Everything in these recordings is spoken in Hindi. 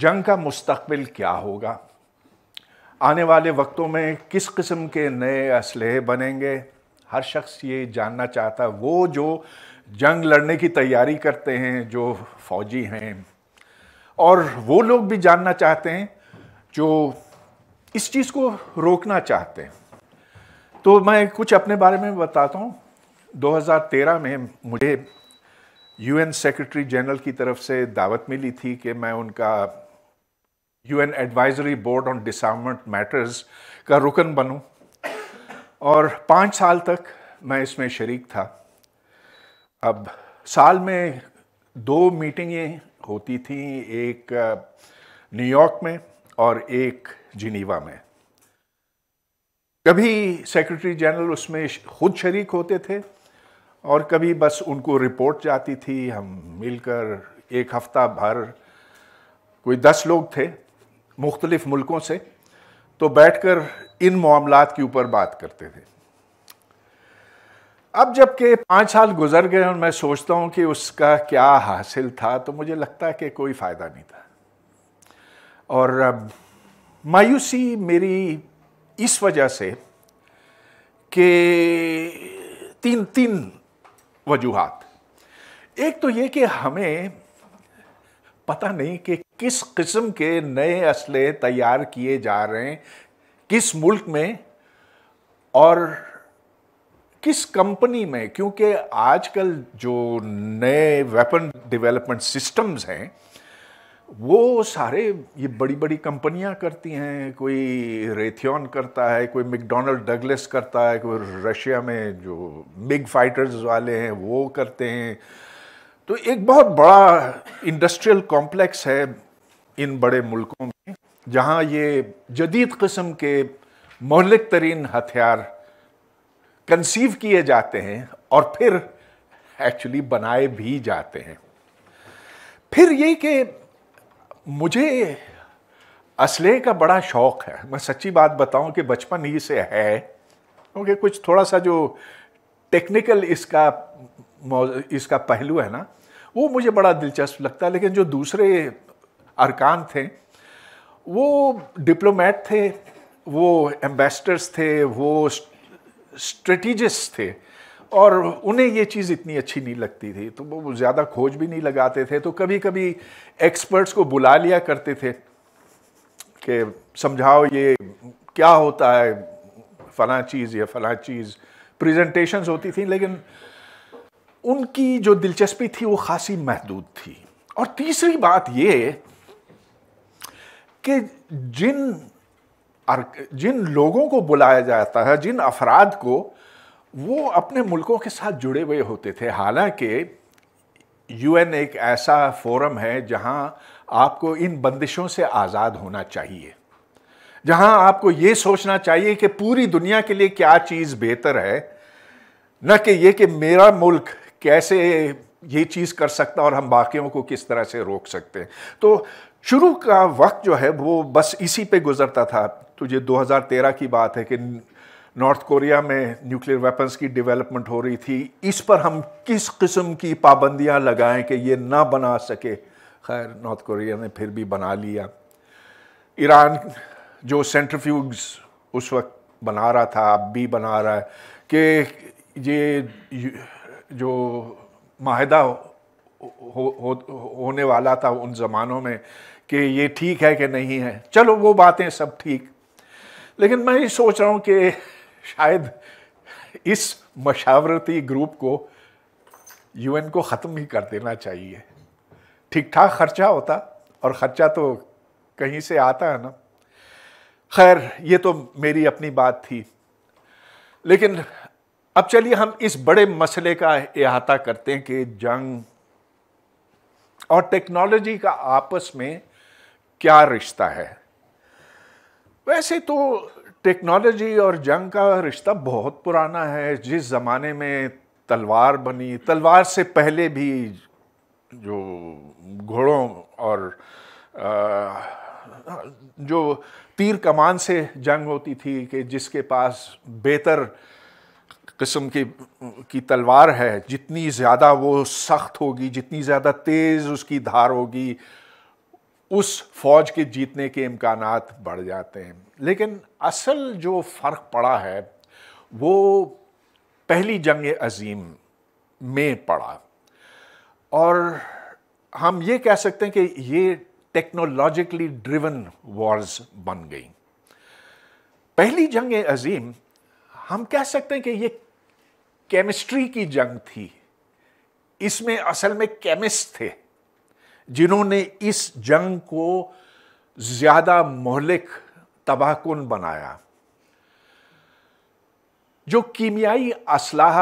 जंग का मुस्तबिल क्या होगा आने वाले वक्तों में किस किस्म के नए असलहे बनेंगे हर शख्स ये जानना चाहता वो जो जंग लड़ने की तैयारी करते हैं जो फौजी हैं और वो लोग भी जानना चाहते हैं जो इस चीज़ को रोकना चाहते हैं तो मैं कुछ अपने बारे में बताता हूँ 2013 में मुझे यूएन सेक्रेटरी जनरल की तरफ से दावत मिली थी कि मैं उनका UN advisory board on disarmament matters का रुकन बनूं और पाँच साल तक मैं इसमें शरीक था अब साल में दो मीटिंगें होती थी एक न्यूयॉर्क में और एक जिनीवा में कभी सेक्रेटरी जनरल उसमें खुद शरीक होते थे और कभी बस उनको रिपोर्ट जाती थी हम मिलकर एक हफ्ता भर कोई दस लोग थे मुख्तलिफ़ मुल्कों से तो बैठ कर इन मामला के ऊपर बात करते थे अब जबकि पाँच साल गुजर गए और मैं सोचता हूँ कि उसका क्या हासिल था तो मुझे लगता है कि कोई फ़ायदा नहीं था और मायूसी मेरी इस वजह से कि तीन तीन वजूहत एक तो ये कि हमें पता नहीं कि किस किस्म के नए असले तैयार किए जा रहे हैं किस मुल्क में और किस कंपनी में क्योंकि आजकल जो नए वेपन डेवलपमेंट सिस्टम्स हैं वो सारे ये बड़ी बड़ी कंपनियां करती हैं कोई रेथियन करता है कोई मैकडोनल्ड डगलस करता है कोई रशिया में जो बिग फाइटर्स वाले हैं वो करते हैं तो एक बहुत बड़ा इंडस्ट्रियल कॉम्प्लेक्स है इन बड़े मुल्कों में जहाँ ये जदीद कस्म के मौलिक तरीन हथियार कंसीव किए जाते हैं और फिर एक्चुअली बनाए भी जाते हैं फिर ये कि मुझे असले का बड़ा शौक़ है मैं सच्ची बात बताऊं कि बचपन ही से है क्योंकि कुछ थोड़ा सा जो टेक्निकल इसका इसका पहलू है ना वो मुझे बड़ा दिलचस्प लगता है लेकिन जो दूसरे अरकान थे वो डिप्लोमेट थे वो एम्बेसडर्स थे वो स्ट्रेटिजिस्ट थे और उन्हें ये चीज़ इतनी अच्छी नहीं लगती थी तो वो ज़्यादा खोज भी नहीं लगाते थे तो कभी कभी एक्सपर्ट्स को बुला लिया करते थे कि समझाओ ये क्या होता है फ़ला चीज़ या फ़ला चीज़ प्रेजेंटेशंस होती थी लेकिन उनकी जो दिलचस्पी थी वो खासी महदूद थी और तीसरी बात ये कि जिन जिन लोगों को बुलाया जाता है जिन अफराद को वो अपने मुल्कों के साथ जुड़े हुए होते थे हालांकि यूएन एक ऐसा फोरम है जहां आपको इन बंदिशों से आज़ाद होना चाहिए जहां आपको ये सोचना चाहिए कि पूरी दुनिया के लिए क्या चीज़ बेहतर है न कि ये कि मेरा मुल्क कैसे ये चीज़ कर सकता और हम बाकियों को किस तरह से रोक सकते हैं तो शुरू का वक्त जो है वो बस इसी पे गुजरता था तो ये 2013 की बात है कि नॉर्थ कोरिया में न्यूक्लियर वेपन्स की डेवलपमेंट हो रही थी इस पर हम किस किस्म की पाबंदियां लगाएं कि ये ना बना सके खैर नॉर्थ कोरिया ने फिर भी बना लिया ईरान जो सेंट्रफ्यूज उस वक्त बना रहा था अब भी बना रहा है कि ये जो माहिदा हो, हो, हो, होने वाला था उन ज़मानों में कि ये ठीक है कि नहीं है चलो वो बातें सब ठीक लेकिन मैं ये सोच रहा हूँ कि शायद इस मशावरती ग्रुप को यूएन को ख़त्म ही कर देना चाहिए ठीक ठाक खर्चा होता और ख़र्चा तो कहीं से आता है ना खैर ये तो मेरी अपनी बात थी लेकिन अब चलिए हम इस बड़े मसले का अहाता करते हैं कि जंग और टेक्नोलॉजी का आपस में क्या रिश्ता है वैसे तो टेक्नोलॉजी और जंग का रिश्ता बहुत पुराना है जिस ज़माने में तलवार बनी तलवार से पहले भी जो घोड़ों और आ, जो तीर कमान से जंग होती थी कि जिसके पास बेहतर किस्म की की तलवार है जितनी ज़्यादा वो सख्त होगी जितनी ज़्यादा तेज़ उसकी धार होगी उस फौज के जीतने के इम्कान बढ़ जाते हैं लेकिन असल जो फ़र्क पड़ा है वो पहली जंग अजीम में पड़ा और हम ये कह सकते हैं कि ये टेक्नोलॉजिकली ड्रिवन वॉर्स बन गई पहली जंग अजीम हम कह सकते हैं कि ये केमिस्ट्री की जंग थी इसमें असल में केमिस्ट थे जिन्होंने इस जंग को ज़्यादा मोहलिक तबाहकुन बनाया जो कीमियाई असलाह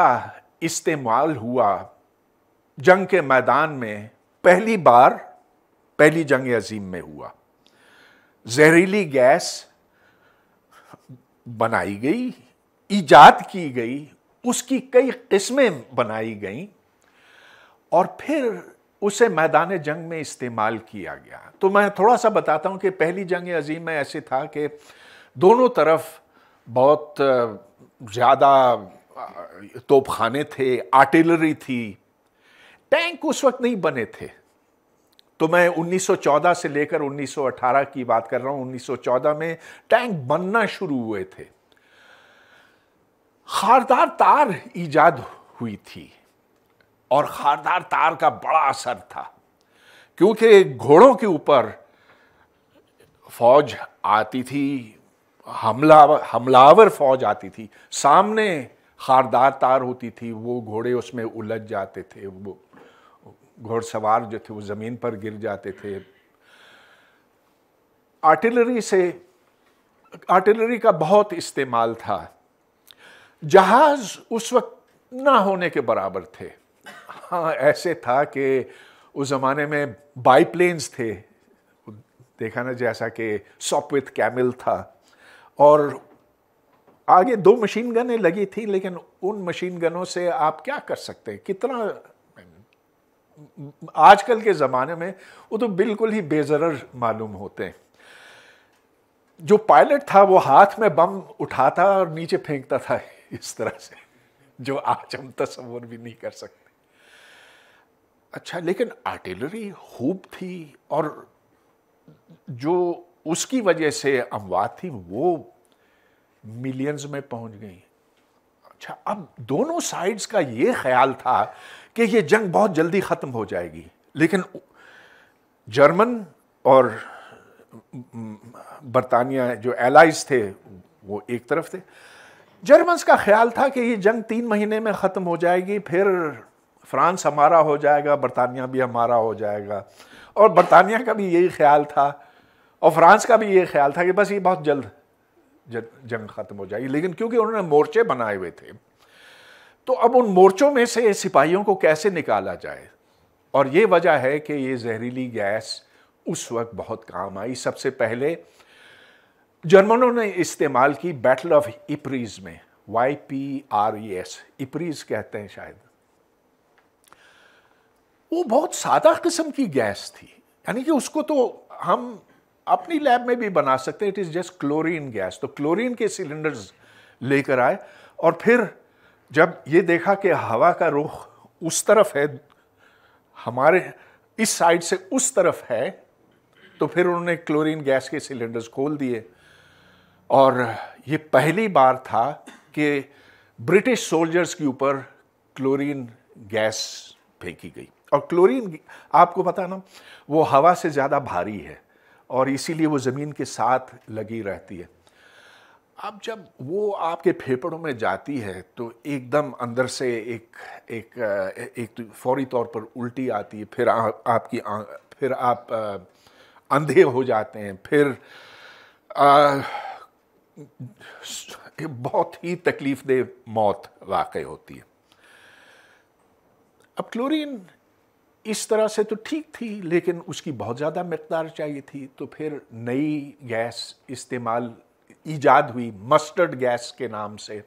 इस्तेमाल हुआ जंग के मैदान में पहली बार पहली जंग अजीम में हुआ जहरीली गैस बनाई गई ईजाद की गई उसकी कई किस्में बनाई गई और फिर उसे मैदान जंग में इस्तेमाल किया गया तो मैं थोड़ा सा बताता हूँ कि पहली जंग अजीम में ऐसे था कि दोनों तरफ बहुत ज़्यादा तोपखाने थे आर्टिलरी थी टैंक उस वक्त नहीं बने थे तो मैं 1914 से लेकर 1918 की बात कर रहा हूँ 1914 में टैंक बनना शुरू हुए थे खारदार तार ईजाद हुई थी और खारदार तार का बड़ा असर था क्योंकि घोड़ों के ऊपर फौज आती थी हमला हमलावर फौज आती थी सामने खारदार तार होती थी वो घोड़े उसमें उलझ जाते थे वो घोड़सवार जो थे वो ज़मीन पर गिर जाते थे आर्टिलरी से आर्टिलरी का बहुत इस्तेमाल था जहाज उस वक्त ना होने के बराबर थे हाँ ऐसे था कि उस ज़माने में बाईप्लेन्स थे देखा ना जैसा कि सॉपविथ कैमिल था और आगे दो मशीन गनें लगी थी लेकिन उन मशीन गनों से आप क्या कर सकते हैं कितना आजकल के ज़माने में वो तो बिल्कुल ही बेजर मालूम होते हैं जो पायलट था वो हाथ में बम उठाता और नीचे फेंकता था इस तरह से जो आज हम तस्वर भी नहीं कर सकते अच्छा लेकिन आर्टिलरी खूब थी और जो उसकी वजह से अमवात थी वो मिलियंस में पहुंच गई अच्छा अब दोनों साइड्स का ये ख्याल था कि ये जंग बहुत जल्दी ख़त्म हो जाएगी लेकिन जर्मन और बरतानिया जो एलाइज थे वो एक तरफ थे जर्मन्स का ख्याल था कि ये जंग तीन महीने में ख़त्म हो जाएगी फिर फ्रांस हमारा हो जाएगा बरतानिया भी हमारा हो जाएगा और बरतानिया का भी यही ख्याल था और फ्रांस का भी ये ख्याल था कि बस ये बहुत जल्द जंग ख़त्म हो जाएगी लेकिन क्योंकि उन्होंने मोर्चे बनाए हुए थे तो अब उन मोर्चों में से सिपाहियों को कैसे निकाला जाए और ये वजह है कि ये जहरीली गैस उस वक्त बहुत काम आई सबसे पहले जर्मनों ने इस्तेमाल की बैटल ऑफ इप्रीज में Y P R E e S Ypres कहते हैं शायद वो बहुत सादा किस्म की गैस थी यानी कि उसको तो हम अपनी लैब में भी बना सकते हैं it is just chlorine gas तो क्लोरीन के सिलेंडर्स लेकर आए और फिर जब ये देखा कि हवा का रुख उस तरफ है हमारे इस साइड से उस तरफ है तो फिर उन्होंने क्लोरीन गैस के सिलेंडर्स खोल दिए और ये पहली बार था कि ब्रिटिश सोल्जर्स के ऊपर क्लोरीन गैस फेंकी गई और क्लोरीन आपको पता ना वो हवा से ज़्यादा भारी है और इसीलिए वो ज़मीन के साथ लगी रहती है अब जब वो आपके फेफड़ों में जाती है तो एकदम अंदर से एक एक एक तो फौरी तौर पर उल्टी आती है फिर आ, आपकी आ, फिर आप आ, अंधे हो जाते हैं फिर आ, बहुत ही तकलीफ दे मौत वाक़ होती है अब क्लोरीन इस तरह से तो ठीक थी लेकिन उसकी बहुत ज़्यादा मकदार चाहिए थी तो फिर नई गैस इस्तेमाल ईजाद हुई मस्टर्ड गैस के नाम से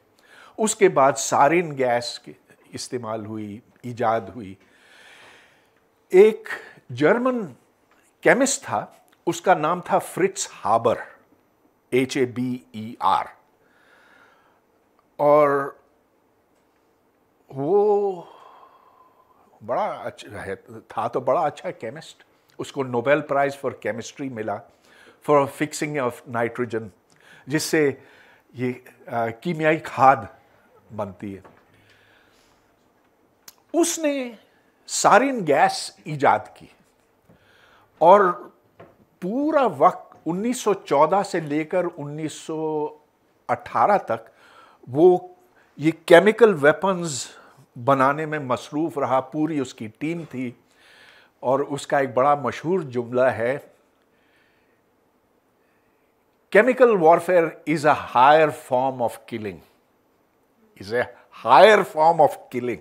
उसके बाद सारिन गैस के इस्तेमाल हुई ईजाद हुई एक जर्मन केमिस्ट था उसका नाम था Fritz Haber H A B E R और वो बड़ा अच्छा है था तो बड़ा अच्छा केमिस्ट उसको नोबेल प्राइज़ फॉर केमिस्ट्री मिला फॉर फिक्सिंग ऑफ नाइट्रोजन जिससे ये कीमियाई खाद बनती है उसने सारिन गैस ईजाद की और पूरा वक्त 1914 से लेकर 1918 तक वो ये केमिकल वेपन्स बनाने में मसरूफ़ रहा पूरी उसकी टीम थी और उसका एक बड़ा मशहूर जुमला है chemical warfare is a higher form of killing is a higher form of killing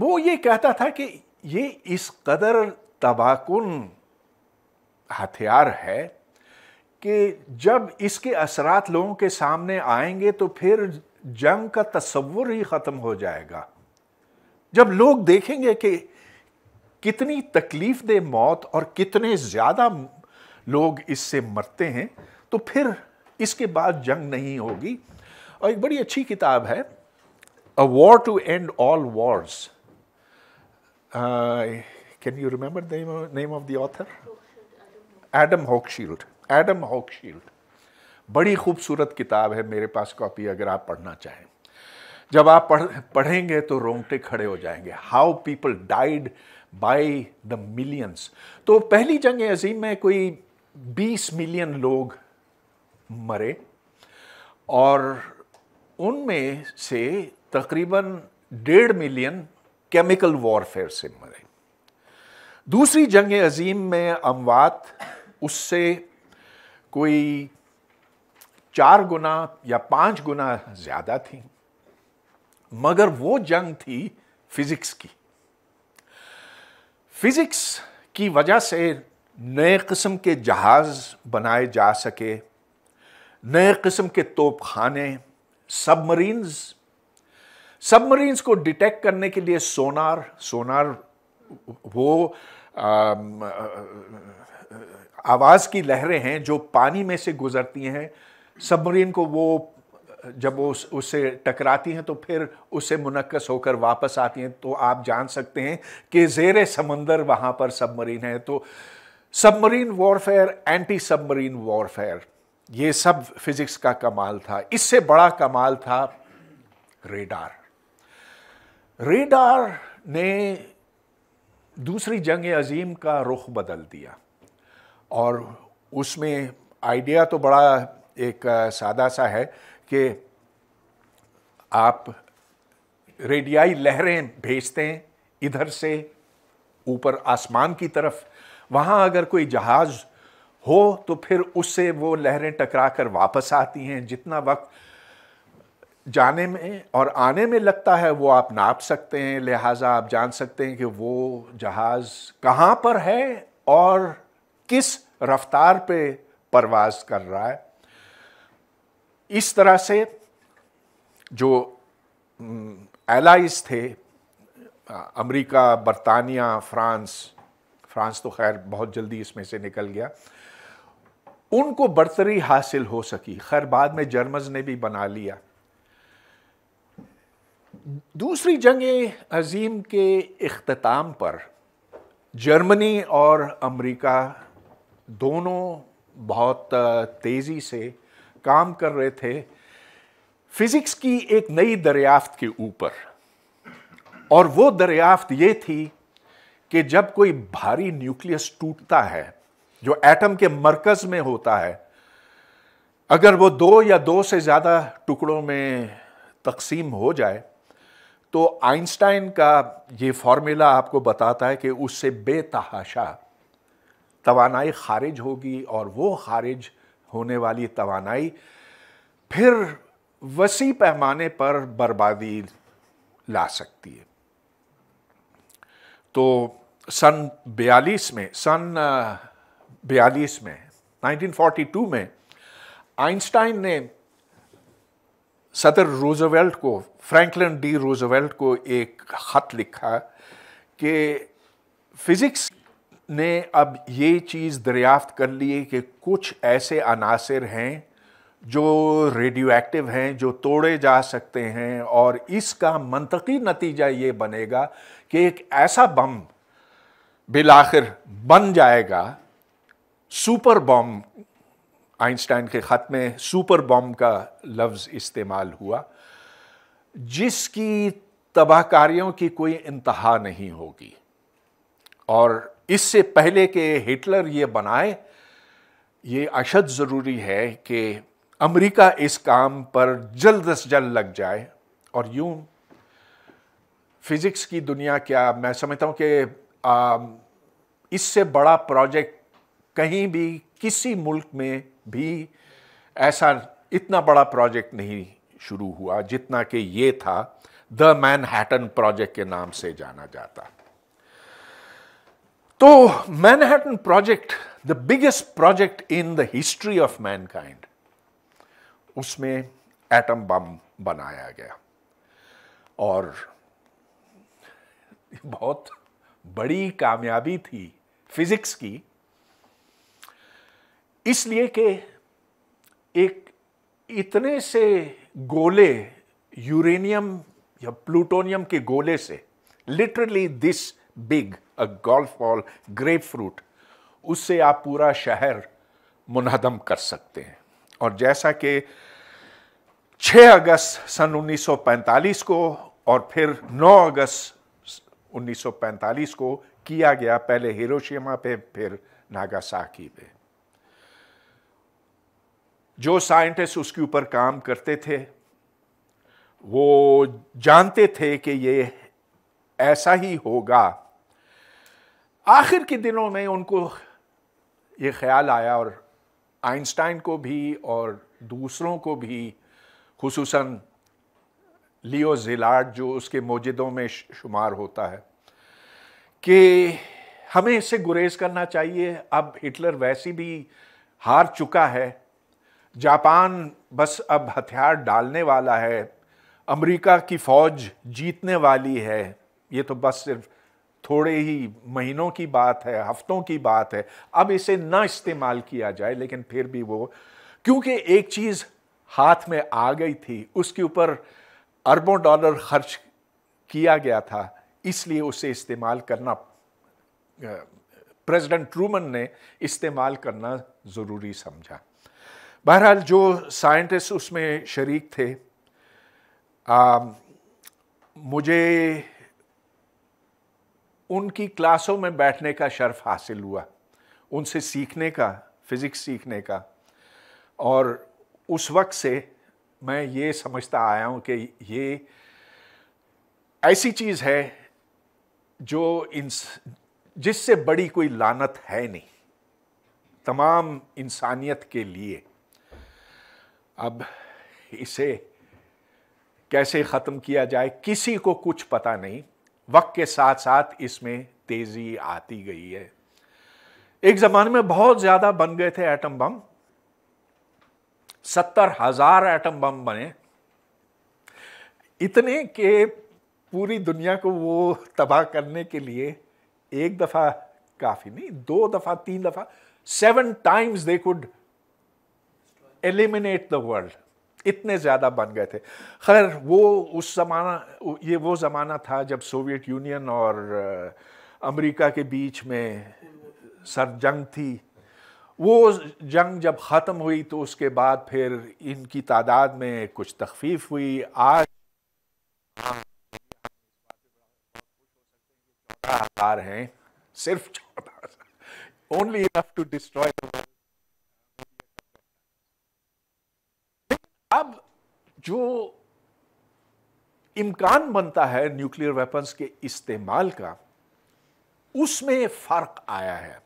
वो ये कहता था कि ये इस कदर तबाकुन हथियार है कि जब इसके असरात लोगों के सामने आएंगे तो फिर जंग का तस्वुर ही ख़त्म हो जाएगा जब लोग देखेंगे कि कितनी तकलीफ दे मौत और कितने ज़्यादा लोग इससे मरते हैं तो फिर इसके बाद जंग नहीं होगी और एक बड़ी अच्छी किताब है a war to end all wars can you remember name of the author Adam Hochschild Adam Hochschild बड़ी खूबसूरत किताब है मेरे पास कॉपी अगर आप पढ़ना चाहें जब आप पढ़ पढ़ेंगे तो रोंगटे खड़े हो जाएंगे how people died by the millions तो पहली जंग अजीम में कोई 20 मिलियन लोग मरे और उनमें से तकरीबन डेढ़ मिलियन केमिकल वॉरफेयर से मरे दूसरी जंग अजीम में अमवात उससे कोई चार गुना या पांच गुना ज़्यादा थी मगर वो जंग थी फिज़िक्स की फिज़िक्स की वजह से नए किस्म के जहाज़ बनाए जा सके नए किस्म के तोपखाने सबमरीन्स सबमरीन्स को डिटेक्ट करने के लिए सोनार सोनार वो आ, आ, आवाज़ की लहरें हैं जो पानी में से गुजरती हैं सबमरीन को वो जब वो उस उससे टकराती हैं तो फिर उससे मुनक्कस होकर वापस आती हैं तो आप जान सकते हैं कि जेर समंदर वहाँ पर सबमरीन है तो submarine warfare anti submarine warfare ये सब फिज़िक्स का कमाल था इससे बड़ा कमाल था रेडार रेडार ने दूसरी जंग अजीम का रुख बदल दिया और उसमें आइडिया तो बड़ा एक सादा सा है कि आप रेडियाई लहरें भेजते हैं इधर से ऊपर आसमान की तरफ वहाँ अगर कोई जहाज़ हो तो फिर उससे वो लहरें टकरा कर वापस आती हैं जितना वक्त जाने में और आने में लगता है वो आप नाप सकते हैं लिहाजा आप जान सकते हैं कि वो जहाज़ कहाँ पर है और किस रफ्तार पे परवाज कर रहा है इस तरह से जो एलाइज थे अमेरिका बरतानिया फ्रांस फ्रांस तो खैर बहुत जल्दी इसमें से निकल गया उनको बर्तरी हासिल हो सकी खैर बाद में जर्मन ने भी बना लिया दूसरी जंग अजीम के अख्ताम पर जर्मनी और अमेरिका दोनों बहुत तेज़ी से काम कर रहे थे फिज़िक्स की एक नई दरियाफ्त के ऊपर और वो दरियाफ्त ये थी कि जब कोई भारी न्यूक्लियस टूटता है जो एटम के मरकज़ में होता है अगर वो दो या दो से ज़्यादा टुकड़ों में तकसीम हो जाए तो आइंस्टाइन का ये फार्मूला आपको बताता है कि उससे बेतहाशा तवानाई खारिज होगी और वो खारिज होने वाली तवानाई फिर वसी पैमाने पर बर्बादी ला सकती है तो सन बयालीस में सन बयालीस में 1942 में आइंस्टाइन ने सदर रोजवेल्ट को फ्रैंकलिन डी रोजवेल्ट को एक ख़त लिखा कि फिज़िक्स ने अब ये चीज़ दरियाफ्त कर ली कि कुछ ऐसे अनासर हैं जो रेडियो एक्टिव हैं जो तोड़े जा सकते हैं और इसका मनतकी नतीजा ये बनेगा कि एक ऐसा बम बिल आखिर बन जाएगा सुपर बम आइंस्टाइन के ख़त में सुपर बम का लफ्ज़ इस्तेमाल हुआ जिसकी तबाहकारियों की कोई इंतहा नहीं होगी और इससे पहले के हिटलर ये बनाए ये अशद ज़रूरी है कि अमेरिका इस काम पर जल्द अज जल्द लग जाए और यूं फिज़िक्स की दुनिया क्या मैं समझता हूँ कि इससे बड़ा प्रोजेक्ट कहीं भी किसी मुल्क में भी ऐसा इतना बड़ा प्रोजेक्ट नहीं शुरू हुआ जितना कि ये था द मैन हैटन प्रोजेक्ट के नाम से जाना जाता तो Manhattan project the biggest project in the history of mankind उसमें एटम बम बनाया गया और बहुत बड़ी कामयाबी थी फिजिक्स की इसलिए कि एक इतने से गोले यूरेनियम या प्लूटोनियम के गोले से literally this big a golf ball grapefruit उससे आप पूरा शहर मुनहदम कर सकते हैं और जैसा कि 6 अगस्त सन 1945 को और फिर 9 अगस्त 1945 को किया गया पहले हिरोशिमा पे फिर नागासाकी पे जो साइंटिस्ट उसके ऊपर काम करते थे वो जानते थे कि ये ऐसा ही होगा आखिर के दिनों में उनको ये ख्याल आया और आइंस्टाइन को भी और दूसरों को भी खसूस लियो जिलाड जो उसके मौजदों में शुमार होता है कि हमें इससे गुरेज करना चाहिए अब हिटलर वैसी भी हार चुका है जापान बस अब हथियार डालने वाला है अमेरिका की फ़ौज जीतने वाली है ये तो बस सिर्फ थोड़े ही महीनों की बात है हफ्तों की बात है अब इसे ना इस्तेमाल किया जाए लेकिन फिर भी वो क्योंकि एक चीज़ हाथ में आ गई थी उसके ऊपर अरबों डॉलर खर्च किया गया था इसलिए उसे इस्तेमाल करना प्रेसिडेंट ट्रूमन ने इस्तेमाल करना ज़रूरी समझा बहरहाल जो साइंटिस्ट उसमें शरीक थे आ, मुझे उनकी क्लासों में बैठने का शर्फ हासिल हुआ उनसे सीखने का फ़िज़िक्स सीखने का और उस वक्त से मैं ये समझता आया हूँ कि ये ऐसी चीज़ है जो इंस जिससे बड़ी कोई लानत है नहीं तमाम इंसानियत के लिए अब इसे कैसे ख़त्म किया जाए किसी को कुछ पता नहीं वक्त के साथ साथ इसमें तेज़ी आती गई है एक ज़माने में बहुत ज़्यादा बन गए थे एटम बम सत्तर हज़ार एटम बम बने इतने के पूरी दुनिया को वो तबाह करने के लिए एक दफ़ा काफ़ी नहीं दो दफ़ा तीन दफ़ा seven times they could eliminate the world इतने ज़्यादा बन गए थे खैर वो उस ज़माना ये वो ज़माना था जब सोवियत यूनियन और अमेरिका के बीच में सर जंग थी वो जंग जब ख़त्म हुई तो उसके बाद फिर इनकी तादाद में कुछ तखफीफ हुई आज हज़ार हैं सिर्फ चौदह ओनली इनफ टू डिस्ट्रॉय जो इम्कान बनता है न्यूक्लियर वेपन्स के इस्तेमाल का उसमें फर्क आया है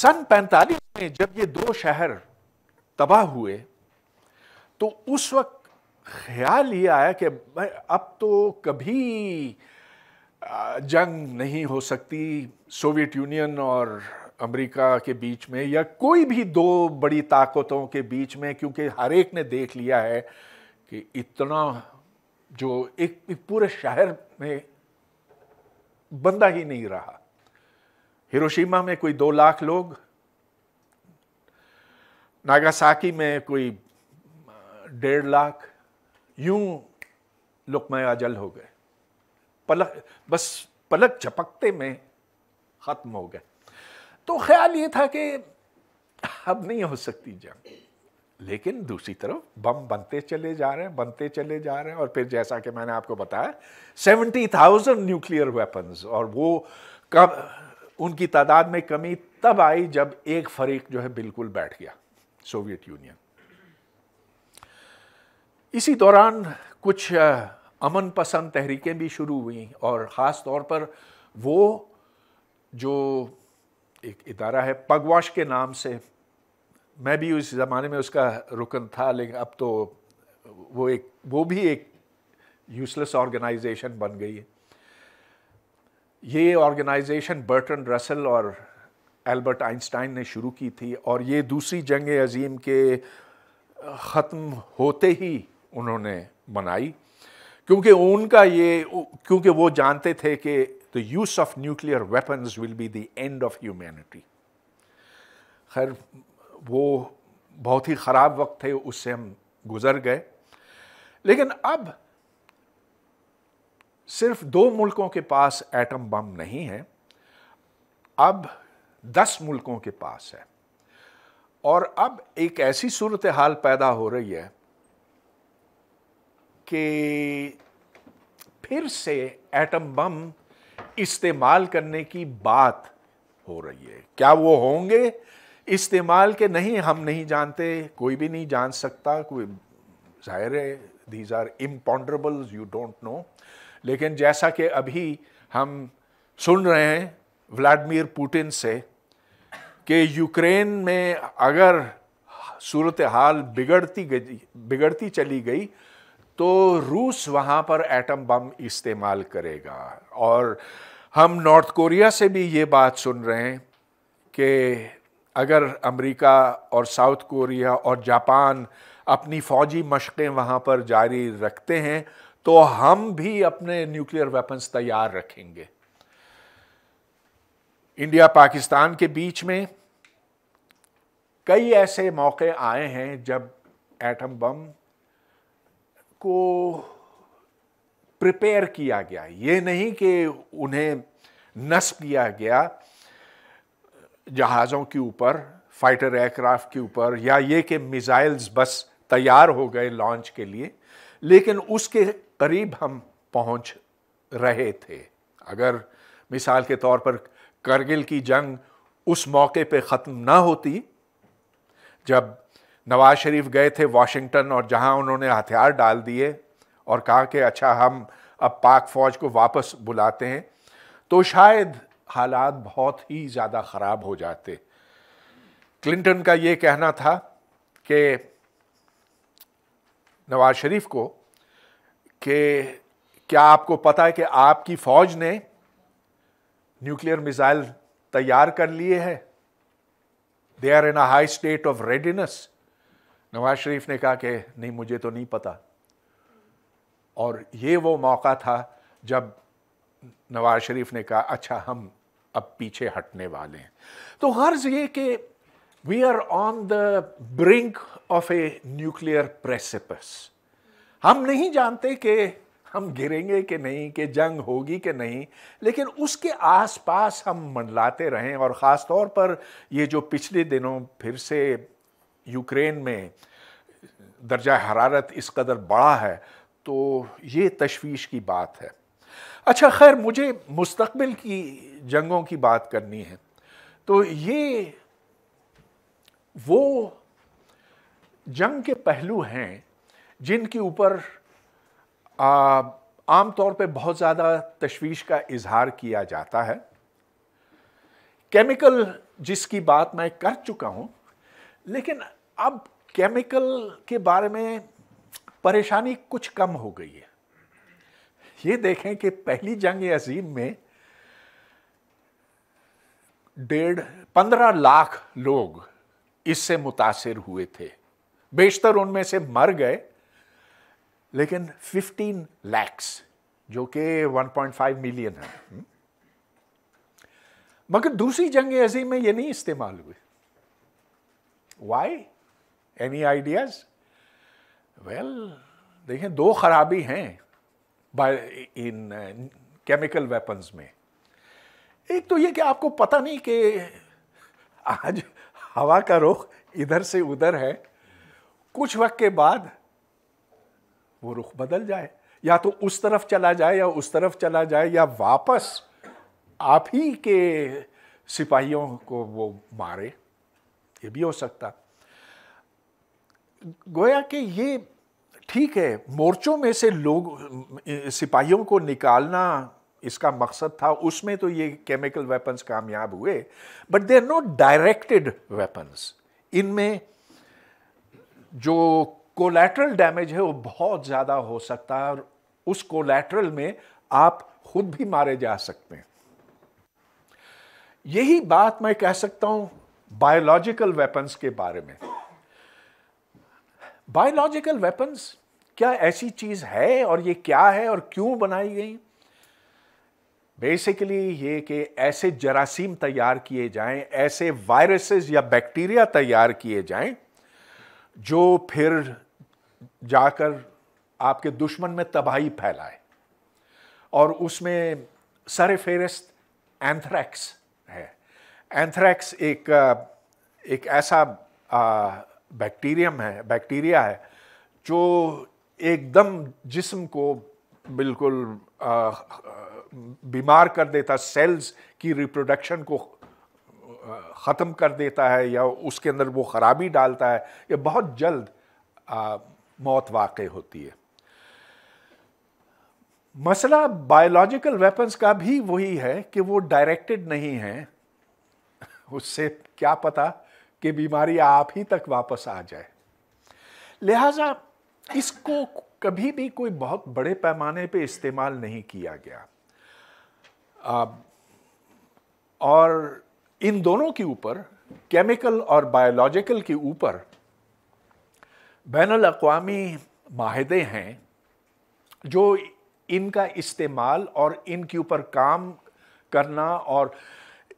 सन 45 में जब ये दो शहर तबाह हुए तो उस वक्त ख्याल ये आया कि अब तो कभी जंग नहीं हो सकती सोवियत यूनियन और अमेरिका के बीच में या कोई भी दो बड़ी ताकतों के बीच में क्योंकि हर एक ने देख लिया है कि इतना जो एक, एक पूरे शहर में बंदा ही नहीं रहा हिरोशिमा में कोई दो लाख लोग नागासाकी में कोई डेढ़ लाख यूं लुकमय अजल हो गए पलक बस पलक झपकते में ख़त्म हो गए तो ख्याल ये था कि अब नहीं हो सकती जंग लेकिन दूसरी तरफ बम बनते चले जा रहे हैं बनते चले जा रहे हैं और फिर जैसा कि मैंने आपको बताया सेवेंटी थाउजेंड न्यूक्लियर वेपन्स और वो कब उनकी तादाद में कमी तब आई जब एक फरीक जो है बिल्कुल बैठ गया सोवियत यूनियन इसी दौरान कुछ अमन पसंद तहरीकें भी शुरू हुई और ख़ास तौर पर वो जो एक इदारा है पगवाश के नाम से मैं भी उस ज़माने में उसका रुकन था लेकिन अब तो वो एक वो भी एक यूजलेस ऑर्गेनाइजेशन बन गई है ये ऑर्गेनाइजेशन बर्टन रसल और एल्बर्ट आइंस्टाइन ने शुरू की थी और ये दूसरी जंग अजीम के ख़त्म होते ही उन्होंने बनाई क्योंकि उनका ये क्योंकि वो जानते थे कि the use of nuclear weapons will be the end of humanity. खैर वो बहुत ही ख़राब वक्त थे उससे हम गुज़र गए लेकिन अब सिर्फ दो मुल्कों के पास एटम बम नहीं है अब दस मुल्कों के पास है और अब एक ऐसी सूरत हाल पैदा हो रही है कि फिर से एटम बम इस्तेमाल करने की बात हो रही है क्या वो होंगे इस्तेमाल के नहीं हम नहीं जानते कोई भी नहीं जान सकता कोई जाहिर है these are imponderable you don't know लेकिन जैसा कि अभी हम सुन रहे हैं व्लादिमीर पुतिन से कि यूक्रेन में अगर सूरत हाल बिगड़ती गई बिगड़ती चली गई तो रूस वहां पर एटम बम इस्तेमाल करेगा और हम नॉर्थ कोरिया से भी ये बात सुन रहे हैं कि अगर अमेरिका और साउथ कोरिया और जापान अपनी फ़ौजी मशक़ें वहाँ पर जारी रखते हैं तो हम भी अपने न्यूक्लियर वेपन्स तैयार रखेंगे इंडिया पाकिस्तान के बीच में कई ऐसे मौके आए हैं जब एटम बम को प्रिपेयर किया गया ये नहीं कि उन्हें नस्ब किया गया जहाज़ों के ऊपर फाइटर एयरक्राफ्ट के ऊपर या ये कि मिज़ाइल्स बस तैयार हो गए लॉन्च के लिए लेकिन उसके करीब हम पहुंच रहे थे अगर मिसाल के तौर पर करगिल की जंग उस मौके पे ख़त्म ना होती जब नवाज शरीफ गए थे वाशिंगटन और जहां उन्होंने हथियार डाल दिए और कहा कि अच्छा हम अब पाक फ़ौज को वापस बुलाते हैं तो शायद हालात बहुत ही ज़्यादा ख़राब हो जाते क्लिंटन का ये कहना था कि नवाज शरीफ को कि क्या आपको पता है कि आपकी फ़ौज ने न्यूक्लियर मिज़ाइल तैयार कर लिए हैं they are in a high state of readiness Nawaz Sharif ने कहा कि नहीं मुझे तो नहीं पता और ये वो मौका था जब नवाज शरीफ ने कहा अच्छा हम अब पीछे हटने वाले हैं तो गर्ज ये कि we are on the brink of a nuclear precipice हम नहीं जानते कि हम गिरेंगे कि नहीं कि जंग होगी कि नहीं लेकिन उसके आसपास हम मंडलाते रहें और ख़ास तौर पर ये जो पिछले दिनों फिर से यूक्रेन में दर्जा हरारत इस कदर बड़ा है तो ये तशवीश की बात है अच्छा खैर मुझे मुस्तबिल की जंगों की बात करनी है तो ये वो जंग के पहलू हैं जिनके ऊपर आम तौर पे बहुत ज़्यादा तशवीश का इजहार किया जाता है केमिकल जिसकी बात मैं कर चुका हूँ लेकिन अब केमिकल के बारे में परेशानी कुछ कम हो गई है ये देखें कि पहली जंग अजीम में डेढ़ पंद्रह लाख लोग इससे मुतासर हुए थे बेशतर उनमें से मर गए लेकिन 15 लैक्स जो कि 1.5 मिलियन है हम्म। मगर दूसरी जंग अजीम में ये नहीं इस्तेमाल हुए वाई एनी आइडियाज वेल देखें दो खराबी हैं बाय इन केमिकल वेपन्स में एक तो ये कि आपको पता नहीं कि आज हवा का रुख इधर से उधर है कुछ वक्त के बाद वो रुख बदल जाए या तो उस तरफ चला जाए या उस तरफ चला जाए या वापस आप ही के सिपाहियों को वो मारे ये भी हो सकता गोया कि ये ठीक है मोर्चों में से लोग सिपाहियों को निकालना इसका मकसद था उसमें तो ये केमिकल वेपन्स कामयाब हुए but they are not directed weapons इनमें जो कोलेट्रल डैमेज है वो बहुत ज़्यादा हो सकता है और उस कोलेटरल में आप खुद भी मारे जा सकते हैं यही बात मैं कह सकता हूँ बायोलॉजिकल वेपन्स के बारे में बायोलॉजिकल वेपन्स क्या ऐसी चीज़ है और ये क्या है और क्यों बनाई गई बेसिकली ये कि ऐसे जरासीम तैयार किए जाएं ऐसे वायरसेस या बैक्टीरिया तैयार किए जाएं जो फिर जाकर आपके दुश्मन में तबाही फैलाए और उसमें सर फहरिस्त एंथ्रैक्स है एंथ्रैक्स एक एक ऐसा आ, बैक्टीरियम है बैक्टीरिया है जो एकदम जिस्म को बिल्कुल बीमार कर देता सेल्स की रिप्रोडक्शन को ख़त्म कर देता है या उसके अंदर वो ख़राबी डालता है ये बहुत जल्द आ, मौत वाक़ होती है मसला बायोलॉजिकल वेपन्स का भी वही है कि वो डायरेक्टेड नहीं है उससे क्या पता कि बीमारी आप ही तक वापस आ जाए लिहाजा इसको कभी भी कोई बहुत बड़े पैमाने पे इस्तेमाल नहीं किया गया आ, और इन दोनों के ऊपर केमिकल और बायोलॉजिकल के ऊपर बैन अवी माहे हैं जो इनका इस्तेमाल और इनके ऊपर काम करना और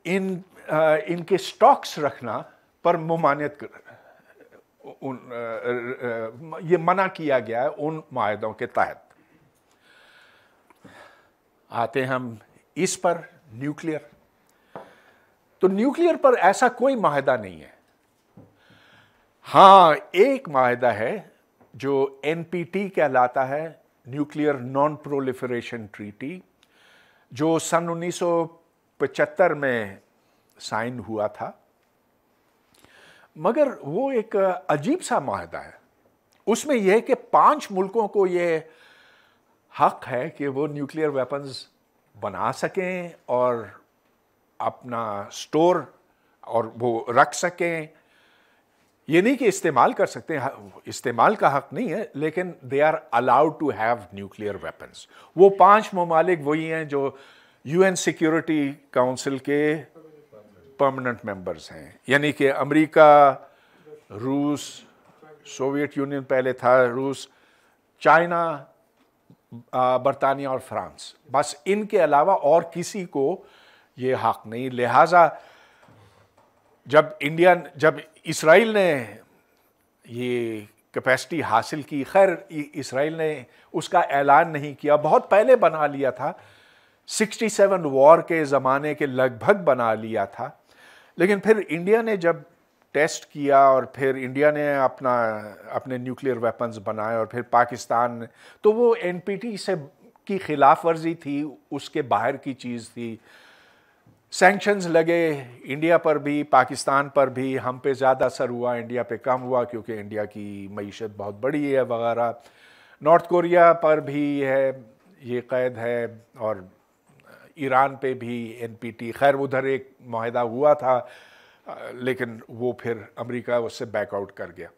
इन आ, इनके स्टॉक्स रखना पर ममानियत उन ये मना किया गया है उन माहों के तहत आते हम इस पर न्यूक्लियर तो न्यूक्लियर पर ऐसा कोई माहिदा नहीं है हाँ एक माहिदा है जो एनपीटी कहलाता है न्यूक्लियर नॉन प्रोलिफरेशन ट्रीटी जो सन 1975 में साइन हुआ था मगर वो एक अजीब सा माहदा है उसमें यह है कि पांच मुल्कों को ये हक है कि वो न्यूक्लियर वेपन्स बना सकें और अपना स्टोर और वो रख सकें ये नहीं कि इस्तेमाल कर सकते हैं हाँ, इस्तेमाल का हक नहीं है लेकिन they are allowed to have nuclear weapons वो पांच ममालिक वही हैं जो यूएन सिक्योरिटी काउंसिल के परमानेंट मेंबर्स हैं यानी कि अमेरिका रूस सोवियत यूनियन पहले था रूस चाइना बरतानिया और फ्रांस बस इनके अलावा और किसी को ये हक नहीं लिहाजा जब इंडिया जब इसराइल ने ये कैपेसिटी हासिल की खैर इसराइल ने उसका ऐलान नहीं किया बहुत पहले बना लिया था 67 वॉर के ज़माने के लगभग बना लिया था लेकिन फिर इंडिया ने जब टेस्ट किया और फिर इंडिया ने अपना अपने न्यूक्लियर वेपन्स बनाए और फिर पाकिस्तान तो वो एनपीटी से की खिलाफ वर्जी थी उसके बाहर की चीज़ थी सैंक्शंस लगे इंडिया पर भी पाकिस्तान पर भी हम पे ज़्यादा असर हुआ इंडिया पे कम हुआ क्योंकि इंडिया की मीशत बहुत बड़ी है वगैरह नॉर्थ कोरिया पर भी है ये कैद है और ईरान पे भी एनपीटी खैर उधर एक माहिदा हुआ था लेकिन वो फिर अमेरिका उससे बैकआउट कर गया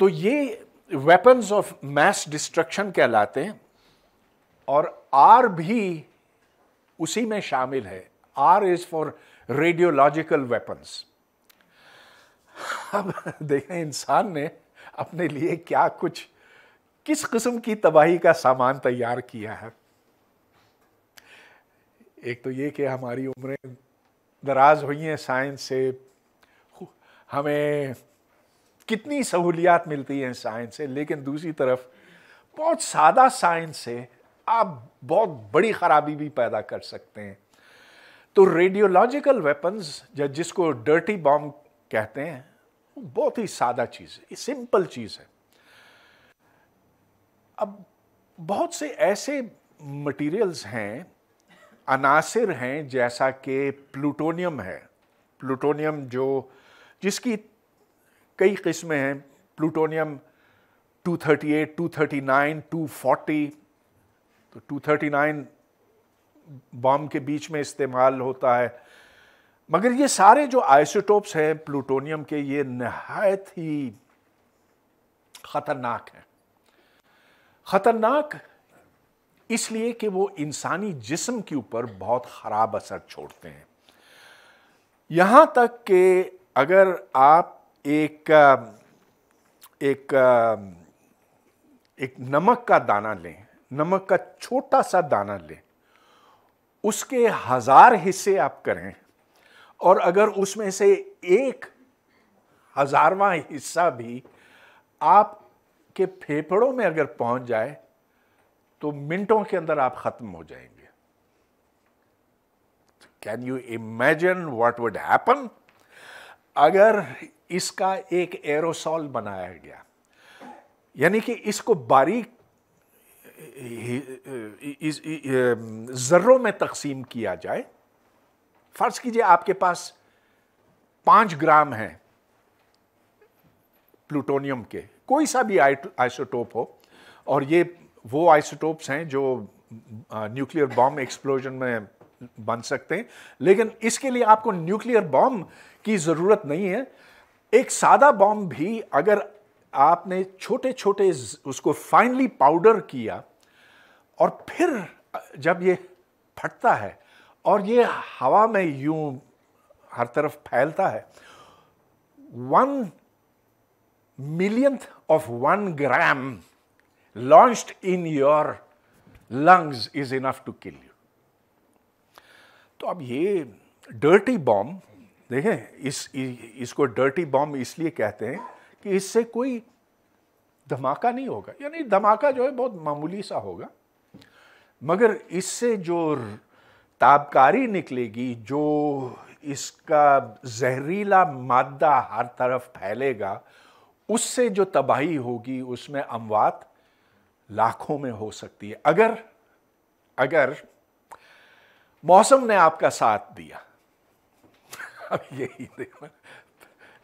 तो ये वेपन्स ऑफ मैस डिस्ट्रक्शन कहलाते हैं और आर भी उसी में शामिल है R is for radiological weapons अब देखें इंसान ने अपने लिए क्या कुछ किस किस्म की तबाही का सामान तैयार किया है एक तो ये कि हमारी उम्रें दराज हुई हैं साइंस से हमें कितनी सहूलियात मिलती हैं साइंस से लेकिन दूसरी तरफ बहुत सादा साइंस से आप बहुत बड़ी ख़राबी भी पैदा कर सकते हैं तो रेडियोलॉजिकल वेपन्स जिसको डर्टी बॉम्ब कहते हैं बहुत ही सादा चीज़ है सिंपल चीज़ है अब बहुत से ऐसे मटेरियल्स हैं अनासर हैं जैसा कि प्लूटोनियम है प्लूटोनियम जो जिसकी कई किस्में हैं प्लूटोनियम 238, 239, 240 तो 239 बॉम्ब के बीच में इस्तेमाल होता है मगर ये सारे जो आइसोटोप्स हैं प्लूटोनियम के ये नहायत ही ख़तरनाक हैं खतरनाक इसलिए कि वो इंसानी जिस्म के ऊपर बहुत ख़राब असर छोड़ते हैं यहां तक कि अगर आप एक एक एक नमक का दाना लें नमक का छोटा सा दाना लें उसके हज़ार हिस्से आप करें और अगर उसमें से एक हज़ारवा हिस्सा भी आप के फेफड़ों में अगर पहुंच जाए तो मिनटों के अंदर आप खत्म हो जाएंगे can you imagine what would happen अगर इसका एक एरोसॉल बनाया गया यानी कि इसको बारीक ज़र्रों में तकसीम किया जाए फ़र्ज़ कीजिए आपके पास पांच ग्राम है प्लूटोनियम के कोई सा भी आइसोटोप हो और ये वो आइसोटोप्स हैं जो न्यूक्लियर बॉम्ब एक्सप्लोजन में बन सकते हैं लेकिन इसके लिए आपको न्यूक्लियर बॉम्ब की ज़रूरत नहीं है एक सादा बॉम्ब भी अगर आपने छोटे छोटे उसको फाइनली पाउडर किया और फिर जब ये फटता है और ये हवा में यूं हर तरफ फैलता है one millionth of one gram launched in your lungs is enough to kill you. तो अब ये डर्टी बॉम्ब देखें इस इसको डर्टी बॉम्ब इसलिए कहते हैं कि इससे कोई धमाका नहीं होगा यानी धमाका जो है बहुत मामूली सा होगा मगर इससे जो ताबकारी निकलेगी जो इसका जहरीला मादा हर तरफ फैलेगा उससे जो तबाही होगी उसमें अमवात लाखों में हो सकती है अगर अगर मौसम ने आपका साथ दिया अब यही देखो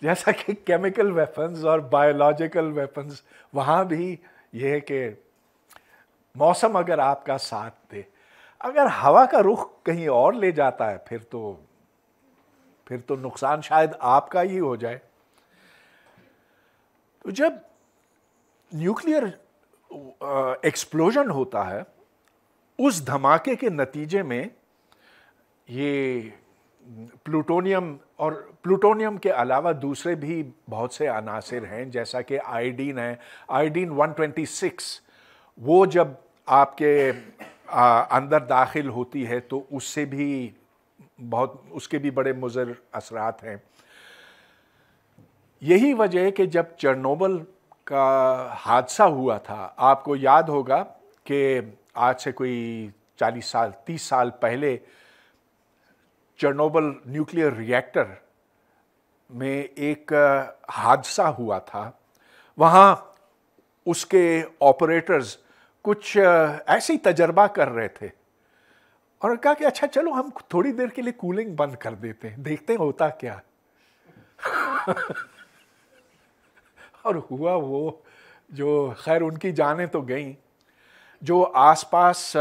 जैसा कि केमिकल वेपन्स और बायोलॉजिकल वेपन्स वहाँ भी यह है कि मौसम अगर आपका साथ दे अगर हवा का रुख कहीं और ले जाता है फिर तो फिर तो नुकसान शायद आपका ही हो जाए तो जब न्यूक्लियर एक्सप्लोजन होता है उस धमाके के नतीजे में ये प्लूटोनियम और प्लूटोनियम के अलावा दूसरे भी बहुत से अनासर हैं जैसा कि आयोडीन है आयोडीन 126 वो जब आपके आ, अंदर दाखिल होती है तो उससे भी बहुत उसके भी बड़े मुजर असरात हैं यही वजह है कि जब चरनोबल का हादसा हुआ था आपको याद होगा कि आज से कोई 40 साल 30 साल पहले चरनोबल न्यूक्लियर रिएक्टर में एक हादसा हुआ था वहाँ उसके ऑपरेटर्स कुछ ऐसे ही तजर्बा कर रहे थे और कहा कि अच्छा चलो हम थोड़ी देर के लिए कूलिंग बंद कर देते हैं देखते हैं होता क्या और हुआ वो जो खैर उनकी जानें तो गई जो आसपास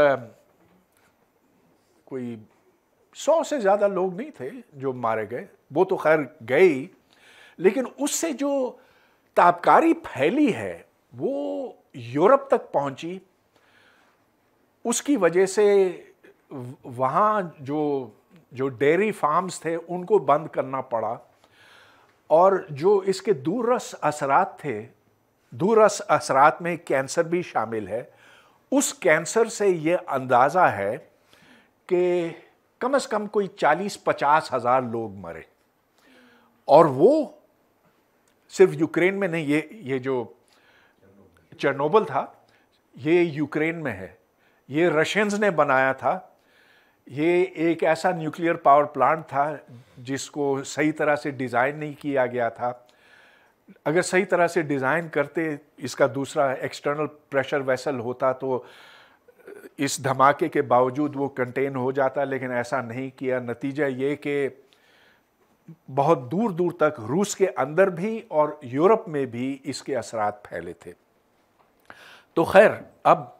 कोई सौ से ज़्यादा लोग नहीं थे जो मारे गए वो तो खैर गई लेकिन उससे जो तापकारी फैली है वो यूरोप तक पहुंची उसकी वजह से वहाँ जो जो डेयरी फार्म्स थे उनको बंद करना पड़ा और जो इसके दूरस असरात थे दूरस असरात में कैंसर भी शामिल है उस कैंसर से ये अंदाज़ा है कि कम से कम कोई चालीस पचास हज़ार लोग मरे और वो सिर्फ यूक्रेन में नहीं ये ये जो चर्नोबल था ये यूक्रेन में है ये रशियंस ने बनाया था ये एक ऐसा न्यूक्लियर पावर प्लांट था जिसको सही तरह से डिज़ाइन नहीं किया गया था अगर सही तरह से डिज़ाइन करते इसका दूसरा एक्सटर्नल प्रेशर वेसल होता तो इस धमाके के बावजूद वो कंटेन हो जाता लेकिन ऐसा नहीं किया नतीजा ये कि बहुत दूर दूर तक रूस के अंदर भी और यूरोप में भी इसके असरात फैले थे तो खैर अब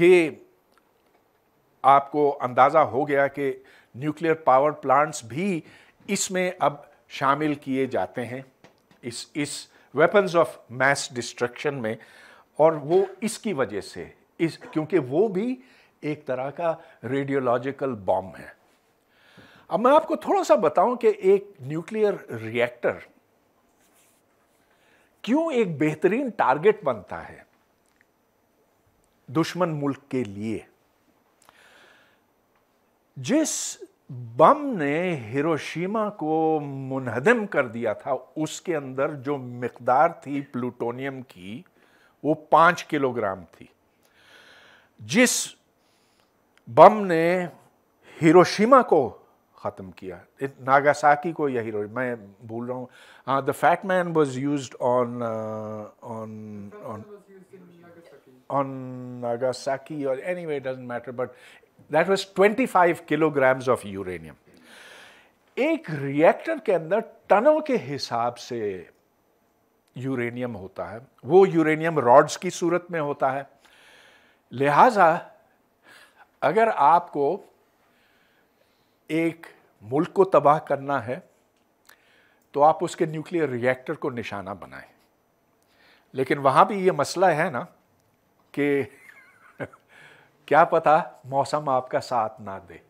ये आपको अंदाज़ा हो गया कि न्यूक्लियर पावर प्लांट्स भी इसमें अब शामिल किए जाते हैं इस इस वेपन्स ऑफ मैस डिस्ट्रक्शन में और वो इसकी वजह से इस क्योंकि वो भी एक तरह का रेडियोलॉजिकल बॉम्ब है अब मैं आपको थोड़ा सा बताऊं कि एक न्यूक्लियर रिएक्टर क्यों एक बेहतरीन टारगेट बनता है दुश्मन मुल्क के लिए जिस बम ने हिरोशिमा को मुनहदम कर दिया था उसके अंदर जो मकदार थी प्लूटोनियम की वो पांच किलोग्राम थी जिस बम ने हिरोशिमा को ख़त्म किया नागासाकी को या हीरो मैं भूल रहा हूँ the fat man was used on on on on Nagasaki anyway it doesn't matter. That was 25 kilograms of uranium एक रिएक्टर के अंदर टनों के हिसाब से यूरेनियम होता है वो यूरेनियम रॉड्स की सूरत में होता है लिहाजा अगर आपको एक मुल्क को तबाह करना है तो आप उसके न्यूक्लियर रिएक्टर को निशाना बनाएं लेकिन वहां भी ये मसला है ना कि क्या पता मौसम आपका साथ ना दे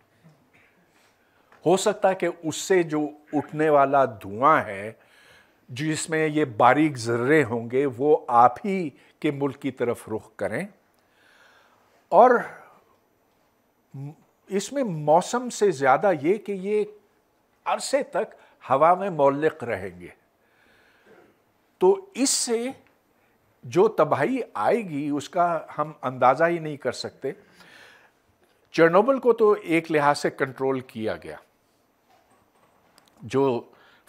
हो सकता है कि उससे जो उठने वाला धुआं है जिसमें ये बारीक जर्रे होंगे वो आप ही के मुल्क की तरफ रुख करें और इसमें मौसम से ज़्यादा ये कि ये अरसे तक हवा में मौलिक रहेंगे तो इससे जो तबाही आएगी उसका हम अंदाज़ा ही नहीं कर सकते चर्नोबल को तो एक लिहाज से कंट्रोल किया गया जो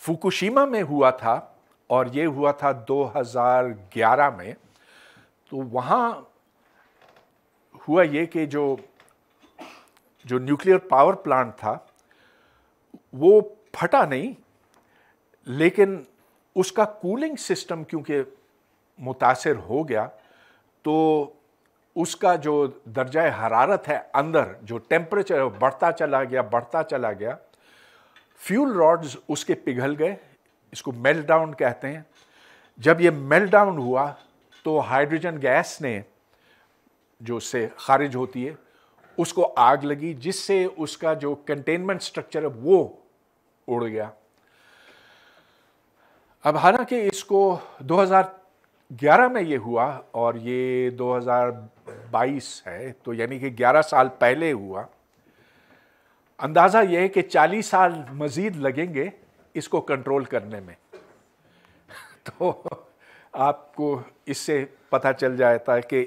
फुकुशीमा में हुआ था और ये हुआ था 2011 में तो वहाँ हुआ ये कि जो जो न्यूक्लियर पावर प्लांट था वो फटा नहीं लेकिन उसका कूलिंग सिस्टम क्योंकि मुतासर हो गया तो उसका जो दर्जा हरारत है अंदर जो टेम्परेचर है बढ़ता चला गया बढ़ता चला गया फ्यूल रॉड्स उसके पिघल गए इसको मेल्ट डाउन कहते हैं जब ये मेल्ट डाउन हुआ तो हाइड्रोजन गैस ने जो से खारिज होती है उसको आग लगी जिससे उसका जो कंटेनमेंट स्ट्रक्चर है वो उड़ गया अब हालांकि इसको ग्यारह में ये हुआ और ये 2022 है तो यानी कि 11 साल पहले हुआ अंदाज़ा यह है कि 40 साल मज़ीद लगेंगे इसको कंट्रोल करने में तो आपको इससे पता चल जाता है कि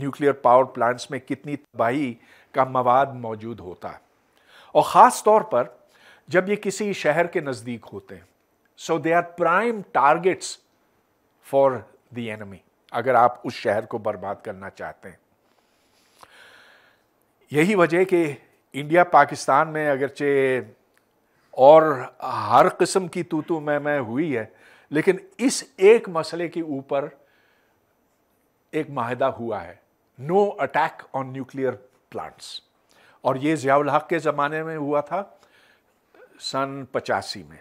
न्यूक्लियर पावर प्लांट्स में कितनी तबाही का मवाद मौजूद होता है और ख़ास तौर पर जब ये किसी शहर के नज़दीक होते हैं so they are prime targets for the enemy अगर आप उस शहर को बर्बाद करना चाहते हैं यही वजह कि इंडिया पाकिस्तान में अगरचे और हर किस्म की तू में मैं मैं हुई है लेकिन इस एक मसले के ऊपर एक माहिदा हुआ है no attack on nuclear plants और ये ज़ियाउल हक के ज़माने में हुआ था सन पचासी में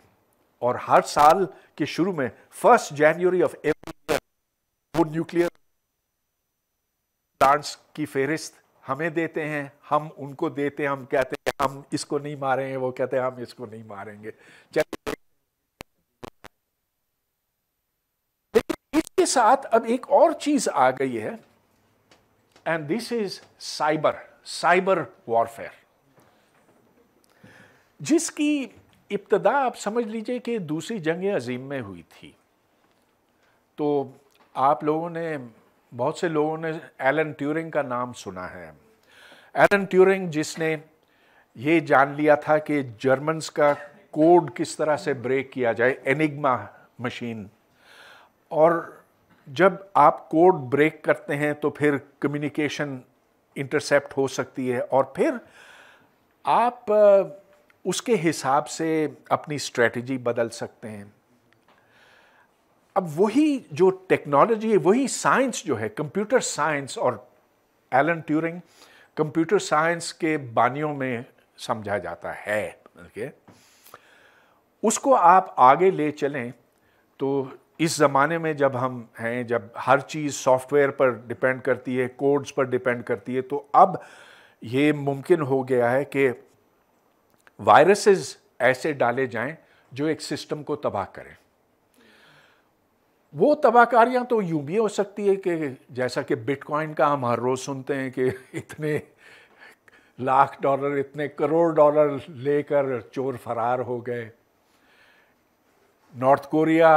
और हर साल के शुरू में फर्स्ट जनवरी ऑफ वो न्यूक्लियर प्लांट्स की फेहरिस्त हमें देते हैं हम उनको देते हैं हम कहते हैं हम इसको नहीं मारेंगे वो कहते हैं हम इसको नहीं मारेंगे लेकिन इसके साथ अब एक और चीज आ गई है and this is cyber cyber warfare जिसकी इब्तदा आप समझ लीजिए कि दूसरी जंग अजीम में हुई थी तो आप लोगों ने बहुत से लोगों ने एलन ट्यूरिंग का नाम सुना है एलन ट्यूरिंग जिसने ये जान लिया था कि जर्मन्स का कोड किस तरह से ब्रेक किया जाए एनिग्मा मशीन और जब आप कोड ब्रेक करते हैं तो फिर कम्युनिकेशन इंटरसेप्ट हो सकती है और फिर आप उसके हिसाब से अपनी स्ट्रेटजी बदल सकते हैं अब वही जो टेक्नोलॉजी है वही साइंस जो है कंप्यूटर साइंस और एलन ट्यूरिंग कंप्यूटर साइंस के बानियों में समझा जाता है ओके okay? उसको आप आगे ले चलें तो इस ज़माने में जब हम हैं जब हर चीज़ सॉफ्टवेयर पर डिपेंड करती है कोड्स पर डिपेंड करती है तो अब ये मुमकिन हो गया है कि वायरसेस ऐसे डाले जाएं जो एक सिस्टम को तबाह करें वो तबाहकारियाँ तो यूं भी हो सकती है कि जैसा कि बिटकॉइन का हम हर रोज़ सुनते हैं कि इतने लाख डॉलर इतने करोड़ डॉलर लेकर चोर फरार हो गए नॉर्थ कोरिया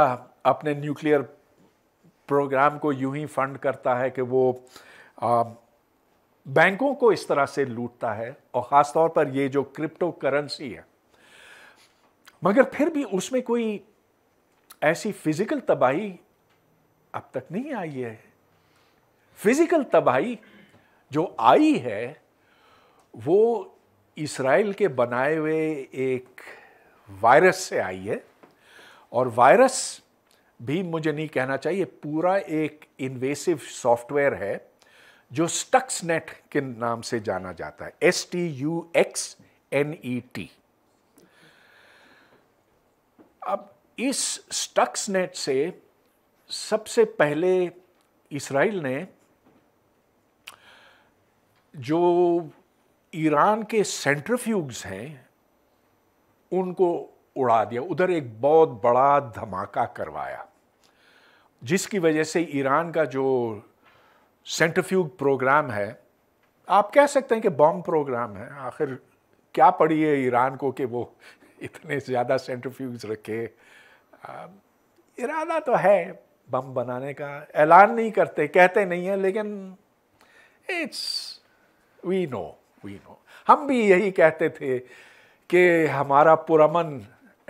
अपने न्यूक्लियर प्रोग्राम को यूं ही फंड करता है कि वो आ, बैंकों को इस तरह से लूटता है और ख़ास तौर पर ये जो क्रिप्टो करेंसी है मगर फिर भी उसमें कोई ऐसी फिज़िकल तबाही अब तक नहीं आई है फिजिकल तबाही जो आई है वो इसराइल के बनाए हुए एक वायरस से आई है और वायरस भी मुझे नहीं कहना चाहिए पूरा एक इन्वेसिव सॉफ्टवेयर है जो स्टक्स नेट के नाम से जाना जाता है S T U X N E T अब इस स्टक्स नेट से सबसे पहले इसराइल ने जो ईरान के सेंट्रफ्यूग्स हैं उनको उड़ा दिया उधर एक बहुत बड़ा धमाका करवाया जिसकी वजह से ईरान का जो सेंट्रफ्यूग प्रोग्राम है आप कह सकते हैं कि बॉम्ब प्रोग्राम है आखिर क्या पड़ी है ईरान को कि वो इतने ज़्यादा सेंट्रफ्यूग्स रखे इरादा तो है बम बनाने का ऐलान नहीं करते कहते नहीं है लेकिन it's we know we know हम भी यही कहते थे कि हमारा पुरमन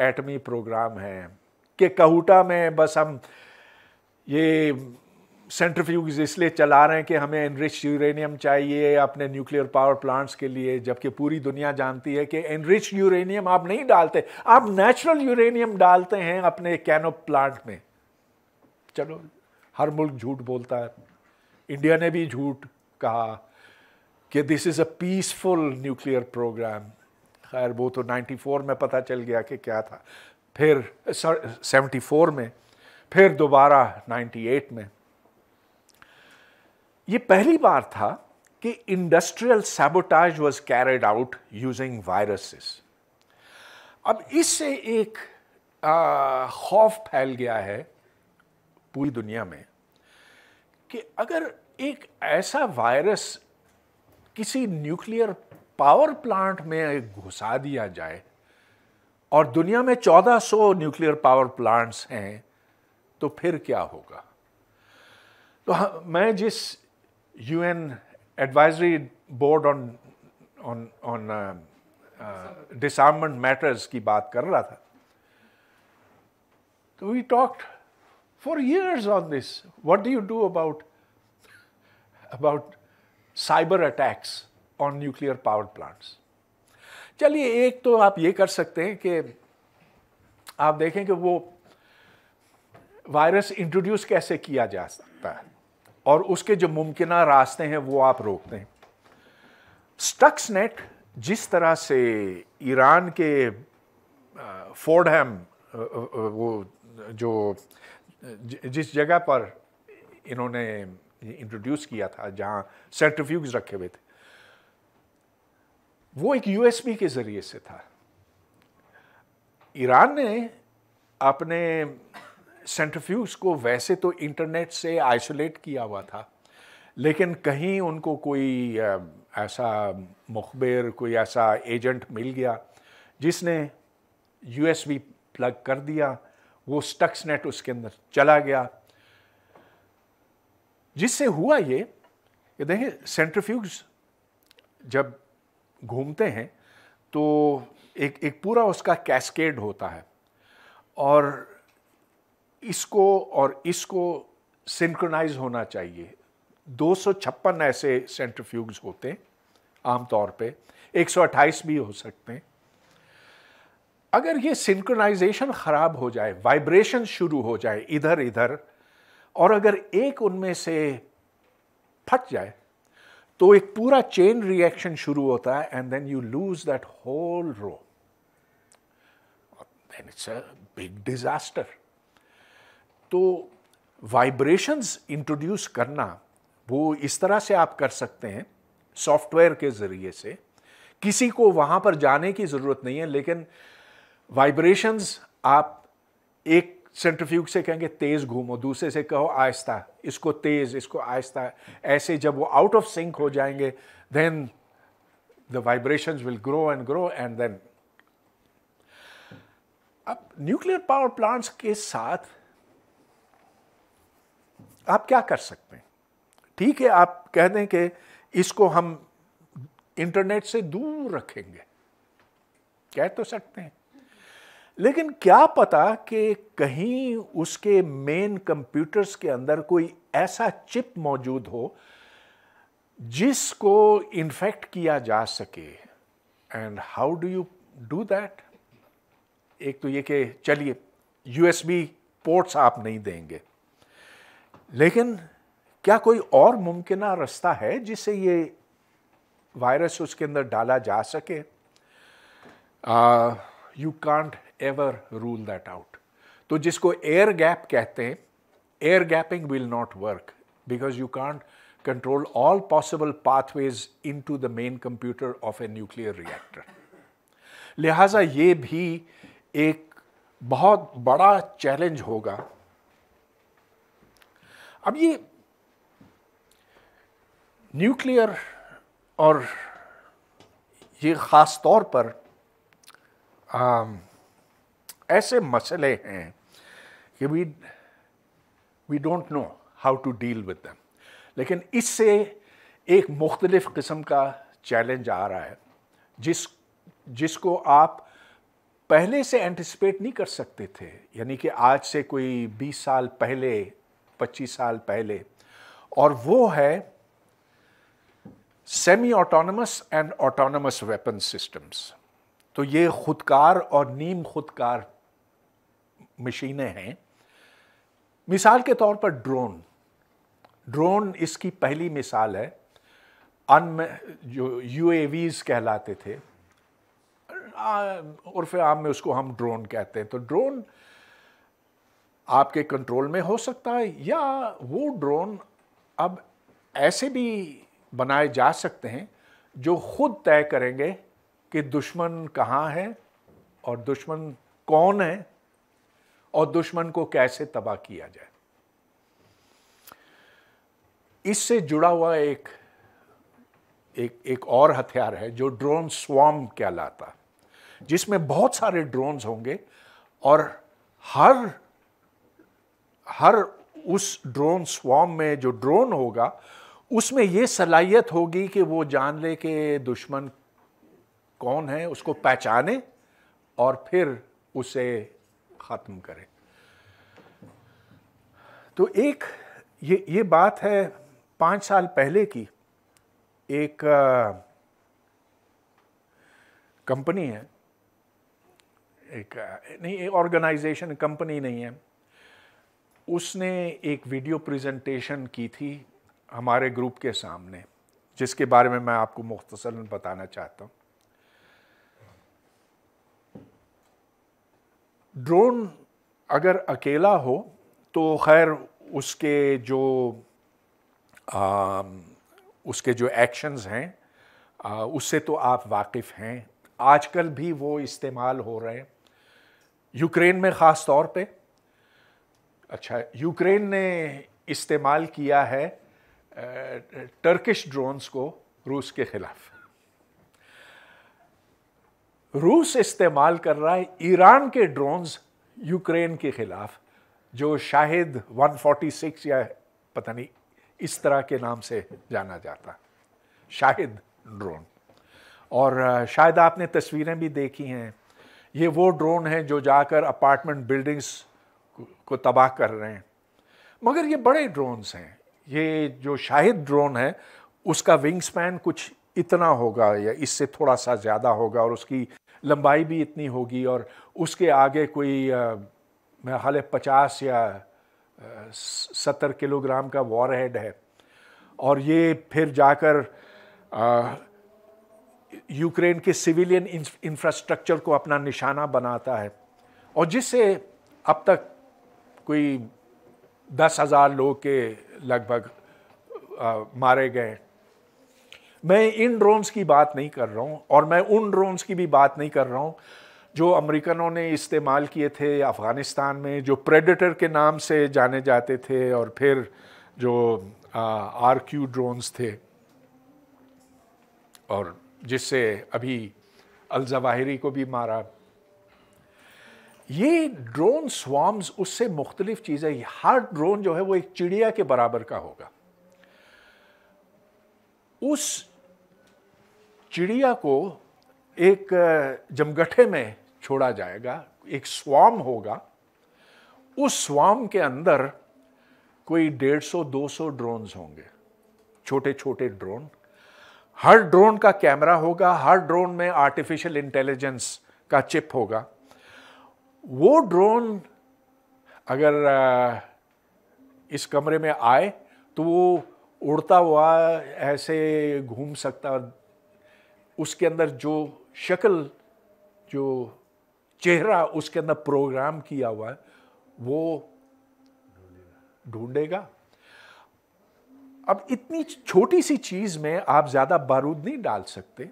एटमी प्रोग्राम है कि कहूटा में बस हम ये सेंट्रफ्यूज इसलिए चला रहे हैं कि हमें एनरिच यूरेनियम चाहिए अपने न्यूक्लियर पावर प्लांट्स के लिए जबकि पूरी दुनिया जानती है कि एनरिच यूरेनियम आप नहीं डालते आप नेचुरल यूरेनियम डालते हैं अपने कैनो प्लांट में चलो हर मुल्क झूठ बोलता है इंडिया ने भी झूठ कहा कि this is a peaceful nuclear programme खैर वो तो 94 में पता चल गया कि क्या था फिर 74 में फिर दोबारा 98 में ये पहली बार था कि industrial sabotage was carried out using viruses अब इससे एक खौफ फैल गया है पूरी दुनिया में कि अगर एक ऐसा वायरस किसी न्यूक्लियर पावर प्लांट में घुसा दिया जाए और दुनिया में 1400 न्यूक्लियर पावर प्लांट्स हैं तो फिर क्या होगा तो हाँ, मैं जिस UN advisory board on on on disarmament matters की बात कर रहा था तो we talked for years on this. What do you do about, about cyber attacks on nuclear power plants? चलिए एक तो आप ये कर सकते हैं कि आप देखें कि वो वायरस इंट्रोड्यूस कैसे किया जा सकता है और उसके जो मुमकिन रास्ते हैं वो आप रोक दें स्टक्स नेट जिस तरह से ईरान के फोर्डहम वो जो जिस जगह पर इन्होंने इंट्रोड्यूस किया था जहाँ सेंट्रीफ्यूज रखे हुए थे वो एक यूएसबी के ज़रिए से था ईरान ने अपने सेंट्रीफ्यूज को वैसे तो इंटरनेट से आइसोलेट किया हुआ था लेकिन कहीं उनको कोई ऐसा मुखबिर कोई ऐसा एजेंट मिल गया जिसने यूएसबी प्लग कर दिया वो स्टक्स नेट उसके अंदर चला गया जिससे हुआ ये ये देखिए सेंट्रीफ्यूज जब घूमते हैं तो एक एक पूरा उसका कैस्केड होता है और इसको और इसको सिंक्रोनाइज होना चाहिए दो ऐसे सेंट्रीफ्यूज होते हैं आमतौर पे 128 भी हो सकते हैं अगर ये सिंक्रोनाइजेशन ख़राब हो जाए वाइब्रेशन शुरू हो जाए इधर इधर और अगर एक उनमें से फट जाए तो एक पूरा चेन रिएक्शन शुरू होता है and then you lose that whole row then it's a big disaster तो वाइब्रेशंस इंट्रोड्यूस करना वो इस तरह से आप कर सकते हैं सॉफ्टवेयर के ज़रिए से किसी को वहां पर जाने की ज़रूरत नहीं है लेकिन वाइब्रेशंस आप एक सेंट्रीफ्यूज से कहेंगे तेज़ घूमो दूसरे से कहो आहिस्ता इसको तेज़ इसको आहिस्ता ऐसे जब वो आउट ऑफ सिंक हो जाएंगे then the vibrations will grow and grow and then अब न्यूक्लियर पावर प्लांट्स के साथ आप क्या कर सकते हैं ठीक है आप कह दें कि इसको हम इंटरनेट से दूर रखेंगे कह तो सकते हैं लेकिन क्या पता कि कहीं उसके मेन कंप्यूटर्स के अंदर कोई ऐसा चिप मौजूद हो जिसको इन्फेक्ट किया जा सके and how do you do that एक तो ये कि चलिए यूएसबी पोर्ट्स आप नहीं देंगे लेकिन क्या कोई और मुमकिन रास्ता है जिससे ये वायरस उसके अंदर डाला जा सके ah, you can't ever rule that out तो जिसको एयर गैप कहते हैं air gapping will not work because you can't control all possible pathways into the main computer of a nuclear reactor लिहाजा ये भी एक बहुत बड़ा चैलेंज होगा अब ये न्यूक्लियर और ये ख़ास तौर पर ऐसे मसले हैं कि we we don't know how to deal with them लेकिन इससे एक मुख्तलिफ़ किस्म का चैलेंज आ रहा है जिस जिसको आप पहले से एंटिसपेट नहीं कर सकते थे यानी कि आज से कोई 20 साल पहले 25 साल पहले और वो है semi autonomous and autonomous weapon systems तो ये खुदकार और नीम खुदकार मशीनें हैं मिसाल के तौर पर ड्रोन ड्रोन इसकी पहली मिसाल है अन जो यू कहलाते थे उर्फ आम में उसको हम ड्रोन कहते हैं तो ड्रोन आपके कंट्रोल में हो सकता है या वो ड्रोन अब ऐसे भी बनाए जा सकते हैं जो खुद तय करेंगे कि दुश्मन कहाँ है और दुश्मन कौन है और दुश्मन को कैसे तबाह किया जाए इससे जुड़ा हुआ एक एक एक और हथियार है जो ड्रोन स्वाम क्या लाता जिसमें बहुत सारे ड्रोन्स होंगे और हर हर उस ड्रोन स्वाम में जो ड्रोन होगा उसमें यह सलाहियत होगी कि वो जान ले के दुश्मन कौन है उसको पहचाने और फिर उसे ख़त्म करें तो एक ये ये बात है पाँच साल पहले की एक कंपनी है एक नहीं एक ऑर्गेनाइजेशन कंपनी नहीं है उसने एक वीडियो प्रेजेंटेशन की थी हमारे ग्रुप के सामने जिसके बारे में मैं आपको मुख्तसर बताना चाहता हूँ ड्रोन अगर अकेला हो तो खैर उसके जो आ, उसके जो एक्शंस हैं आ, उससे तो आप वाकिफ़ हैं आजकल भी वो इस्तेमाल हो रहे हैं यूक्रेन में ख़ास तौर पे अच्छा यूक्रेन ने इस्तेमाल किया है टर्किश ड्रोन्स को रूस के ख़िलाफ़ रूस इस्तेमाल कर रहा है ईरान के ड्रोन्स यूक्रेन के खिलाफ जो शाहिद 146 या पता नहीं इस तरह के नाम से जाना जाता शाहिद ड्रोन और शायद आपने तस्वीरें भी देखी हैं ये वो ड्रोन हैं जो जाकर अपार्टमेंट बिल्डिंग्स को तबाह कर रहे हैं मगर ये बड़े ड्रोन्स हैं ये जो शाहिद ड्रोन है उसका विंग स्पैन कुछ इतना होगा या इससे थोड़ा सा ज़्यादा होगा और उसकी लंबाई भी इतनी होगी और उसके आगे कोई मैं हाल पचास या सत्तर किलोग्राम का वॉर हेड है और ये फिर जाकर यूक्रेन के सिविलियन इंफ्रास्ट्रक्चर को अपना निशाना बनाता है और जिससे अब तक कोई दस हज़ार लोग के लगभग मारे गए मैं इन ड्रोन्स की बात नहीं कर रहा हूँ और मैं उन ड्रोन्स की भी बात नहीं कर रहा हूँ जो अमेरिकनों ने इस्तेमाल किए थे अफ़गानिस्तान में जो प्रेडेटर के नाम से जाने जाते थे और फिर जो आर क्यू ड्रोन्स थे और जिससे अभी अलजवाहरी को भी मारा ये ड्रोन स्वाम्स उससे मुख्तलिफ चीज़ें हर ड्रोन जो है वो एक चिड़िया के बराबर का होगा उस चिड़िया को एक जमगठे में छोड़ा जाएगा एक स्वाम होगा उस स्वाम के अंदर कोई 150-200 ड्रोन्स होंगे छोटे छोटे ड्रोन हर ड्रोन का कैमरा होगा हर ड्रोन में आर्टिफिशियल इंटेलिजेंस का चिप होगा वो ड्रोन अगर इस कमरे में आए तो वो उड़ता हुआ ऐसे घूम सकता उसके अंदर जो शक्ल जो चेहरा उसके अंदर प्रोग्राम किया हुआ है वो ढूंढेगा अब इतनी छोटी सी चीज़ में आप ज़्यादा बारूद नहीं डाल सकते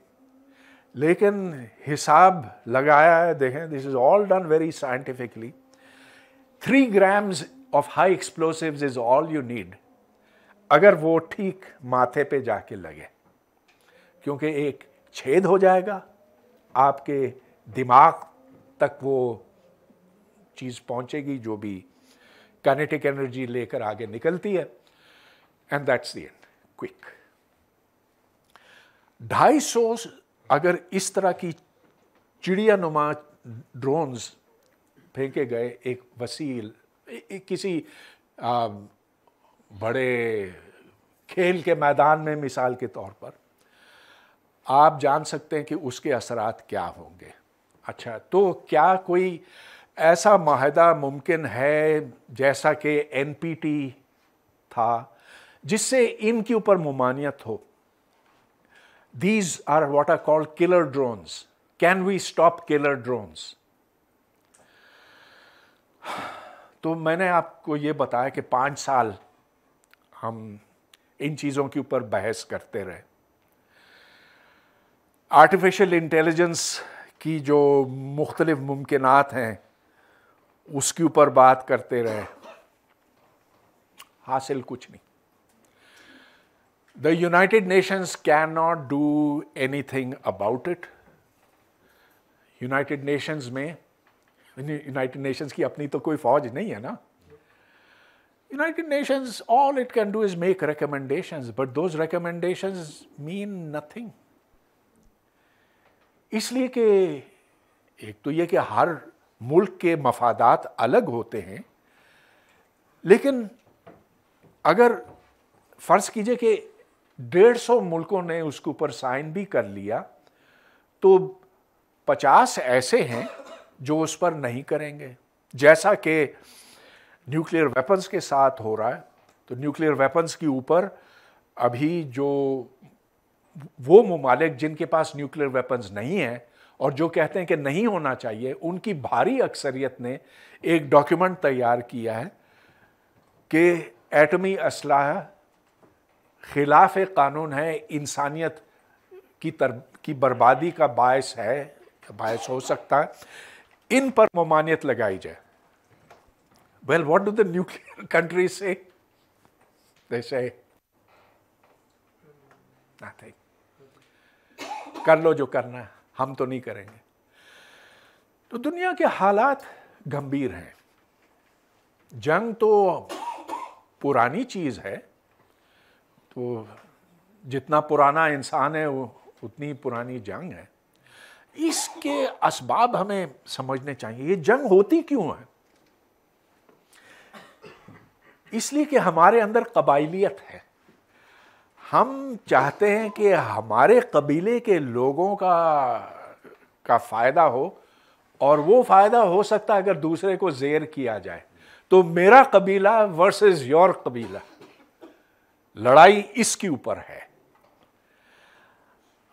लेकिन हिसाब लगाया है देखें this is all done very scientifically three grams of high explosive is all you need अगर वो ठीक माथे पे जाके लगे क्योंकि एक छेद हो जाएगा आपके दिमाग तक वो चीज़ पहुंचेगी जो भी कैनेटिक एनर्जी लेकर आगे निकलती है and that's the end quick ढाई सौ अगर इस तरह की चिड़िया नुमा ड्रोन्स फेंके गए एक वसील एक किसी आ, बड़े खेल के मैदान में मिसाल के तौर पर आप जान सकते हैं कि उसके असरात क्या होंगे अच्छा तो क्या कोई ऐसा माहदा मुमकिन है जैसा कि टी था जिससे इनके ऊपर ममानियत हो these are what are called killer drones can we stop killer drones तो मैंने आपको ये बताया कि पाँच साल हम इन चीज़ों के ऊपर बहस करते रहे आर्टिफिशियल इंटेलिजेंस की जो मुख्तलिफ़ मुमकिन हैं उसके ऊपर बात करते रहे हासिल कुछ नहीं the United Nations cannot do anything about it United Nations में यूनाइटेड नेशंस की अपनी तो कोई फौज नहीं है ना United Nations all it can do is make recommendations, but those recommendations mean nothing इसलिए कि एक तो ये कि हर मुल्क के मफादात अलग होते हैं लेकिन अगर फ़र्ज़ कीजिए कि डेढ़ सौ मुल्कों ने उसके ऊपर साइन भी कर लिया तो पचास ऐसे हैं जो उस पर नहीं करेंगे जैसा कि न्यूक्लियर वेपन्स के साथ हो रहा है तो न्यूक्लियर वेपन्स के ऊपर अभी जो वो ममालिक जिनके पास न्यूक्लियर वेपन्स नहीं हैं और जो कहते हैं कि नहीं होना चाहिए उनकी भारी अक्सरियत ने एक डॉक्यूमेंट तैयार किया है कि एटमी असलाह खिलाफ कानून है इंसानियत की तर की बर्बादी का बायस है बायस हो सकता है इन पर ममानियत लगाई जाए well what do the nuclear countries say they से nothing. कर लो जो करना है हम तो नहीं करेंगे तो दुनिया के हालात गंभीर हैं जंग तो पुरानी चीज़ है तो जितना पुराना इंसान है वो उतनी पुरानी जंग है इसके असबाब हमें समझने चाहिए ये जंग होती क्यों है इसलिए कि हमारे अंदर कबाइलियत है हम चाहते हैं कि हमारे कबीले के लोगों का का फ़ायदा हो और वो फ़ायदा हो सकता है अगर दूसरे को जेर किया जाए तो मेरा कबीला वर्सेस योर कबीला लड़ाई इसके ऊपर है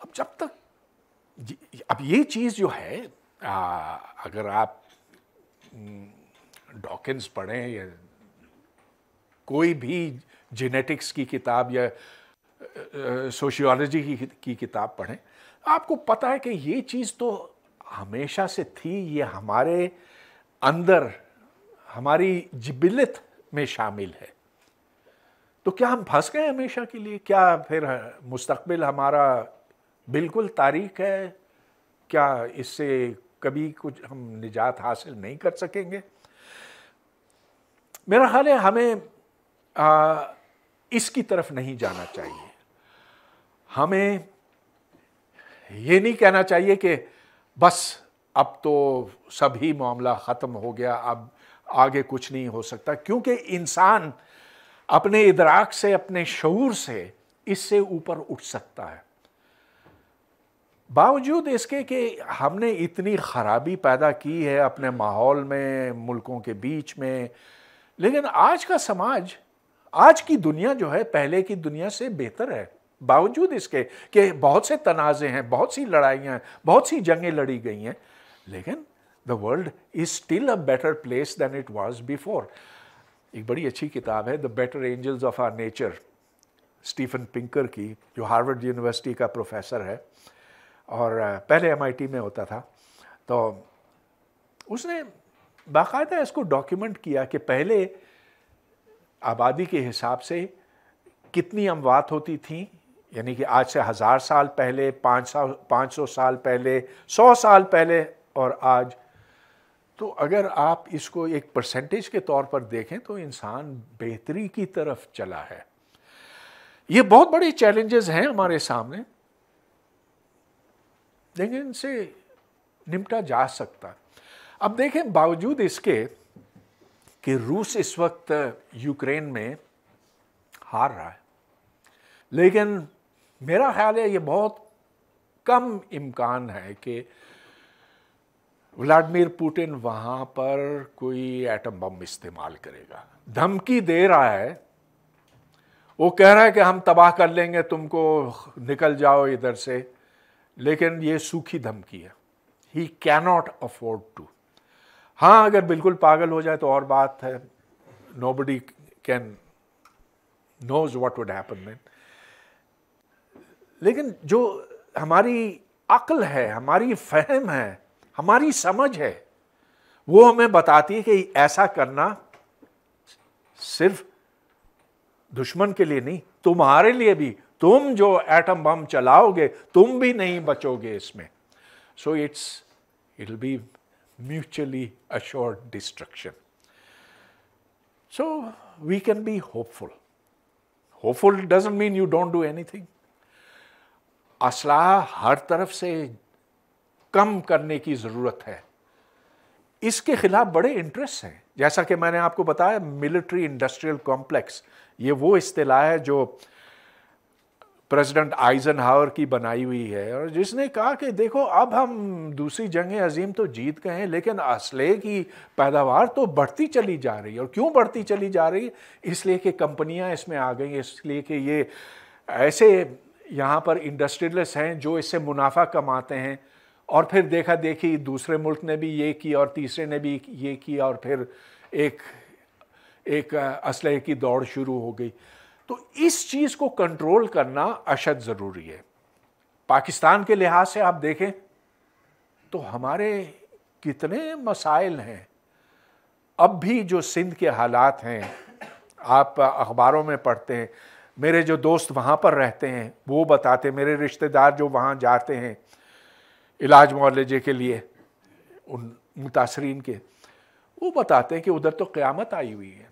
अब जब तक अब ये चीज़ जो है आ, अगर आप डॉकिन्स हम्म, पढ़ें या कोई भी जेनेटिक्स की किताब या सोशियोलॉजी की, की किताब पढ़ें आपको पता है कि ये चीज़ तो हमेशा से थी ये हमारे अंदर हमारी जिबिलत में शामिल है तो क्या हम फंस गए हमेशा के लिए क्या फिर मुस्तबिल हमारा बिल्कुल तारीख है क्या इससे कभी कुछ हम निजात हासिल नहीं कर सकेंगे मेरा ख्याल है हमें आ, इसकी तरफ नहीं जाना चाहिए हमें ये नहीं कहना चाहिए कि बस अब तो सभी मामला ख़त्म हो गया अब आगे कुछ नहीं हो सकता क्योंकि इंसान अपने इदराक से अपने शूर से इससे ऊपर उठ सकता है बावजूद इसके कि हमने इतनी ख़राबी पैदा की है अपने माहौल में मुल्कों के बीच में लेकिन आज का समाज आज की दुनिया जो है पहले की दुनिया से बेहतर है बावजूद इसके कि बहुत से तनाज़े हैं बहुत सी लड़ाइयाँ हैं बहुत सी जंगें लड़ी गई हैं लेकिन the world is still a better place than it was before एक बड़ी अच्छी किताब है the Better Angels of Our Nature Steven Pinker की जो हार्वर्ड यूनिवर्सिटी का प्रोफेसर है और uh, पहले एम में होता था तो उसने बाकायदा इसको डॉक्यूमेंट किया कि पहले आबादी के हिसाब से कितनी अमवात होती थी यानी कि आज से हज़ार साल पहले पाँच साल पाँच सौ साल पहले सौ साल पहले और आज तो अगर आप इसको एक परसेंटेज के तौर पर देखें तो इंसान बेहतरी की तरफ चला है ये बहुत बड़े चैलेंजेस हैं हमारे सामने लेकिन इनसे निपटा जा सकता अब देखें बावजूद इसके कि रूस इस वक्त यूक्रेन में हार रहा है लेकिन मेरा ख्याल है ये बहुत कम इम्कान है कि व्लादिमीर पुतिन वहाँ पर कोई एटम बम इस्तेमाल करेगा धमकी दे रहा है वो कह रहा है कि हम तबाह कर लेंगे तुमको निकल जाओ इधर से लेकिन ये सूखी धमकी है ही कैनॉट अफोर्ड टू हाँ अगर बिल्कुल पागल हो जाए तो और बात है nobody can knows what would happen then लेकिन जो हमारी अक्ल है हमारी फहम है हमारी समझ है वो हमें बताती है कि ऐसा करना सिर्फ दुश्मन के लिए नहीं तुम्हारे लिए भी तुम जो एटम बम चलाओगे तुम भी नहीं बचोगे इसमें so it's it be mutually assured destruction so we can be hopeful hopeful doesn't mean you don't do anything असलाह हर तरफ से कम करने की ज़रूरत है इसके खिलाफ बड़े इंटरेस्ट हैं जैसा कि मैंने आपको बताया मिलिट्री इंडस्ट्रियल कॉम्प्लेक्स ये वो अतलाह है जो प्रेसिडेंट आइजन हावर की बनाई हुई है और जिसने कहा कि देखो अब हम दूसरी जंग अजीम तो जीत गए हैं लेकिन असले की पैदावार तो बढ़ती चली जा रही है और क्यों बढ़ती चली जा रही है इसलिए कि कंपनियां इसमें आ गई हैं इसलिए कि ये ऐसे यहाँ पर इंडस्ट्रियलिस्ट हैं जो इससे मुनाफा कमाते हैं और फिर देखा देखी दूसरे मुल्क ने भी ये की और तीसरे ने भी ये की और फिर एक एक असलहे की दौड़ शुरू हो गई तो इस चीज़ को कंट्रोल करना अशद ज़रूरी है पाकिस्तान के लिहाज से आप देखें तो हमारे कितने मसाइल हैं अब भी जो सिंध के हालात हैं आप अखबारों में पढ़ते हैं मेरे जो दोस्त वहाँ पर रहते हैं वो बताते मेरे रिश्तेदार जो वहाँ जाते हैं इलाज मुआलजे के लिए उन मुतासरीन के वो बताते हैं कि उधर तो क़्यामत आई हुई है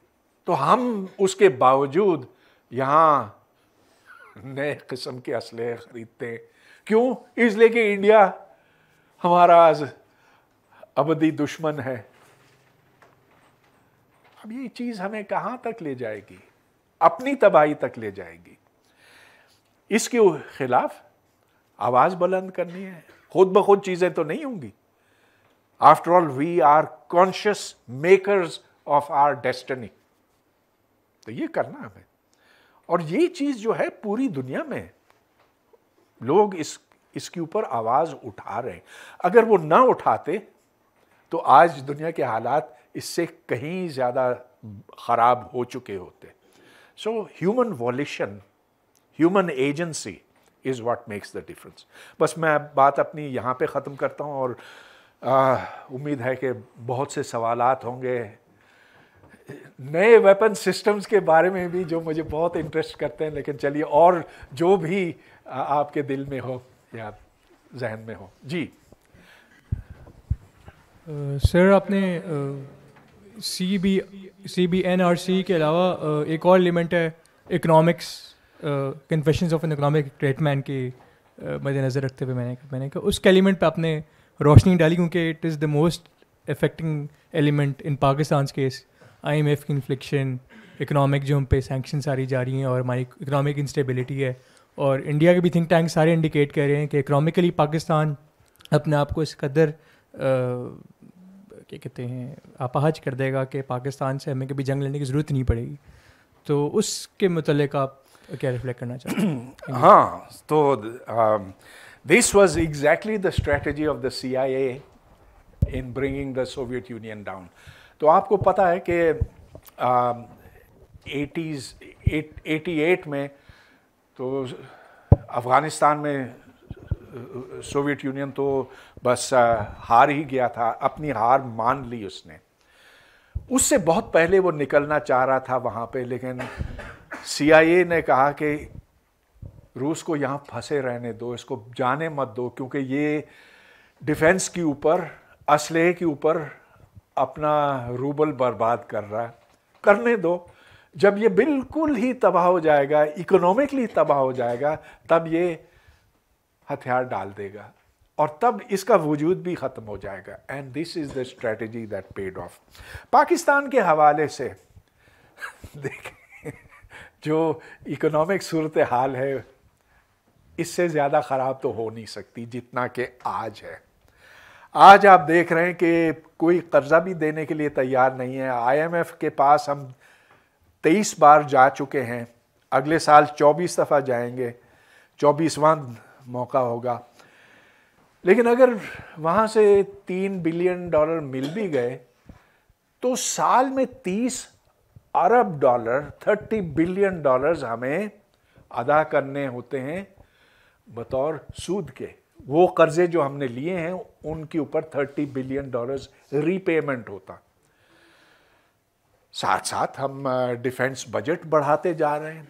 तो हम उसके बावजूद यहाँ नए किस्म के असले ख़रीदते हैं क्यों इसलिए कि इंडिया हमारा आज अबदी दुश्मन है अब ये चीज़ हमें कहाँ तक ले जाएगी अपनी तबाही तक ले जाएगी इसके खिलाफ आवाज बुलंद करनी है खुद ब खुद चीजें तो नहीं होंगी after all we are conscious makers of our destiny तो ये करना हमें और ये चीज जो है पूरी दुनिया में लोग इस इसके ऊपर आवाज उठा रहे हैं अगर वो ना उठाते तो आज दुनिया के हालात इससे कहीं ज्यादा खराब हो चुके होते So human volition, human agency is what makes the difference बस मैं बात अपनी यहाँ पे ख़त्म करता हूँ और उम्मीद है कि बहुत से सवाल होंगे नए वेपन सिस्टम्स के बारे में भी जो मुझे बहुत इंटरेस्ट करते हैं लेकिन चलिए और जो भी आ, आपके दिल में हो या जहन में हो जी सर uh, आपने uh... C B C B N R C के अलावा एक और एलिमेंट है economics Confessions of an Economic Hit Man की मद्देनज़र रखते हुए मैंने मैंने कहा उसके एलिमेंट पे आपने रोशनी डाली क्योंकि it is the most affecting element in Pakistan case I M F की इन्फ्लिक्शन इकनॉमिक जो हम पे सेंक्शन सारी जा रही हैं और हमारी इकनॉमिक इंस्टेबिलिटी है और इंडिया के भी थिंक टैंक सारे इंडिकेट कर रहे हैं कि इकनॉमिकली पाकिस्तान अपने आप को इस कदर क्या कहते हैं अपाहज कर देगा कि पाकिस्तान से हमें कभी जंग लेने की ज़रूरत नहीं पड़ेगी तो उसके मतलब आप क्या रिफ्लेक्ट करना चाहते हैं हाँ तो this was exactly the strategy of the C I A in bringing the Soviet Union down तो आपको पता है कि एटीज़ एटी एट में तो अफ़गानिस्तान में सोवियत यूनियन तो बस हार ही गया था अपनी हार मान ली उसने उससे बहुत पहले वो निकलना चाह रहा था वहाँ पे लेकिन सीआईए ने कहा कि रूस को यहाँ फंसे रहने दो इसको जाने मत दो क्योंकि ये डिफेंस के ऊपर असलहे के ऊपर अपना रूबल बर्बाद कर रहा है करने दो जब ये बिल्कुल ही तबाह हो जाएगा इकोनॉमिकली तबाह हो जाएगा तब ये हथियार डाल देगा और तब इसका वजूद भी ख़त्म हो जाएगा and this is the strategy that paid off Pakistan के हवाले से देखें जो इकोनॉमिक सूरत हाल है इससे ज़्यादा ख़राब तो हो नहीं सकती जितना कि आज है आज आप देख रहे हैं कि कोई कर्ज़ा भी देने के लिए तैयार नहीं है आईएमएफ के पास हम तेईस बार जा चुके हैं अगले साल चौबीस दफ़ा जाएंगे चौबीसवा मौका होगा लेकिन अगर वहाँ से तीन बिलियन डॉलर मिल भी गए तो साल में तीस अरब डॉलर थर्टी बिलियन डॉलर्स हमें अदा करने होते हैं बतौर सूद के वो कर्जे जो हमने लिए हैं उनके ऊपर थर्टी बिलियन डॉलर्स रीपेमेंट होता साथ साथ हम डिफेंस बजट बढ़ाते जा रहे हैं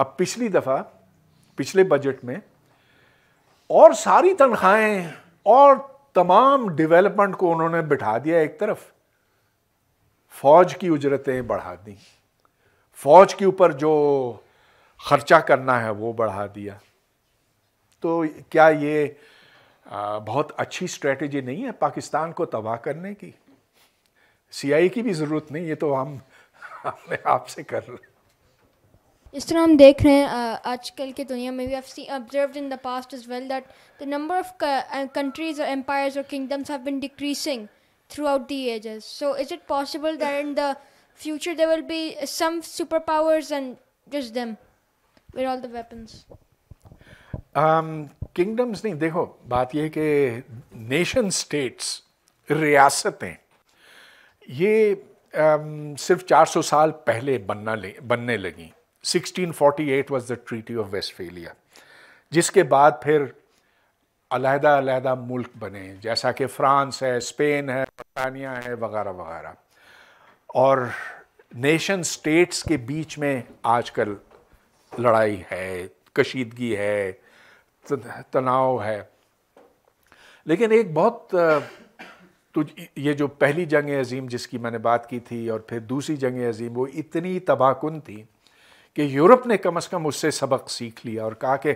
अब पिछली दफ़ा पिछले बजट में और सारी तनख्वाहें और तमाम डेवलपमेंट को उन्होंने बिठा दिया एक तरफ फौज की उजरतें बढ़ा दी फौज के ऊपर जो खर्चा करना है वो बढ़ा दिया तो क्या ये बहुत अच्छी स्ट्रेटजी नहीं है पाकिस्तान को तबाह करने की सीआई की भी ज़रूरत नहीं ये तो हम अपने आप से कर रहे इस तरह हम देख रहे हैं आजकल की दुनिया में we have see observe in the past is well that the number of countries और एम्पायर्स और kingdoms have been decreasing throughout the ages so is it possible that in the future there will be some superpowers and just them with all the weapons kingdoms um, नहीं देखो बात यह कि नेशन स्टेट्स रियासतें ये um, सिर्फ 400 साल पहले बनना ले बनने लगी 1648 was the Treaty of Westphalia जिसके बाद फिर अलहदा अलहदा मुल्क बने जैसा कि फ्रांस है स्पेन है बरतानिया है वगैरह वगैरह और नेशन स्टेट्स के बीच में आजकल लड़ाई है कशीदगी है तनाव है लेकिन एक बहुत तो ये जो पहली जंग अजीम जिसकी मैंने बात की थी और फिर दूसरी जंग अजीम वो इतनी तबाहकुन थी कि यूरोप ने कम अज़ कम उससे सबक सीख लिया और कहा कि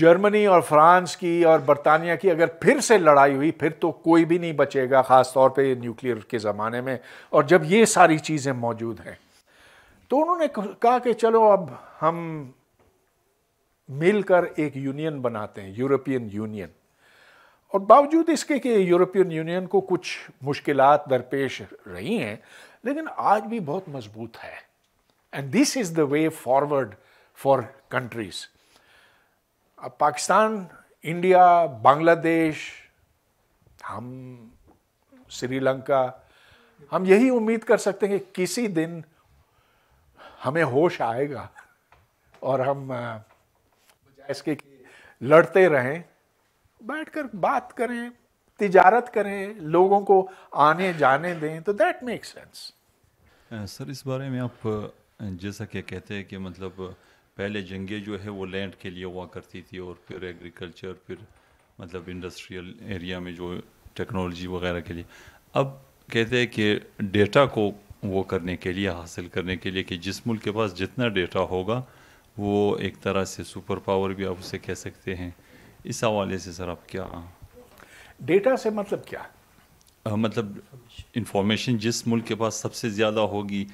जर्मनी और फ्रांस की और बरतानिया की अगर फिर से लड़ाई हुई फिर तो कोई भी नहीं बचेगा ख़ास तौर पे न्यूक्लियर के ज़माने में और जब ये सारी चीज़ें मौजूद हैं तो उन्होंने कहा कि चलो अब हम मिलकर एक यूनियन बनाते हैं यूरोपियन यूनियन और बावजूद इसके कि यूरोपियन यूनियन को कुछ मुश्किल दरपेश रही हैं लेकिन आज भी बहुत मजबूत है and this is the way forward for countries अब पाकिस्तान इंडिया बांग्लादेश हम श्रीलंका हम यही उम्मीद कर सकते हैं कि किसी दिन हमें होश आएगा और हम इसके लड़ते रहें बैठकर बात करें तिजारत करें लोगों को आने जाने दें तो दैट मेक सेंस सर इस बारे में आप जैसा कि कहते हैं कि मतलब पहले जंगे जो है वो लैंड के लिए हुआ करती थी और फिर एग्रीकल्चर फिर मतलब इंडस्ट्रियल एरिया में जो टेक्नोलॉजी वगैरह के लिए अब कहते हैं कि डेटा को वो करने के लिए हासिल करने के लिए कि जिस मुल्क के पास जितना डेटा होगा वो एक तरह से सुपर पावर भी आप उसे कह सकते हैं इस हवाले से सर आप क्या डेटा से मतलब क्या आ, मतलब इंफॉर्मेशन जिस मुल्क के पास सबसे ज़्यादा होगी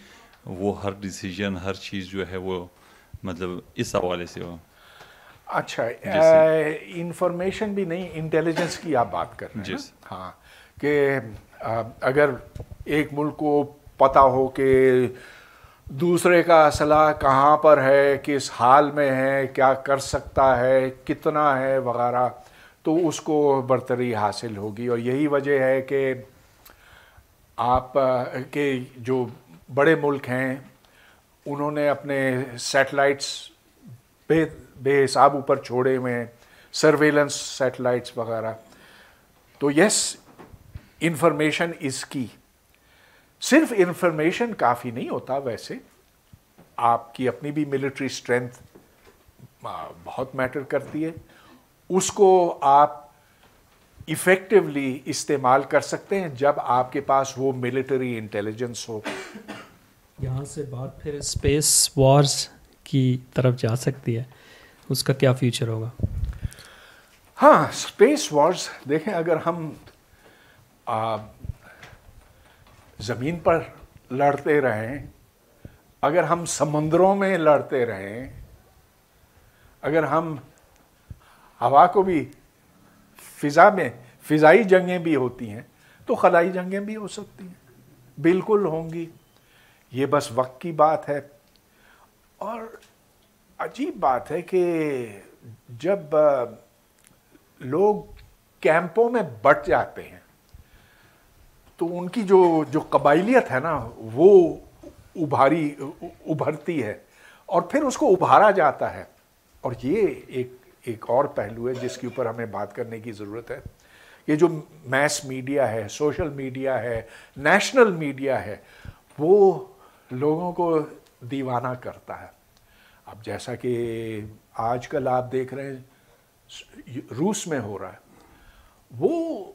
वो हर डिसीजन हर चीज़ जो है वो मतलब इस हवाले से हो अच्छा इंफॉर्मेशन भी नहीं इंटेलिजेंस की आप बात कर रहे हैं हाँ कि अगर एक मुल्क को पता हो कि दूसरे का असला कहाँ पर है किस हाल में है क्या कर सकता है कितना है वगैरह तो उसको बरतरी हासिल होगी और यही वजह है कि आप के जो बड़े मुल्क हैं उन्होंने अपने सैटेलाइट्स बे बेहिसाब ऊपर छोड़े हुए हैं सर्वेलेंस सैटेलाइट्स वगैरह तो यस इंफॉर्मेशन इज़ की सिर्फ इन्फॉर्मेशन काफ़ी नहीं होता वैसे आपकी अपनी भी मिलिट्री स्ट्रेंथ बहुत मैटर करती है उसको आप इफ़ेक्टिवली इस्तेमाल कर सकते हैं जब आपके पास वो मिलिट्री इंटेलिजेंस हो यहाँ से बात फिर स्पेस वॉर्स की तरफ जा सकती है उसका क्या फ्यूचर होगा हाँ स्पेस वॉर्स देखें अगर हम ज़मीन पर लड़ते रहें अगर हम समंदरों में लड़ते रहें अगर हम हवा को भी फ़िज़ा में फ़िज़ाई जंगें भी होती हैं तो खलाई जंगें भी हो सकती हैं बिल्कुल होंगी ये बस वक्त की बात है और अजीब बात है कि जब लोग कैंपों में बट जाते हैं तो उनकी जो जो कबाइलियत है ना वो उभारी उभरती है और फिर उसको उभारा जाता है और ये एक एक और पहलू है जिसके ऊपर हमें बात करने की ज़रूरत है ये जो मैस मीडिया है सोशल मीडिया है नेशनल मीडिया है वो लोगों को दीवाना करता है अब जैसा कि आजकल आप देख रहे हैं रूस में हो रहा है वो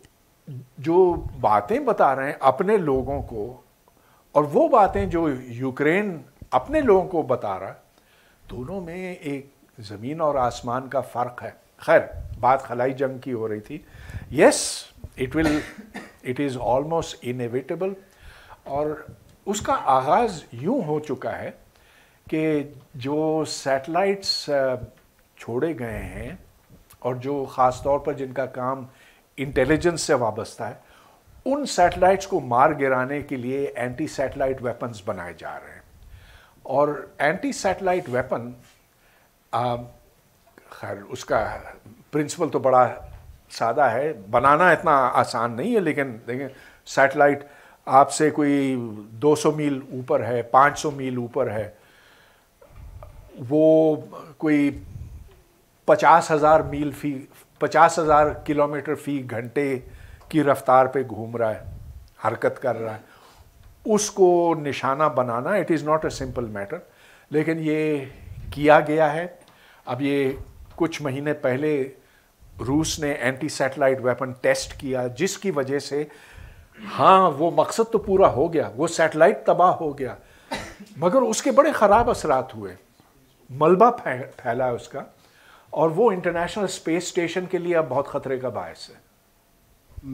जो बातें बता रहे हैं अपने लोगों को और वो बातें जो यूक्रेन अपने लोगों को बता रहा है दोनों में एक ज़मीन और आसमान का फ़र्क है खैर बात खलाई जंग की हो रही थी yes it will it is almost inevitable और उसका आगाज़ यूँ हो चुका है कि जो सैटेलाइट्स छोड़े गए हैं और जो ख़ास तौर पर जिनका काम इंटेलिजेंस से वाबस्ता है उन सैटेलाइट्स को मार गिराने के लिए एंटी सैटेलाइट वेपन्स बनाए जा रहे हैं और एंटी सैटेलाइट वेपन खैर उसका प्रिंसिपल तो बड़ा सादा है बनाना इतना आसान नहीं है लेकिन देखें सैटेलाइट आपसे कोई 200 मील ऊपर है 500 मील ऊपर है वो कोई पचास हज़ार मील फी पचास हज़ार किलोमीटर फी घंटे की रफ्तार पे घूम रहा है हरकत कर रहा है उसको निशाना बनाना it is not a simple matter लेकिन ये किया गया है अब ये कुछ महीने पहले रूस ने एंटी सैटेलाइट वेपन टेस्ट किया जिसकी वजह से हाँ वो मकसद तो पूरा हो गया वो सैटेलाइट तबाह हो गया मगर उसके बड़े ख़राब असरात हुए मलबा फैला है उसका और वो इंटरनेशनल स्पेस स्टेशन के लिए अब बहुत ख़तरे का बायस है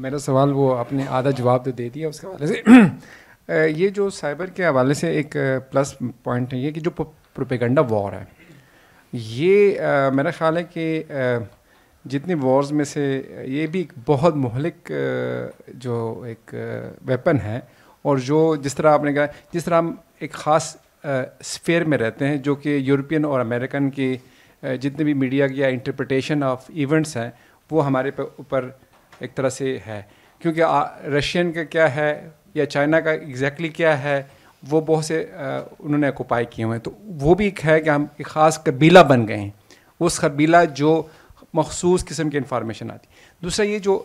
मेरा सवाल वो आपने आधा जवाब तो दे दिया उसके हवाले से ये जो साइबर के हवाले से एक प्लस पॉइंट है ये कि जो प्रोपेगेंडा वॉर है ये आ, मेरा ख्याल है कि जितनी वॉर्स में से ये भी एक बहुत महलिक जो एक वेपन है और जो जिस तरह आपने कहा जिस तरह हम एक ख़ास स्फेयर में रहते हैं जो कि यूरोपियन और अमेरिकन की जितने भी मीडिया की इंटरप्रटेशन ऑफ इवेंट्स हैं वो हमारे ऊपर एक तरह से है क्योंकि रशियन का क्या है या चाइना का एग्जैक्टली exactly क्या है वो बहुत से उन्होंने उपाय किए हुए हैं तो वो भी एक है कि हम एक ख़ास कबीला बन गए हैं उस कबीला जो मखसूस किस्म की इंफॉर्मेशन आती दूसरा ये जो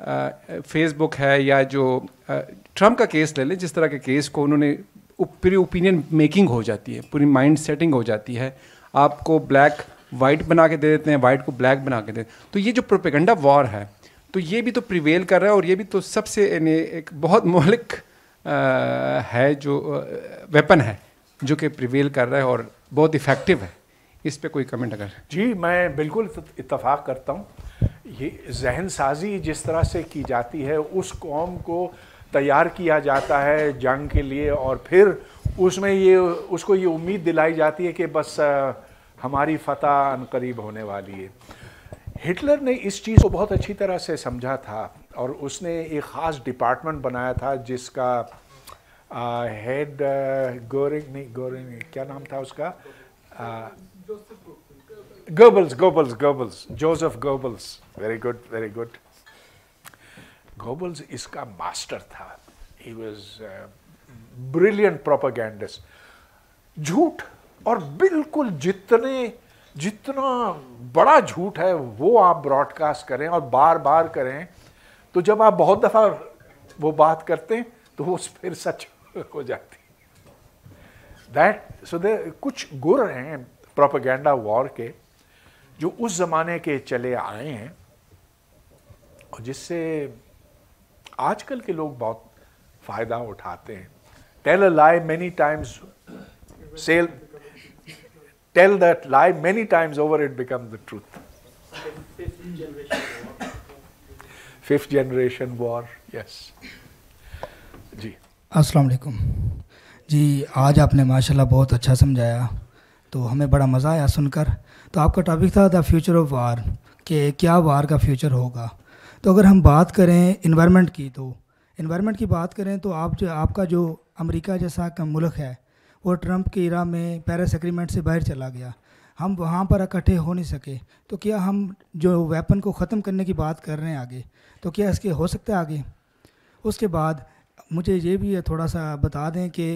फेसबुक है या जो ट्रम्प का केस ले लें जिस तरह के केस को उन्होंने पूरी ओपिनियन मेकिंग हो जाती है पूरी माइंड सेटिंग हो जाती है आपको ब्लैक वाइट बना के दे देते हैं वाइट को ब्लैक बना के दे तो ये जो प्रोपेगेंडा वॉर है तो ये भी तो प्रिवेल कर रहा है और ये भी तो सबसे एक बहुत मौलिक है जो वेपन है जो कि प्रिवेल कर रहा है और बहुत इफेक्टिव है इस पे कोई कमेंट अगर जी मैं बिल्कुल इतफाक़ करता हूँ ये जहन साजी जिस तरह से की जाती है उस कौम को तैयार किया जाता है जंग के लिए और फिर उसमें ये उसको ये उम्मीद दिलाई जाती है कि बस हमारी फतह अनकरीब होने वाली है हिटलर ने इस चीज़ को बहुत अच्छी तरह से समझा था और उसने एक ख़ास डिपार्टमेंट बनाया था जिसका हेड गोरिंग नहीं गोरिंग क्या नाम था उसका Goebbels Goebbels Goebbels Joseph Goebbels very good very good Goebbels इसका मास्टर था ही वॉज ब्रिलियंट प्रोपागैंडस झूठ और बिल्कुल जितने जितना बड़ा झूठ है वो आप ब्रॉडकास्ट करें और बार बार करें तो जब आप बहुत दफ़ा वो बात करते हैं तो वो फिर सच हो जाती दैट सो दे कुछ गुर हैं प्रोपागेंडा वॉर के जो उस ज़माने के चले आए हैं और जिससे आजकल के लोग बहुत फ़ायदा उठाते हैं tell a lie many times sell tell that lie many times over it become the truth fifth generation war yes जी अस्सलाम वालेकुम जी आज आपने माशाल्लाह बहुत अच्छा समझाया तो हमें बड़ा मज़ा आया सुनकर तो आपका टॉपिक था द फ्यूचर ऑफ वार के क्या वार का फ्यूचर होगा तो अगर हम बात करें इन्वायरमेंट की तो इन्वायरमेंट की बात करें तो आप जो आपका जो अमेरिका जैसा का मुल्क है वो ट्रंप की इरा में पेरिस एग्रीमेंट से बाहर चला गया हम वहाँ पर इकट्ठे हो नहीं सके तो क्या हम जो वेपन को ख़त्म करने की बात कर रहे हैं आगे तो क्या इसके हो सकता है आगे उसके बाद मुझे ये भी थोड़ा सा बता दें कि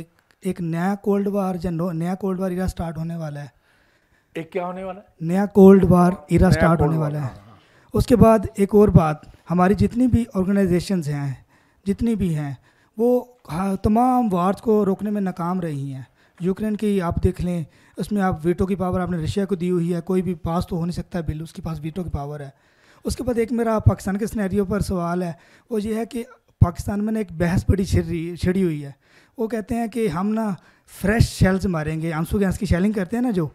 एक नया कोल्ड वार या नया कोल्ड वार इरा स्टार्ट होने वाला है एक क्या होने वाला है नया कोल्ड वार इरा स्टार्ट होने वाला है हाँ, हाँ। उसके बाद एक और बात हमारी जितनी भी ऑर्गेनाइजेशंस हैं जितनी भी हैं वो हाँ, तमाम वार्स को रोकने में नाकाम रही हैं यूक्रेन की आप देख लें उसमें आप वीटो की पावर आपने रशिया को दी हुई है कोई भी पास तो हो नहीं सकता बिल उसके पास वीटो की पावर है उसके बाद एक मेरा पाकिस्तान के स्नैरियो पर सवाल है वो ये है कि पाकिस्तान में ना एक बहस बड़ी छिड़ी छिड़ी हुई है वो कहते हैं कि हम ना फ्रेश शेल्स मारेंगे आंसू गैस की शेलिंग करते हैं ना जो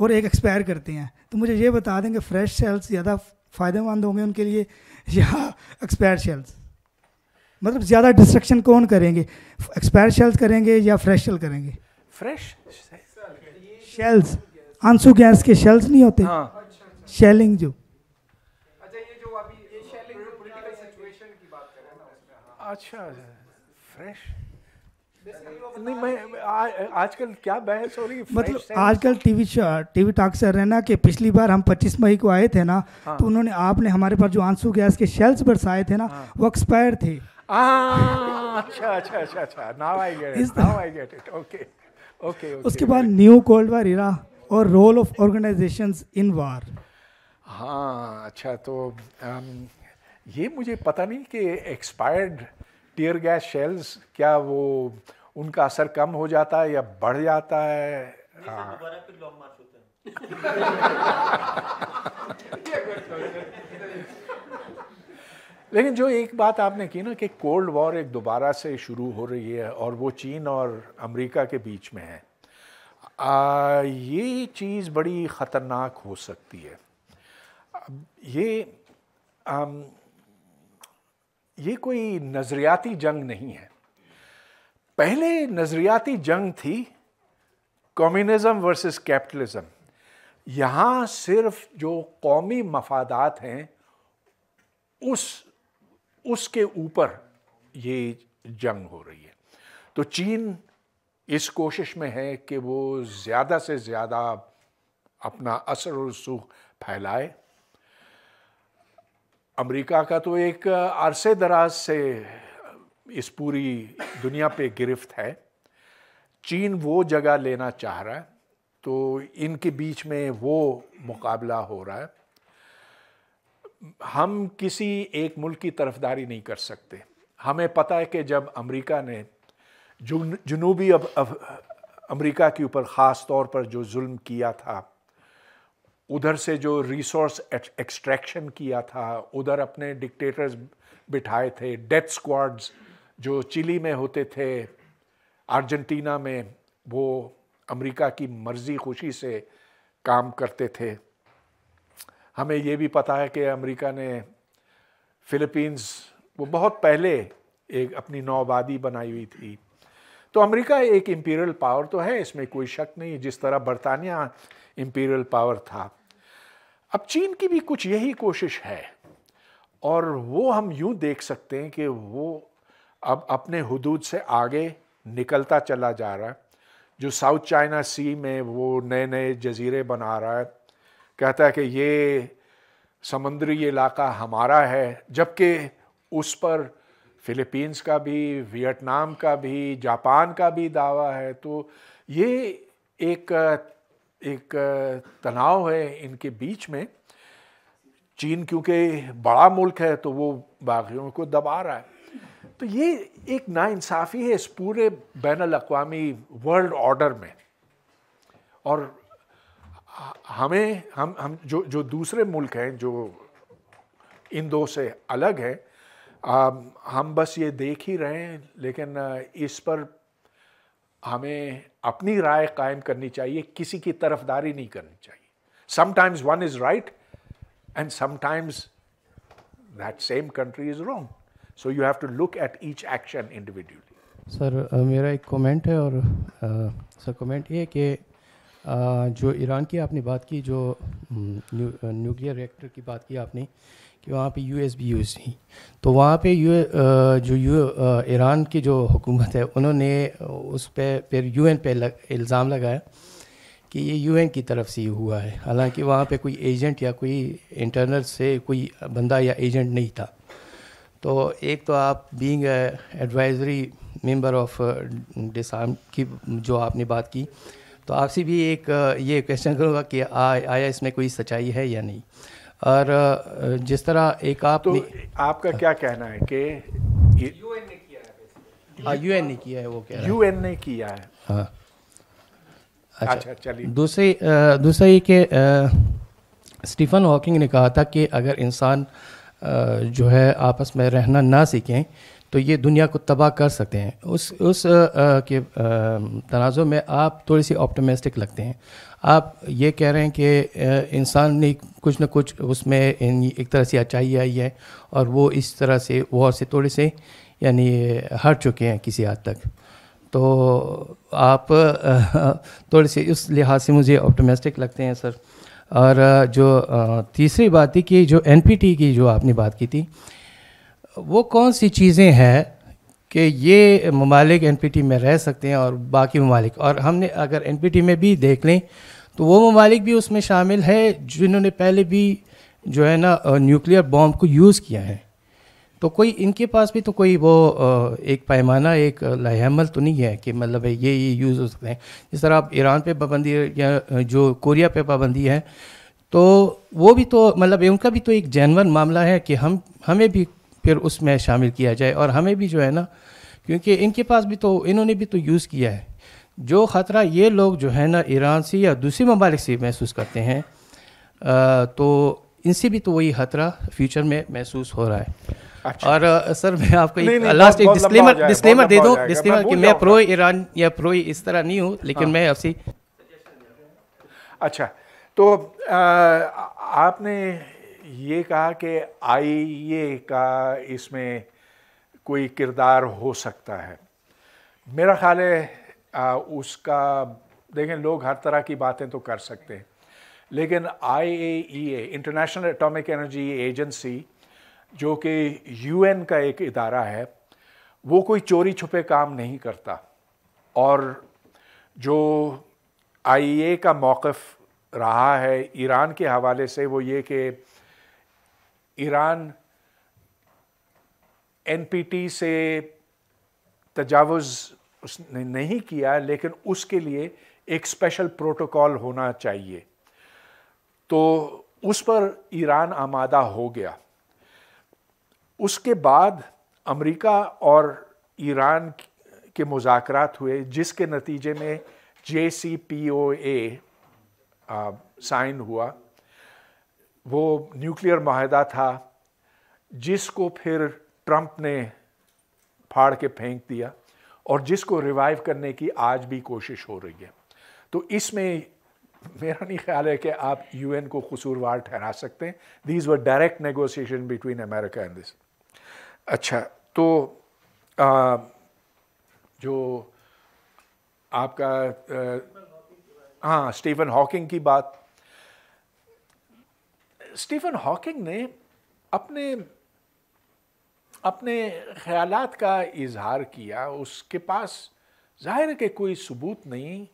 और एक एक्सपायर करते हैं तो मुझे ये बता देंगे फ्रेश शेल्स ज़्यादा फ़ायदेमंद होंगे उनके लिए या एक्सपायर शेल्स मतलब ज़्यादा डिस्ट्रक्शन कौन करेंगे एक्सपायर शेल्स करेंगे या फ्रेश शेल करेंगे फ्रेश शेल्स आंसू गैस के शेल्स नहीं होते हाँ। शेलिंग जो अच्छा फ्रेश हाँ। अच्छा, नहीं मैं आजकल क्या बहस हो रही है मतलब आजकल टीवी टीवी टॉक सर है ना कि पिछली बार हम 25 मई को आए थे ना हाँ। तो उन्होंने आपने हमारे पर जो आंसू गैस के शेल्स बरसाए थे ना हाँ। वो एक्सपायर थे हाँ, अच्छा अच्छा अच्छा अच्छा now I get it now I get it okay okay उसके बाद न्यू कोल्ड वार इरा और role of organisations in war हाँ अच्छा तो आम, um, ये मुझे पता नहीं कि एक्सपायर्ड टीयर गैस शेल्स क्या वो उनका असर कम हो जाता है या बढ़ जाता है हाँ। लेकिन जो एक बात आपने की ना कि कोल्ड वॉर एक दोबारा से शुरू हो रही है और वो चीन और अमेरिका के बीच में है आ, ये चीज़ बड़ी ख़तरनाक हो सकती है ये आम, ये कोई नज़रियाती जंग नहीं है पहले नज़रियाती जंग थी कम्युनिज्म वर्सेस कैपिटलिज्म यहाँ सिर्फ जो कौमी मफादात हैं उस उसके ऊपर ये जंग हो रही है तो चीन इस कोशिश में है कि वो ज़्यादा से ज़्यादा अपना असर और सुख फैलाए अमेरिका का तो एक अरसे दराज से इस पूरी दुनिया पे गिरफ्त है चीन वो जगह लेना चाह रहा है तो इनके बीच में वो मुकाबला हो रहा है हम किसी एक मुल्क की तरफदारी नहीं कर सकते हमें पता है कि जब अमेरिका ने जुन, जुनूबी अब, अब अमेरिका के ऊपर ख़ास तौर पर जो जुल्म किया था उधर से जो रिसोर्स एक्सट्रैक्शन किया था उधर अपने डिक्टेटर्स बिठाए थे डेथ स्क्वाड्स जो चिली में होते थे अर्जेंटीना में वो अमेरिका की मर्ज़ी खुशी से काम करते थे हमें ये भी पता है कि अमेरिका ने फिलीपींस वो बहुत पहले एक अपनी नौबादी बनाई हुई थी तो अमेरिका एक इम्पीरियल पावर तो है इसमें कोई शक नहीं जिस तरह बरतानिया इम्पीरियल पावर था अब चीन की भी कुछ यही कोशिश है और वो हम यूं देख सकते हैं कि वो अब अपने हदूद से आगे निकलता चला जा रहा है जो साउथ चाइना सी में वो नए नए जजीरे बना रहा है कहता है कि ये समुद्री इलाका हमारा है जबकि उस पर फिलीपींस का भी वियतनाम का भी जापान का भी दावा है तो ये एक एक तनाव है इनके बीच में चीन क्योंकि बड़ा मुल्क है तो वो बागियों को दबा रहा है तो ये एक नाइंसाफ़ी है इस पूरे बैन अवी वर्ल्ड ऑर्डर में और हमें हम हम जो जो दूसरे मुल्क हैं जो इन दो से अलग हैं हम बस ये देख ही रहे हैं लेकिन इस पर हमें अपनी राय कायम करनी चाहिए किसी की तरफदारी नहीं करनी चाहिए sometimes one is right and sometimes that same country is wrong so you have to look at each action individually sir मेरा एक कमेंट है और सर कमेंट ये कि जो ईरान की आपने बात की जो हम्म, न्यूक्लियर रिएक्टर की बात की आपने कि वहाँ पे यू एस बी यूज़ थी तो वहाँ पे यू जो यू ईरान की जो हुकूमत है उन्होंने उस पर फिर यू एन पे लग, इल्ज़ाम लगाया कि ये यू एन की तरफ से हुआ है हालांकि वहाँ पे कोई एजेंट या कोई इंटरनल से कोई बंदा या एजेंट नहीं था तो एक तो आप being advisory member of disarm की जो आपने बात की तो आपसे भी एक ये क्वेश्चन करूँगा कि आ, आया इसमें कोई सच्चाई है या नहीं और जिस तरह एक आप तो आपका हाँ। क्या कहना है कि यूएन ने किया है हाँ, ने किया है वो क्या यूएन ने किया है हाँ। अच्छा, अच्छा चलिए दूसरी दूसरा ये कि स्टीफन हॉकिंग ने कहा था कि अगर इंसान जो है आपस में रहना ना सीखें तो ये दुनिया को तबाह कर सकते हैं उस उस के तनाज़ में आप थोड़ी सी ऑप्टोमेस्टिक लगते हैं आप ये कह रहे हैं कि इंसान ने कुछ ना कुछ उसमें एक तरह से अच्छाई आई है और वो इस तरह से वॉर से थोड़े से यानी हट चुके हैं किसी हद तक तो आप थोड़े से उस लिहाज से मुझे ऑप्टोमेस्टिक लगते हैं सर और जो तीसरी बात थी कि जो एन की जो आपने बात की थी वो कौन सी चीज़ें हैं कि ये ममालिक एन में रह सकते हैं और बाकी ममालिक और हमने अगर एन में भी देख लें तो वो ममालिक भी उसमें शामिल है जिन्होंने पहले भी जो है ना न्यूक्लियर बॉम्ब को यूज़ किया है तो कोई इनके पास भी तो कोई वो एक पैमाना एक लाहमल तो नहीं है कि मतलब ये ये यूज़ हो सकते हैं जिस तरह आप ईरान पे पाबंदी या जो कोरिया पे पाबंदी है तो वो भी तो मतलब उनका भी तो एक जैनवन मामला है कि हम हमें भी फिर उसमें शामिल किया जाए और हमें भी जो है ना क्योंकि इनके पास भी तो इन्होंने भी तो यूज़ किया है जो ख़तरा ये लोग जो है ना ईरान से या दूसरे ममालिक से महसूस करते हैं तो इनसे भी तो वही ख़तरा फ्यूचर में महसूस हो रहा है अच्छा। और सर मैं आपको एक लास्ट एक डिस्क्लेमर डिस्क्लेमर दे दूँ डिस्क्लेमर कि मैं प्रो ईरान या प्रो इस तरह नहीं हूँ लेकिन हाँ। मैं आपसे अच्छा तो आ, आपने ये कहा कि आई ए का इसमें कोई किरदार हो सकता है मेरा ख़्याल है आ, उसका देखें लोग हर तरह की बातें तो कर सकते हैं लेकिन I A International Atomic Energy Agency जो कि यूएन का एक इदारा है वो कोई चोरी छुपे काम नहीं करता और जो आई e का मौक़ रहा है ईरान के हवाले से वो ये कि ईरान एनपीटी से तजावज़ उसने नहीं किया लेकिन उसके लिए एक स्पेशल प्रोटोकॉल होना चाहिए तो उस पर ईरान आमादा हो गया उसके बाद अमेरिका और ईरान के मुजाकरात हुए जिसके नतीजे में जे सी पी ओ ए साइन हुआ वो न्यूक्लियर माहिदा था जिसको फिर ट्रंप ने फाड़ के फेंक दिया और जिसको रिवाइव करने की आज भी कोशिश हो रही है तो इसमें मेरा नहीं ख्याल है कि आप यूएन को कसूरवार ठहरा सकते हैं these were direct negotiation between America and this अच्छा तो आ, जो आपका हाँ स्टीफन हॉकिंग की बात स्टीफन हॉकिंग ने अपने अपने ख्याल का इजहार किया उसके पास ज़ाहिर के कोई सबूत नहीं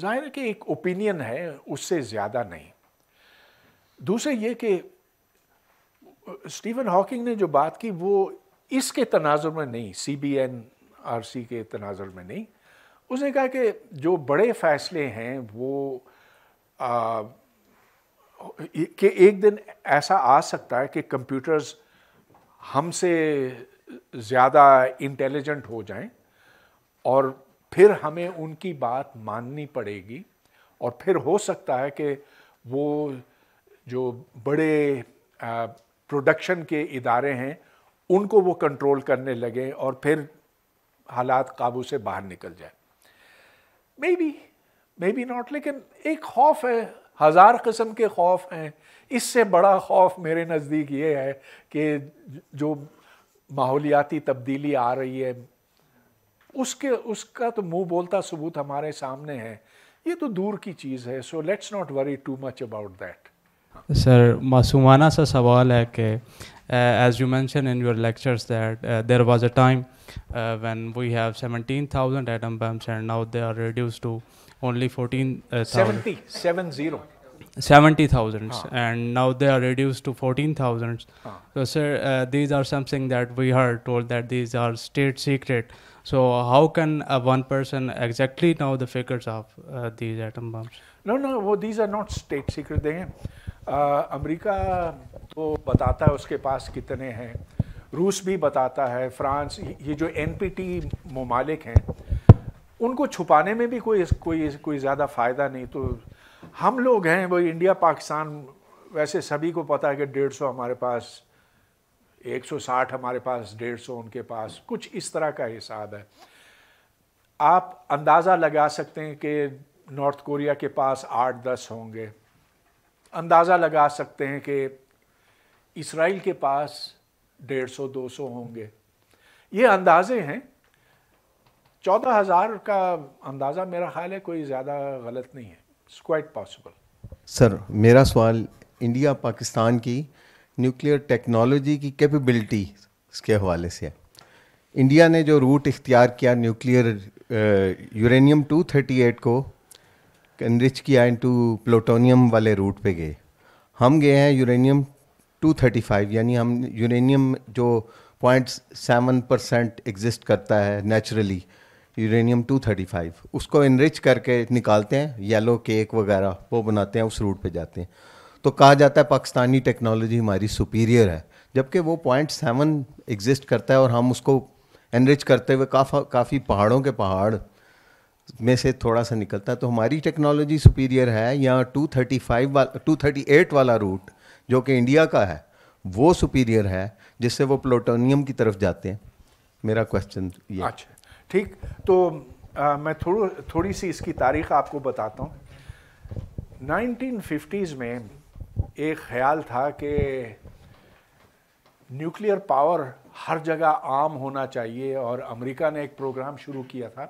ज़ाहिर के एक ओपिनियन है उससे ज़्यादा नहीं दूसरे ये कि स्टीफन हॉकिंग ने जो बात की वो इसके तनाजर में नहीं C B N R C के तनाजर में नहीं उसने कहा कि जो बड़े फ़ैसले हैं वो आ, कि एक दिन ऐसा आ सकता है कि कंप्यूटर्स हमसे ज़्यादा इंटेलिजेंट हो जाएं और फिर हमें उनकी बात माननी पड़ेगी और फिर हो सकता है कि वो जो बड़े प्रोडक्शन के इदारे हैं उनको वो कंट्रोल करने लगे और फिर हालात काबू से बाहर निकल जाए maybe maybe not लेकिन एक खौफ है हज़ार कस्म के खौफ हैं इससे बड़ा खौफ मेरे नज़दीक ये है कि जो माहौलियाती तब्दीली आ रही है उसके उसका तो मुंह बोलता सबूत हमारे सामने है ये तो दूर की चीज़ है so let's not worry too much about that sir मासूमाना सा सवाल है कि as you mention in your lectures that there was a time we have seventeen thousand atom bombs and now they are reduce to only 14 uh, 70 seven zero 70,000 huh. Ah. and now they are reduced to 14,000. Huh. Ah. So, sir, uh, these are something that we are told that these are state secret. So, how can uh, one person exactly know the figures of uh, these atom bombs? No, no, these are not state secret. देखें uh, अमेरिका तो बताता है उसके पास कितने हैं रूस भी बताता है फ्रांस ये जो एन ममालिक हैं उनको छुपाने में भी कोई कोई कोई ज़्यादा फ़ायदा नहीं तो हम लोग हैं वो इंडिया पाकिस्तान वैसे सभी को पता है कि डेढ़ सौ हमारे पास एक सौ साठ हमारे पास डेढ़ सौ उनके पास कुछ इस तरह का हिसाब है आप अंदाज़ा लगा सकते हैं कि नॉर्थ कोरिया के पास आठ दस होंगे अंदाज़ा लगा सकते हैं कि इसराइल के पास डेढ़ सौ दो सौ होंगे ये अंदाजे हैं चौदह हज़ार का अंदाज़ा मेरा ख्याल है कोई ज़्यादा गलत नहीं है इट्स क्वाइट पॉसिबल सर मेरा सवाल इंडिया पाकिस्तान की न्यूक्लियर टेक्नोलॉजी की कैपेबिलिटी के हवाले से है इंडिया ने जो रूट इख्तियार किया न्यूक्लियर यूरेनियम 238 को एनरिच किया इनटू प्लूटोनियम वाले रूट पे गए हम गए हैं यूरेनियम 235 यानी हम यूरेनियम जो पॉइंट सेवन परसेंट एग्जिस्ट करता है नेचुरली यूरेनियम 235 उसको इनरिच करके निकालते हैं येलो केक वगैरह वो बनाते हैं उस रूट पे जाते हैं तो कहा जाता है पाकिस्तानी टेक्नोलॉजी हमारी सुपीरियर है जबकि वो पॉइंट सेवन एग्जिस्ट करता है और हम उसको एनरिच करते हुए काफ़ा काफ़ी पहाड़ों के पहाड़ में से थोड़ा सा निकलता है तो हमारी टेक्नोलॉजी सुपीरियर है या 235 वाला 238 वाला रूट जो कि इंडिया का है वो सुपीरियर है जिससे वो प्लूटोनियम की तरफ जाते हैं मेरा क्वेश्चन ये अच्छा ठीक तो आ, मैं थोड़ थोड़ी सी इसकी तारीख आपको बताता हूँ 1950s में एक ख्याल था कि न्यूक्लियर पावर हर जगह आम होना चाहिए और अमेरिका ने एक प्रोग्राम शुरू किया था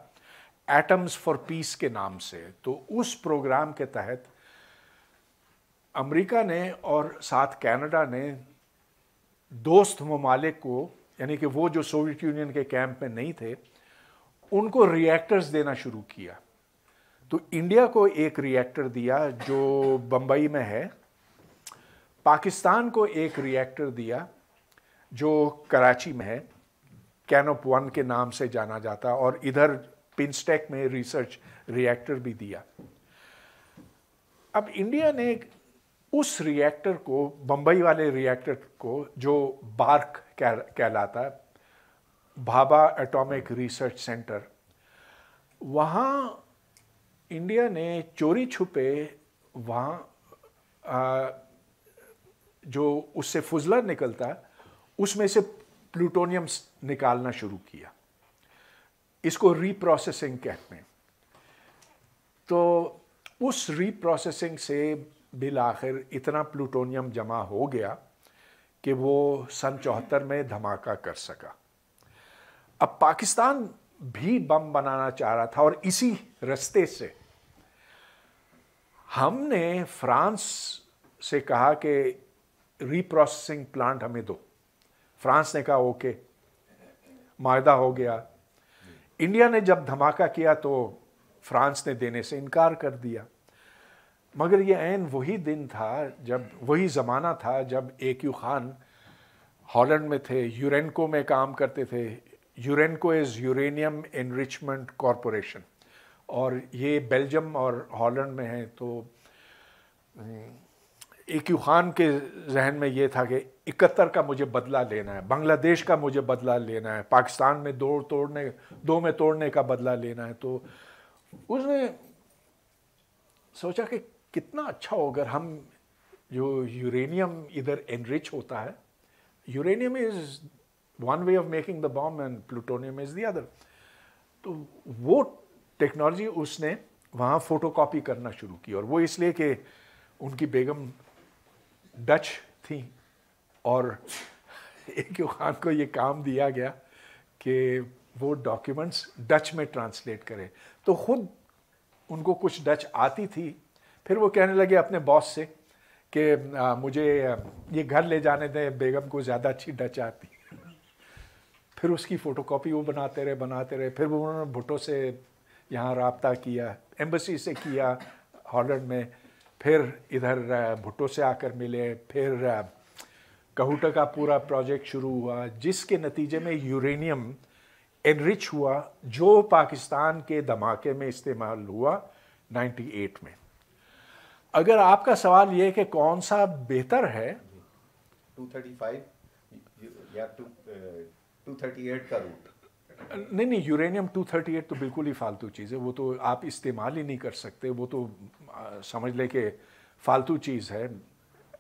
एटम्स फॉर पीस के नाम से तो उस प्रोग्राम के तहत अमेरिका ने और साथ कनाडा ने दोस्त ममालिक को यानी कि वो जो सोवियत यूनियन के कैंप में नहीं थे उनको रिएक्टर्स देना शुरू किया तो इंडिया को एक रिएक्टर दिया जो बम्बई में है पाकिस्तान को एक रिएक्टर दिया जो कराची में है कैनोप वन के नाम से जाना जाता और इधर पिंस्टेक में रिसर्च रिएक्टर भी दिया अब इंडिया ने उस रिएक्टर को बम्बई वाले रिएक्टर को जो बार्क कहलाता है भाभा एटॉमिक रिसर्च सेंटर वहाँ इंडिया ने चोरी छुपे वहाँ जो उससे फुजला निकलता उसमें से प्लूटोनियम निकालना शुरू किया इसको रीप्रोसेसिंग कहते हैं तो उस रीप्रोसेसिंग से बिल आखिर इतना प्लूटोनियम जमा हो गया कि वो सन चौहत्तर में धमाका कर सका अब पाकिस्तान भी बम बनाना चाह रहा था और इसी रस्ते से हमने फ्रांस से कहा कि रीप्रोसेसिंग प्लांट हमें दो फ्रांस ने कहा ओके मायदा हो गया इंडिया ने जब धमाका किया तो फ्रांस ने देने से इनकार कर दिया मगर ये एन वही दिन था जब वही ज़माना था जब ए क्यू ख़ान हॉलैंड में थे यूरेनको में काम करते थे Urenco is uranium enrichment corporation और ये बेल्जियम और हॉलैंड में है तो हम्म, एक यू ख़ान के जहन में ये था कि इकहत्तर का मुझे बदला लेना है बांग्लादेश का मुझे बदला लेना है पाकिस्तान में दो तोड़ने दो में तोड़ने का बदला लेना है तो उसने सोचा कि कितना अच्छा हो अगर हम जो यूरेनियम इधर एनरिच होता है uranium is one way of making the bomb and plutonium is the other तो वो टेक्नोलॉजी उसने वहाँ फोटोकॉपी करना शुरू की और वो इसलिए कि उनकी बेगम डच थी और एक खान को ये काम दिया गया कि वो डॉक्यूमेंट्स डच में ट्रांसलेट करें तो खुद उनको कुछ डच आती थी फिर वो कहने लगे अपने बॉस से कि मुझे ये घर ले जाने दें बेगम को ज़्यादा अच्छी डच आती फिर उसकी फ़ोटोकॉपी वो बनाते रहे बनाते रहे फिर उन्होंने भुटो से यहाँ रबता किया एम्बसी से किया हॉलैंड में फिर इधर भुट्टो से आकर मिले फिर कहूटा का पूरा प्रोजेक्ट शुरू हुआ जिसके नतीजे में यूरेनियम एनरिच हुआ जो पाकिस्तान के धमाके में इस्तेमाल हुआ 98 में अगर आपका सवाल ये कि कौन सा बेहतर है 235 या 238 का रूट नहीं नहीं यूरेनियम 238 तो बिल्कुल ही फालतू चीज़ है वो तो आप इस्तेमाल ही नहीं कर सकते वो तो आ, समझ ले के फालतू चीज़ है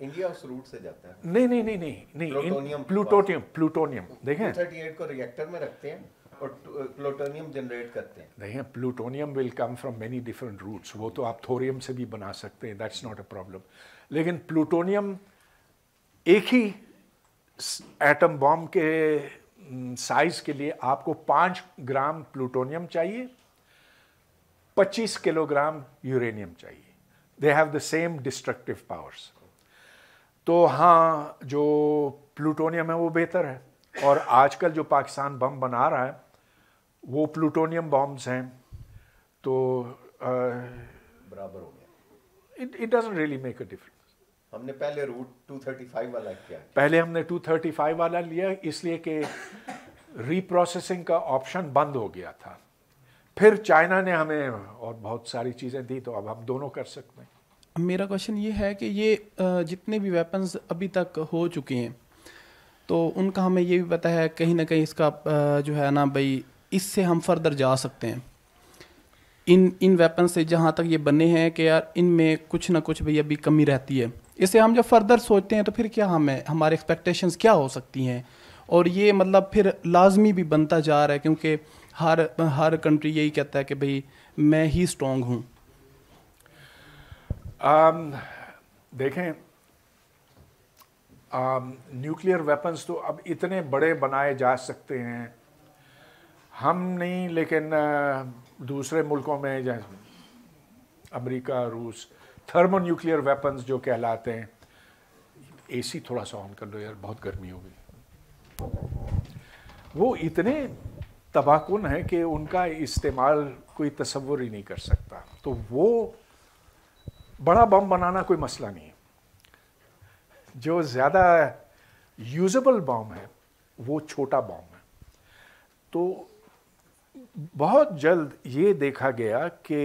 इंडिया उस रूट से जाता है नहीं नहीं नहीं नहीं नहीं प्लूटोनियम प्लूटोनियम प्लूटोनियम देखें 238 को रिएक्टर में रखते हैं और प्लूटोनियम जनरेट करते हैं देखें plutonium will come from many different routes वो तो आप थोरियम से भी बना सकते हैं दैट्स नॉट अ प्रॉब्लम लेकिन प्लूटोनियम एक ही एटम बॉम्ब के साइज के लिए आपको पांच ग्राम प्लूटोनियम चाहिए पच्चीस किलोग्राम यूरेनियम चाहिए they have the same destructive powers तो हाँ जो प्लूटोनियम है वो बेहतर है और आजकल जो पाकिस्तान बम बना रहा है वो प्लूटोनियम बॉम्ब्स हैं तो बराबर हो गया it it doesn't really make a difference हमने पहले रूट 235 वाला किया पहले हमने 235 वाला लिया इसलिए कि रीप्रोसेसिंग का ऑप्शन बंद हो गया था फिर चाइना ने हमें और बहुत सारी चीज़ें दी तो अब हम दोनों कर सकते हैं मेरा क्वेश्चन ये है कि ये जितने भी वेपन्स अभी तक हो चुके हैं तो उनका हमें ये भी पता है कहीं ना कहीं इसका जो है ना भाई इससे हम फर्दर जा सकते हैं इन इन वेपन से जहाँ तक ये बने हैं कि यार इनमें कुछ ना कुछ भाई अभी कमी रहती है इसे हम जब फर्दर सोचते हैं तो फिर क्या हमें हमारे एक्सपेक्टेशंस क्या हो सकती हैं और ये मतलब फिर लाजमी भी बनता जा रहा है क्योंकि हर हर कंट्री यही कहता है कि भाई मैं ही स्ट्रॉन्ग हूँ um, देखें न्यूक्लियर um, वेपन्स तो अब इतने बड़े बनाए जा सकते हैं हम नहीं लेकिन uh, दूसरे मुल्कों में जैसे अमेरिका रूस थर्मोन्यूक्लियर वेपन्स जो कहलाते हैं एसी थोड़ा सा ऑन कर लो यार बहुत गर्मी हो गई वो इतने तबाहकुन है कि उनका इस्तेमाल कोई तस्वुर ही नहीं कर सकता तो वो बड़ा बम बनाना कोई मसला नहीं है जो ज़्यादा यूजेबल बम है वो छोटा बम है तो बहुत जल्द ये देखा गया कि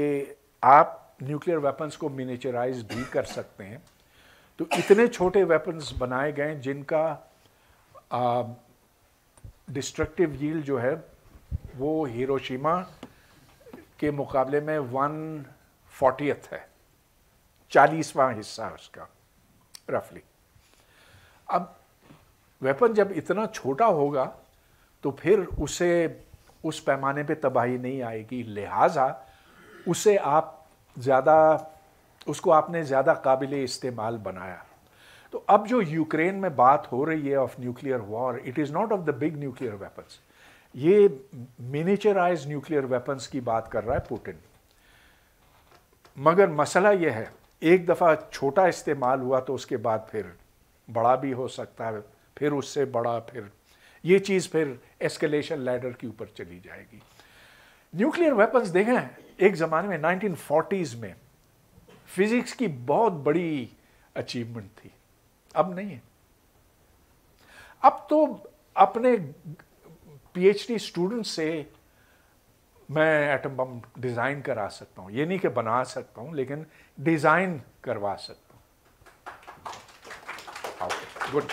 आप न्यूक्लियर वेपन्स को मिनेचराइज भी कर सकते हैं तो इतने छोटे वेपन्स बनाए गए जिनका डिस्ट्रक्टिव यील जो है वो हिरोशिमा के मुकाबले में वन फोर्टियथ है चालीसवा हिस्सा उसका रफली अब वेपन जब इतना छोटा होगा तो फिर उसे उस पैमाने पे तबाही नहीं आएगी लिहाजा उसे आप ज़्यादा उसको आपने ज़्यादा काबिल इस्तेमाल बनाया तो अब जो यूक्रेन में बात हो रही है of nuclear war it is not of the big nuclear weapons ये मिनीचराइज न्यूक्लियर वेपन्स की बात कर रहा है पुटिन मगर मसला यह है एक दफ़ा छोटा इस्तेमाल हुआ तो उसके बाद फिर बड़ा भी हो सकता है फिर उससे बड़ा फिर ये चीज़ फिर एस्केलेशन लैडर के ऊपर चली जाएगी न्यूक्लियर वेपन्स देखे हैं एक ज़माने में 1940s में फिजिक्स की बहुत बड़ी अचीवमेंट थी अब नहीं है अब तो अपने पीएचडी स्टूडेंट से मैं एटम बम डिज़ाइन करा सकता हूँ ये नहीं कि बना सकता हूँ लेकिन डिज़ाइन करवा सकता हूँ गुड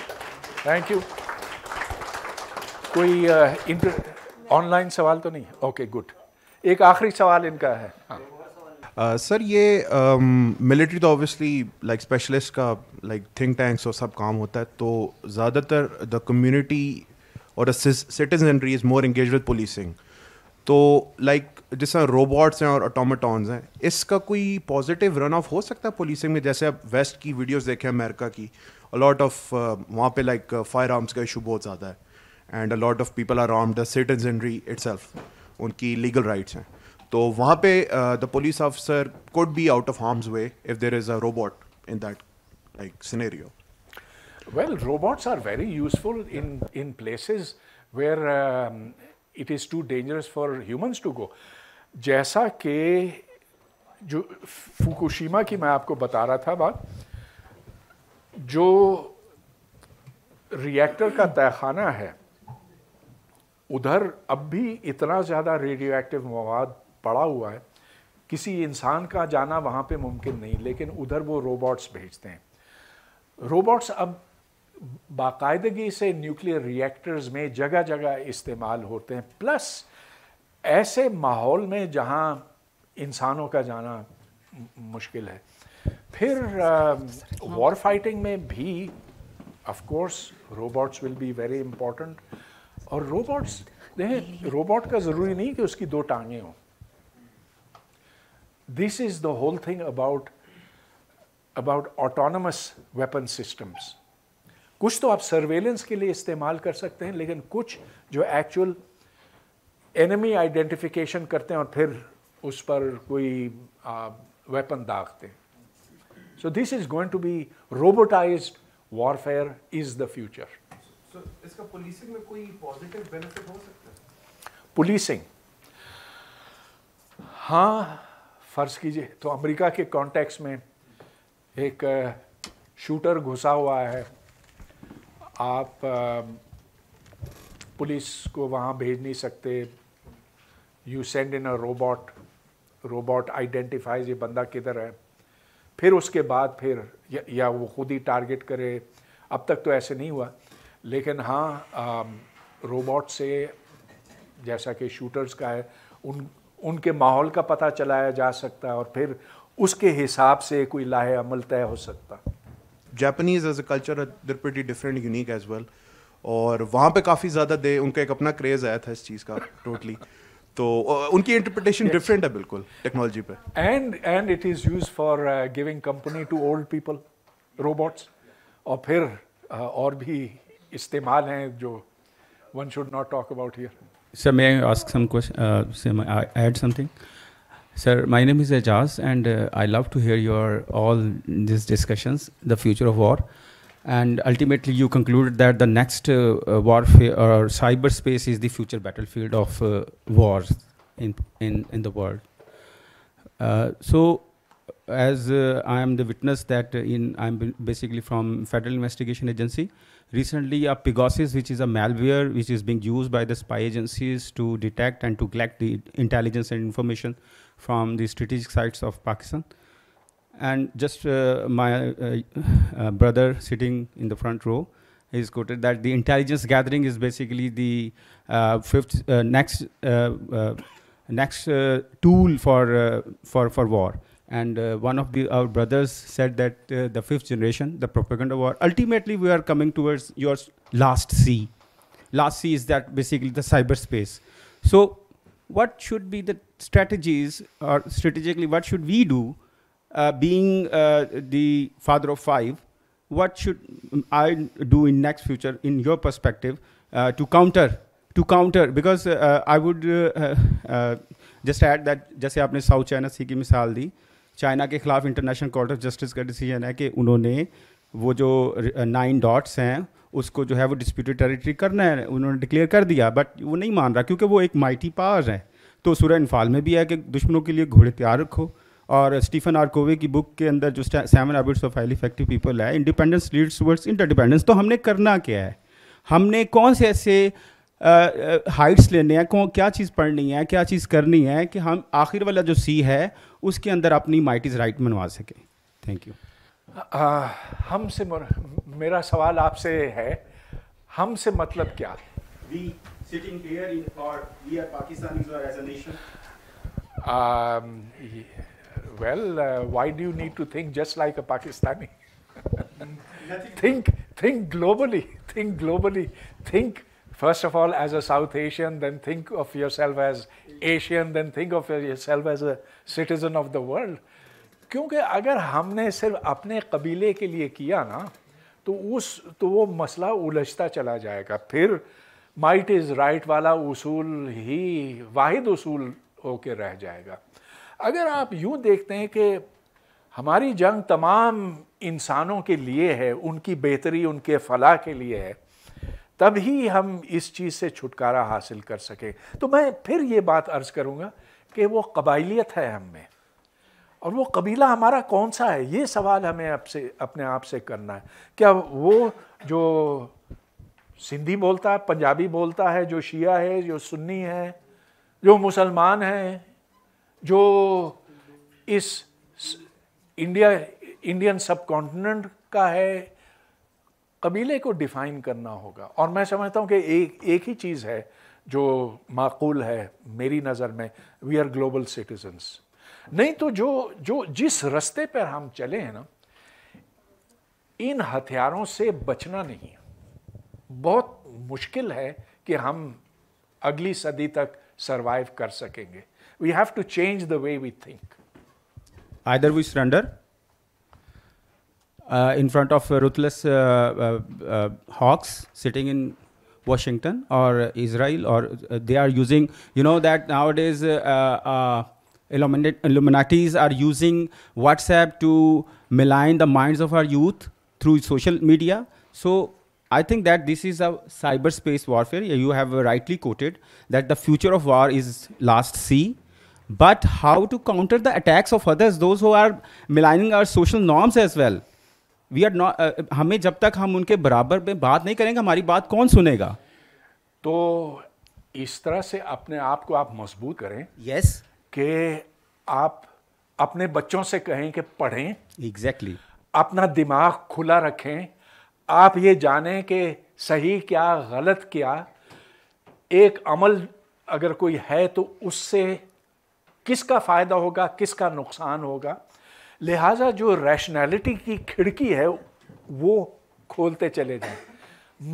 थैंक यू कोई इंटर uh, ऑनलाइन सवाल तो नहीं ओके okay, गुड एक आखिरी सवाल इनका है हाँ। सर ये मिलिट्री तो ऑब्वियसली लाइक स्पेशलिस्ट का लाइक थिंक टैंक्स और सब काम होता है तो ज़्यादातर द कम्युनिटी और citizenry is more engage with policing तो लाइक जिस तरह रोबोट्स हैं और ऑटोमेटॉन्स हैं इसका कोई पॉजिटिव रन ऑफ हो सकता है पुलिसिंग में जैसे आप वेस्ट की वीडियोस देखें अमेरिका की अलॉट ऑफ वहाँ पे लाइक फायर आर्म्स का इशू बहुत ज़्यादा है and a lot of people are armed citizenry itself उनकी लीगल राइट्स हैं तो वहाँ पे the police officer could be out of harm's way if there is a robot in that like scenario well robots are very useful in in places where it is too dangerous for humans to go जैसा कि जो फुकुशीमा की मैं आपको बता रहा था बात जो रिएक्टर का तहखाना है उधर अब भी इतना ज़्यादा रेडियो एक्टिव मवाद पड़ा हुआ है किसी इंसान का जाना वहाँ पे मुमकिन नहीं लेकिन उधर वो रोबोट्स भेजते हैं रोबोट्स अब बाकायदगी से न्यूक्लियर रिएक्टर्स में जगह जगह इस्तेमाल होते हैं प्लस ऐसे माहौल में जहाँ इंसानों का जाना मुश्किल है फिर वॉर फाइटिंग में भी of course robots will be very important और रोबोट्स देखें रोबोट का ज़रूरी नहीं कि उसकी दो टांगे हों this is the whole thing about about autonomous weapon systems कुछ तो आप सर्वेलेंस के लिए इस्तेमाल कर सकते हैं लेकिन कुछ जो एक्चुअल एनिमी आइडेंटिफिकेशन करते हैं और फिर उस पर कोई वेपन दागते हैं so this is going to be robotized warfare is the future policing policing हाँ फर्ज कीजिए तो अमेरिका के कॉन्टेक्स में एक शूटर घुसा हुआ है आप पुलिस को वहाँ भेज नहीं सकते you send in a robot robot identifies ये बंदा किधर है फिर उसके बाद फिर या, या वो खुद ही टारगेट करे अब तक तो ऐसे नहीं हुआ लेकिन हाँ रोबोट um, से जैसा कि शूटर्स का है उन उनके माहौल का पता चलाया जा सकता है और फिर उसके हिसाब से कोई लाहे अमल तय हो सकता Japanese as a culture pretty different unique as well और वहाँ पे काफ़ी ज़्यादा दे उनका एक अपना क्रेज़ आया था इस चीज़ का टोटली तो उनकी इंटरप्रिटेशन डिफरेंट है बिल्कुल टेक्नोलॉजी पे and and it is use for giving company to old people robots और फिर uh, और भी इस्तेमाल हैं जो one should not talk about here sir may I ask some question I had something Sir, my name is Ajaz, and uh, I love to hear your all these discussions, the future of war, and ultimately you concluded that the next uh, uh warfare or uh, cyberspace is the future battlefield of uh, wars in in in the world. so as I am the witness that in I'm basically from Federal Investigation Agency, recently a Pegasus, which is a malware which is being used by the spy agencies to detect and to collect the intelligence and information from the strategic sites of Pakistan. And just uh, my uh, uh brother sitting in the front row is quoted that the intelligence gathering is basically the uh, fifth uh, next next tool for for for war. And uh, one of the, our brothers said that uh, the fifth generation, the propaganda war, ultimately we are coming towards your last C. Last C is that basically the cyberspace. So, what should be the strategies, or strategically, what should we do, uh, being uh, the father of five? What should um, I do in next future, in your perspective, uh, to counter to counter because uh, I would uh, uh, just add that जैसे आपने साउथ चाइना सी की मिसाल दी चाइना के ख़िलाफ़ इंटरनेशनल कोर्ट ऑफ जस्टिस का डिसीजन है कि उन्होंने वो जो नाइन डॉट्स हैं उसको जो है वो डिस्प्यूटेड टेरिटरी करना है उन्होंने डिक्लेयर कर दिया बट वो नहीं मान रहा क्योंकि वो एक माइटी पावर है तो सूर्य इन्फाल में भी है कि दुश्मनों के लिए घोड़े तैयार रखो और स्टीफन आर कोवे की बुक के अंदर जो seven habits of highly effective people है इंडिपेंडेंस लीड्स वर्ड्स इंटरडिपेंडेंस तो हमने करना क्या है हमने कौन से ऐसे हाइट्स लेने हैं कौन क्या चीज़ पढ़नी है क्या चीज़ करनी है कि हम आखिर वाला जो सी है उसके अंदर अपनी माइट इज राइट मनवा सके थैंक यू हमसे मेरा सवाल आपसे है हमसे मतलब क्या well why do need to think just like a Pakistani think think globally think globally think First of all, as a South Asian, then think of yourself as Asian, then think of yourself as a citizen of the world. क्योंकि अगर हमने सिर्फ अपने कबीले के लिए किया ना तो उस तो वो मसला उलझता चला जाएगा फिर माइट इज़ राइट वाला उसूल ही वाहिद उसूल होकर रह जाएगा अगर आप यूँ देखते हैं कि हमारी जंग तमाम इंसानों के लिए है उनकी बेहतरी उनके फलाह के लिए है तभी हम इस चीज़ से छुटकारा हासिल कर सकें तो मैं फिर ये बात अर्ज़ करूँगा कि वो कबाइलियत है हम में और वो कबीला हमारा कौन सा है ये सवाल हमें आपसे अपने आप से करना है क्या वो जो सिंधी बोलता है पंजाबी बोलता है जो शिया है जो सुन्नी है जो मुसलमान हैं जो इस इंडिया इंडियन सब कॉन्टिनेंट का है कबीले को डिफाइन करना होगा और मैं समझता हूँ कि एक एक ही चीज़ है जो माकूल है मेरी नज़र में वी आर ग्लोबल सिटीजन्स नहीं तो जो जो जिस रास्ते पर हम चले हैं ना इन हथियारों से बचना नहीं बहुत मुश्किल है कि हम अगली सदी तक सर्वाइव कर सकेंगे we have to change the way we think either we surrender uh, in front of uh, ruthless uh, uh, hawks sitting in Washington or Israel, or they are using, you know, that nowadays Illuminatis are using WhatsApp to malign the minds of our youth through social media. So I think that this is a cyberspace warfare. You have rightly quoted that the future of war is last sea. But how to counter the attacks of others, those who are maligning our social norms as well? We are not हमें जब तक हम उनके बराबर में बात नहीं करेंगे हमारी बात कौन सुनेगा तो इस तरह से अपने आप को आप मजबूत करें यस yes. कि आप अपने बच्चों से कहें कि पढ़ें एग्जैक्टली exactly. अपना दिमाग खुला रखें आप ये जाने कि सही क्या गलत क्या एक अमल अगर कोई है तो उससे किसका फ़ायदा होगा किसका नुकसान होगा लिहाजा जो रैशनैलिटी की खिड़की है वो खोलते चले जाए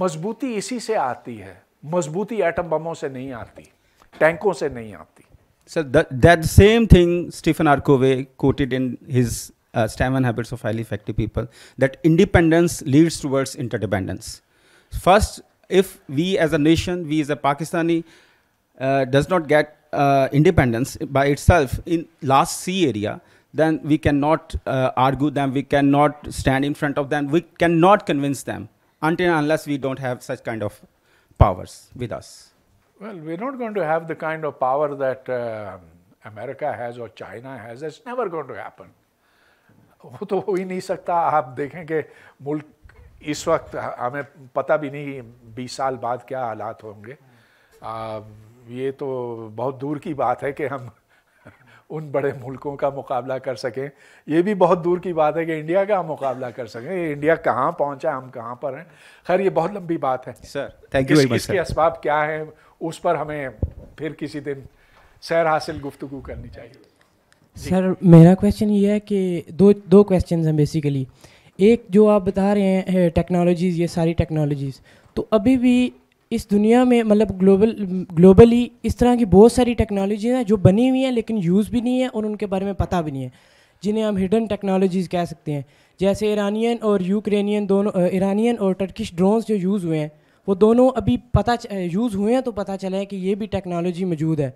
मजबूती इसी से आती है मजबूती एटम बमों से नहीं आती टैंकों से नहीं आती sir that same thing Stephen R Covey quoted in his seven habits of highly effective people that independence leads towards interdependence first if we as a nation we as a Pakistani does not get independence by itself in last sea area then we cannot uh, argue them, we cannot stand in front of them, we cannot convince them until unless we don't have such kind of powers with us. Well, we're not going to have the kind of power that uh, America has or China has. That's never going to happen. वो तो हो ही नहीं सकता आप देखें कि मुल्क इस वक्त हमें पता भी नहीं 20 साल बाद क्या हालात होंगे आ, ये तो बहुत दूर की बात है कि हम उन बड़े मुल्कों का मुकाबला कर सकें ये भी बहुत दूर की बात है कि इंडिया का हम मुकाबला कर सकें इंडिया कहाँ पहुँचा है हम कहाँ पर हैं खैर ये बहुत लंबी बात है सर थैंक यू इसके इसबाब क्या हैं उस पर हमें फिर किसी दिन सैर हासिल गुफ्तु करनी चाहिए सर मेरा क्वेश्चन ये है कि दो दो क्वेश्चन हैं बेसिकली एक जो आप बता रहे हैं टेक्नोलॉजीज़ ये सारी टेक्नोलॉजीज़ तो अभी भी इस दुनिया में मतलब ग्लोबल ग्लोबली इस तरह की बहुत सारी टेक्नोलॉजी हैं जो बनी हुई हैं लेकिन यूज़ भी नहीं है और उनके बारे में पता भी नहीं है जिन्हें हम हिडन टेक्नोलॉजीज़ कह सकते हैं जैसे ईरानियन और यूक्रेनियन दोनों ईरानियन और टर्किश ड्रोन्स जो यूज़ हुए हैं वो दोनों अभी पता यूज़ हुए हैं तो पता चला है कि ये भी टेक्नोलॉजी मौजूद है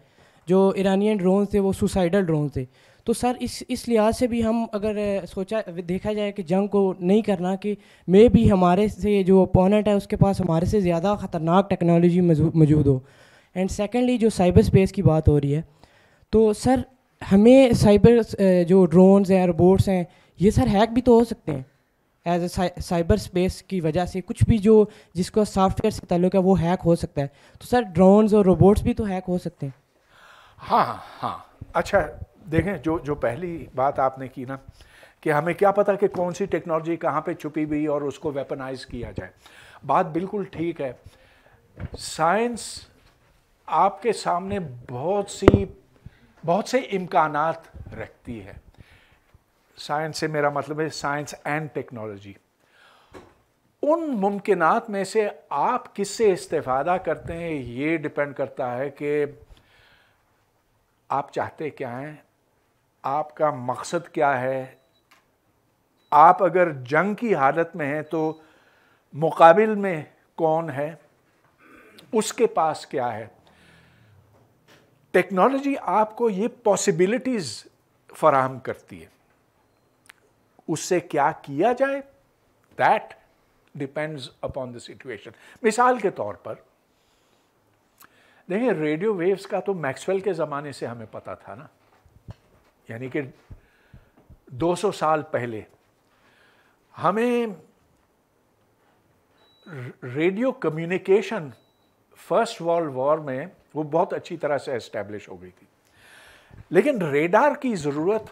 जो ईरानियन ड्रोन थे वो सुसाइडल ड्रोन थे तो सर इस इस लिहाज से भी हम अगर सोचा देखा जाए कि जंग को नहीं करना कि मे भी हमारे से जो अपोनेंट है उसके पास हमारे से ज़्यादा ख़तरनाक टेक्नोलॉजी मौजूद हो एंड सेकेंडली जो साइबर स्पेस की बात हो रही है तो सर हमें साइबर जो ड्रोन्स हैं रोबोट्स हैं ये सर हैक भी तो हो सकते हैं एज ए साइबर स्पेस की वजह से कुछ भी जो जिसको सॉफ्टवेयर से ताल्लुक है वो हैक हो सकता है तो सर ड्रोन्स और रोबोट्स भी तो हैक हो सकते हैं हाँ हाँ, हाँ। अच्छा देखें जो जो पहली बात आपने की ना कि हमें क्या पता कि कौन सी टेक्नोलॉजी कहाँ पे छुपी हुई और उसको वेपनाइज किया जाए बात बिल्कुल ठीक है साइंस आपके सामने बहुत सी बहुत से इम्कान रखती है साइंस से मेरा मतलब है साइंस एंड टेक्नोलॉजी उन मुमकिनात में से आप किससे इस्तेफादा करते हैं ये डिपेंड करता है कि आप चाहते क्या हैं आपका मकसद क्या है आप अगर जंग की हालत में हैं तो मुकाबिल में कौन है उसके पास क्या है टेक्नोलॉजी आपको ये पॉसिबिलिटीज़ फराहम करती है उससे क्या किया जाए that depends upon the situation मिसाल के तौर पर देखिए रेडियो वेव्स का तो मैक्सवेल के ज़माने से हमें पता था ना यानी कि 200 साल पहले हमें radio communication first world war में वो बहुत अच्छी तरह से इस्टेब्लिश हो गई थी लेकिन रेडार की ज़रूरत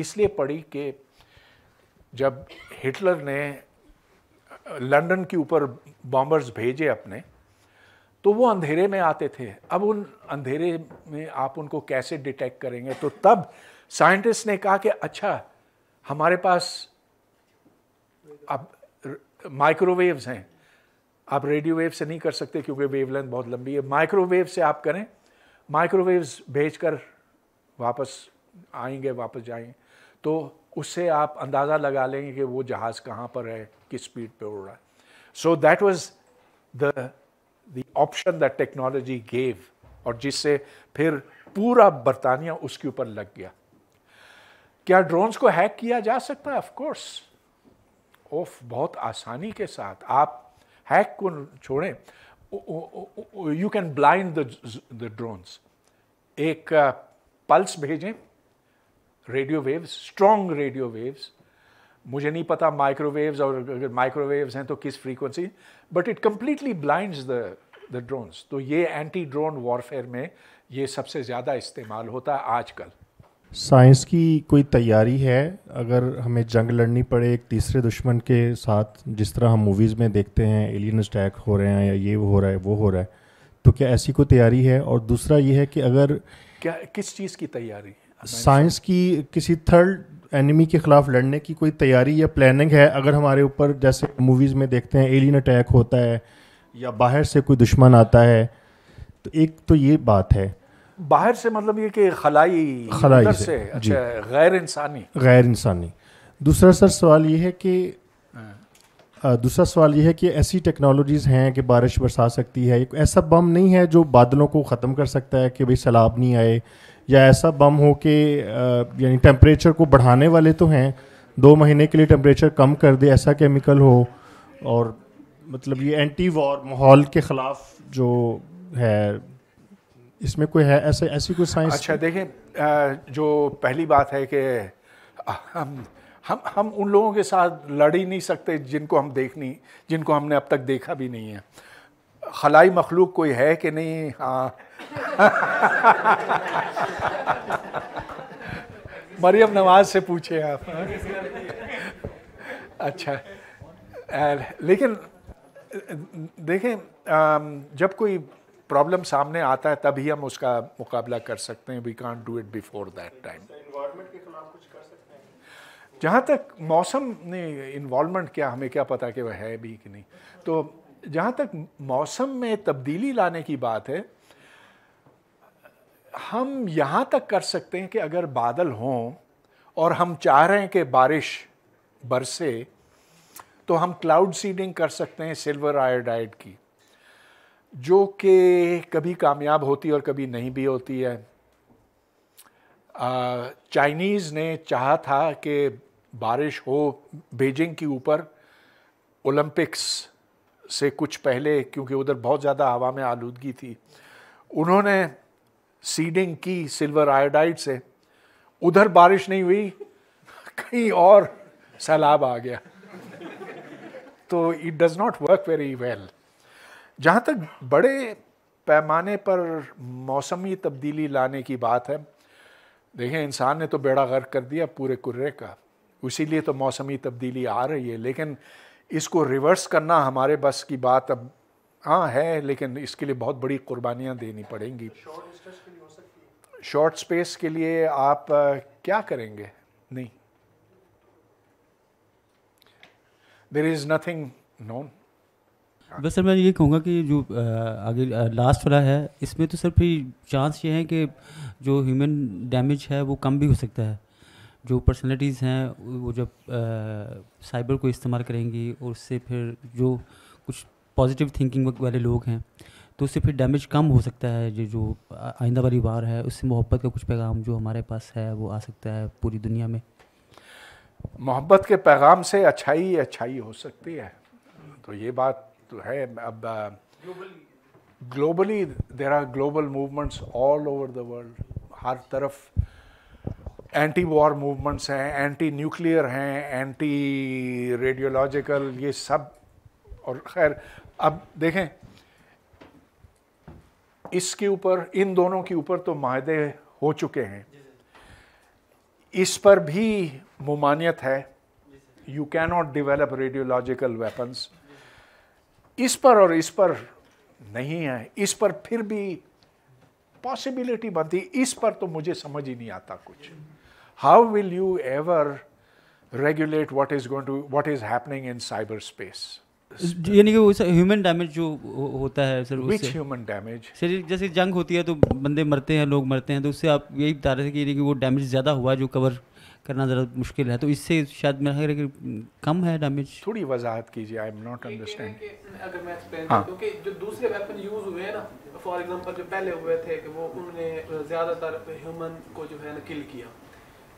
इसलिए पड़ी कि जब हिटलर ने लंदन के ऊपर बॉम्बर्स भेजे अपने तो वो अंधेरे में आते थे अब उन अंधेरे में आप उनको कैसे डिटेक्ट करेंगे तो तब साइंटिस्ट ने कहा कि अच्छा हमारे पास अब माइक्रोवेव्स हैं आप रेडियो वेव से नहीं कर सकते क्योंकि वेवलेंथ बहुत लंबी है माइक्रोवेव से आप करें माइक्रोवेव्स भेजकर वापस आएंगे वापस जाएंगे तो उससे आप अंदाज़ा लगा लेंगे कि वो जहाज़ कहाँ पर है किस स्पीड पे उड़ रहा है so that was the the option that technology gave और जिससे फिर पूरा बरतानिया उसके ऊपर लग गया क्या ड्रोन्स को हैक किया जा सकता है ऑफकोर्स ऑफ बहुत आसानी के साथ आप हैक को छोड़ें you can blind the drones एक पल्स भेजें radio waves strong radio waves मुझे नहीं पता माइक्रोवेव्स और अगर माइक्रोवेव्स हैं तो किस frequency but it completely blind the the drones तो ये एंटी ड्रोन वॉरफेयर में ये सबसे ज़्यादा इस्तेमाल होता है आजकल साइंस की कोई तैयारी है अगर हमें जंग लड़नी पड़े एक तीसरे दुश्मन के साथ जिस तरह हम मूवीज़ में देखते हैं एलियन अटैक हो रहे हैं या ये हो रहा है वो हो रहा है तो क्या ऐसी कोई तैयारी है और दूसरा ये है कि अगर क्या किस चीज़ की तैयारी साइंस की किसी थर्ड एनिमी के ख़िलाफ़ लड़ने की कोई तैयारी या प्लानिंग है अगर हमारे ऊपर जैसे मूवीज़ में देखते हैं एलियन अटैक होता है या बाहर से कोई दुश्मन आता है तो एक तो ये बात है बाहर से मतलब ये कि खलाई खलाई से, से अच्छा गैर इंसानी गैर इंसानी दूसरा सर सवाल ये है कि हाँ। दूसरा सवाल ये है कि ऐसी टेक्नोलॉजीज़ हैं कि बारिश बरसा सकती है ऐसा बम नहीं है जो बादलों को ख़त्म कर सकता है कि भाई सैलाब नहीं आए या ऐसा बम हो के यानी टेम्परेचर को बढ़ाने वाले तो हैं दो महीने के लिए टेम्परेचर कम कर दे ऐसा केमिकल हो और मतलब ये एंटी वॉर माहौल के ख़िलाफ़ जो है इसमें कोई है ऐसे ऐसी कोई साइंस अच्छा देखें जो पहली बात है कि हम हम हम उन लोगों के साथ लड़ ही नहीं सकते जिनको हम देख नहीं जिनको हमने अब तक देखा भी नहीं है खलाई मखलूक कोई है कि नहीं हाँ मरियम नवाज से पूछे आप हाँ। अच्छा लेकिन देखें जब कोई प्रॉब्लम सामने आता है तभी हम उसका मुकाबला कर सकते हैं we can't do it before that time जहाँ तक मौसम ने इन्वॉलमेंट क्या हमें क्या पता कि वह है भी कि नहीं तो जहाँ तक मौसम में तब्दीली लाने की बात है हम यहाँ तक कर सकते हैं कि अगर बादल हों और हम चाह रहे हैं कि बारिश बरसे तो हम क्लाउड सीडिंग कर सकते हैं सिल्वर आयोडाइड की जो कि कभी कामयाब होती और कभी नहीं भी होती है चाइनीज़ ने चाहा था कि बारिश हो बीजिंग के ऊपर ओलंपिक्स से कुछ पहले क्योंकि उधर बहुत ज़्यादा हवा में आलूदगी थी उन्होंने सीडिंग की सिल्वर आयोडाइड से उधर बारिश नहीं हुई कहीं और सैलाब आ गया तो it does not work very well जहाँ तक बड़े पैमाने पर मौसमी तब्दीली लाने की बात है देखें इंसान ने तो बेड़ा गर्क कर दिया पूरे कुर्रे का उसीलिए तो मौसमी तब्दीली आ रही है लेकिन इसको रिवर्स करना हमारे बस की बात अब हाँ है लेकिन इसके लिए बहुत बड़ी कुर्बानियाँ देनी पड़ेंगी शॉर्ट स्पेस के लिए आप क्या करेंगे नहीं देर इज़ नथिंग नोन बस सर मैं ये कहूँगा कि जो आगे लास्ट वाला है इसमें तो सर फिर चांस ये है कि जो ह्यूमन डैमेज है वो कम भी हो सकता है जो पर्सनलिटीज़ हैं वो जब साइबर को इस्तेमाल करेंगी और उससे फिर जो कुछ पॉजिटिव थिंकिंग वाले लोग हैं तो उससे फिर डैमेज कम हो सकता है जो जो आइंदा वाली बार है उससे मोहब्बत का कुछ पैगाम जो हमारे पास है वो आ सकता है पूरी दुनिया में मोहब्बत के पैगाम से अच्छाई अच्छाई हो सकती है तो ये बात तो है अब globally there are global movements all over the world हर तरफ एंटी वॉर मूवमेंट्स हैं एंटी न्यूक्लियर हैं एंटी रेडियोलॉजिकल ये सब और खैर अब देखें इसके ऊपर इन दोनों के ऊपर तो माहदे हो चुके हैं इस पर भी मुमानियत है you can not develop radiological weapons इस पर और इस पर नहीं है इस पर फिर भी पॉसिबिलिटी बनती इस पर तो मुझे समझ ही नहीं आता कुछ how will you ever regulate what is going to what is happening in cyberspace? Uh, यानी कि उस ह्यूमन डैमेज जो होता है sir which human damage sir जैसे जंग होती है तो बंदे मरते हैं लोग मरते हैं तो उससे आप यही बता रहे थे कि वो डैमेज ज़्यादा हुआ जो कवर करना ज़रा मुश्किल है तो इससे शायद मेरा है कि कम है डैमेज थोड़ी वजाहत कीजिए आई एम नॉट अंडरस्टैंड अगर मैं एक्सप्लेन हाँ. क्योंकि जो दूसरे वेपन यूज़ हुए हैं ना फॉर एग्जांपल जो पहले हुए थे कि वो उन्होंने ज़्यादातर ह्यूमन को जो है ना किल किया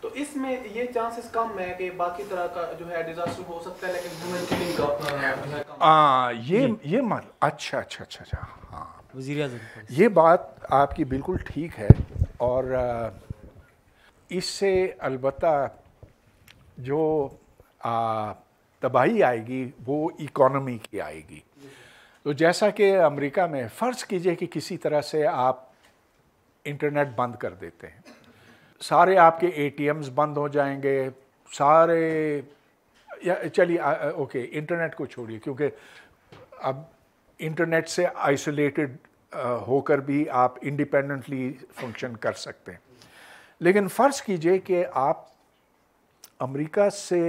तो इसमें ये चांसेस कम है कि बाकी तरह का जो है डिजास्टर हो सकता है लेकिन ह्यूमन किलिंग का हाँ ये ये मान अच्छा अच्छा अच्छा अच्छा हाँ वजीर ये बात आपकी बिल्कुल ठीक है और इससे अलबत्ता जो तबाही आएगी वो इकोनॉमी की आएगी तो जैसा कि अमेरिका में फ़र्ज़ कीजिए कि किसी तरह से आप इंटरनेट बंद कर देते हैं सारे आपके ए बंद हो जाएंगे सारे चलिए ओके इंटरनेट को छोड़िए क्योंकि अब इंटरनेट से आइसोलेटेड होकर भी आप इंडिपेंडेंटली फंक्शन कर सकते हैं लेकिन फ़र्ज़ कीजिए कि आप अमेरिका से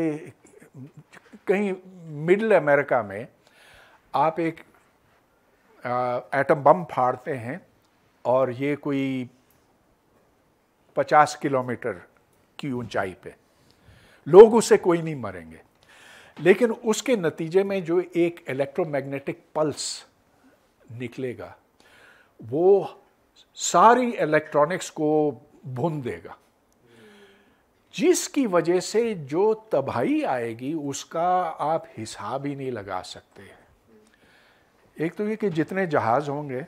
कहीं मिडिल अमेरिका में आप एक एटम बम फाड़ते हैं और ये कोई पचास किलोमीटर की ऊंचाई पे लोग उसे कोई नहीं मरेंगे लेकिन उसके नतीजे में जो एक इलेक्ट्रोमैग्नेटिक पल्स निकलेगा वो सारी इलेक्ट्रॉनिक्स को भुन देगा जिसकी वजह से जो तबाही आएगी उसका आप हिसाब ही नहीं लगा सकते एक तो ये कि जितने जहाज़ होंगे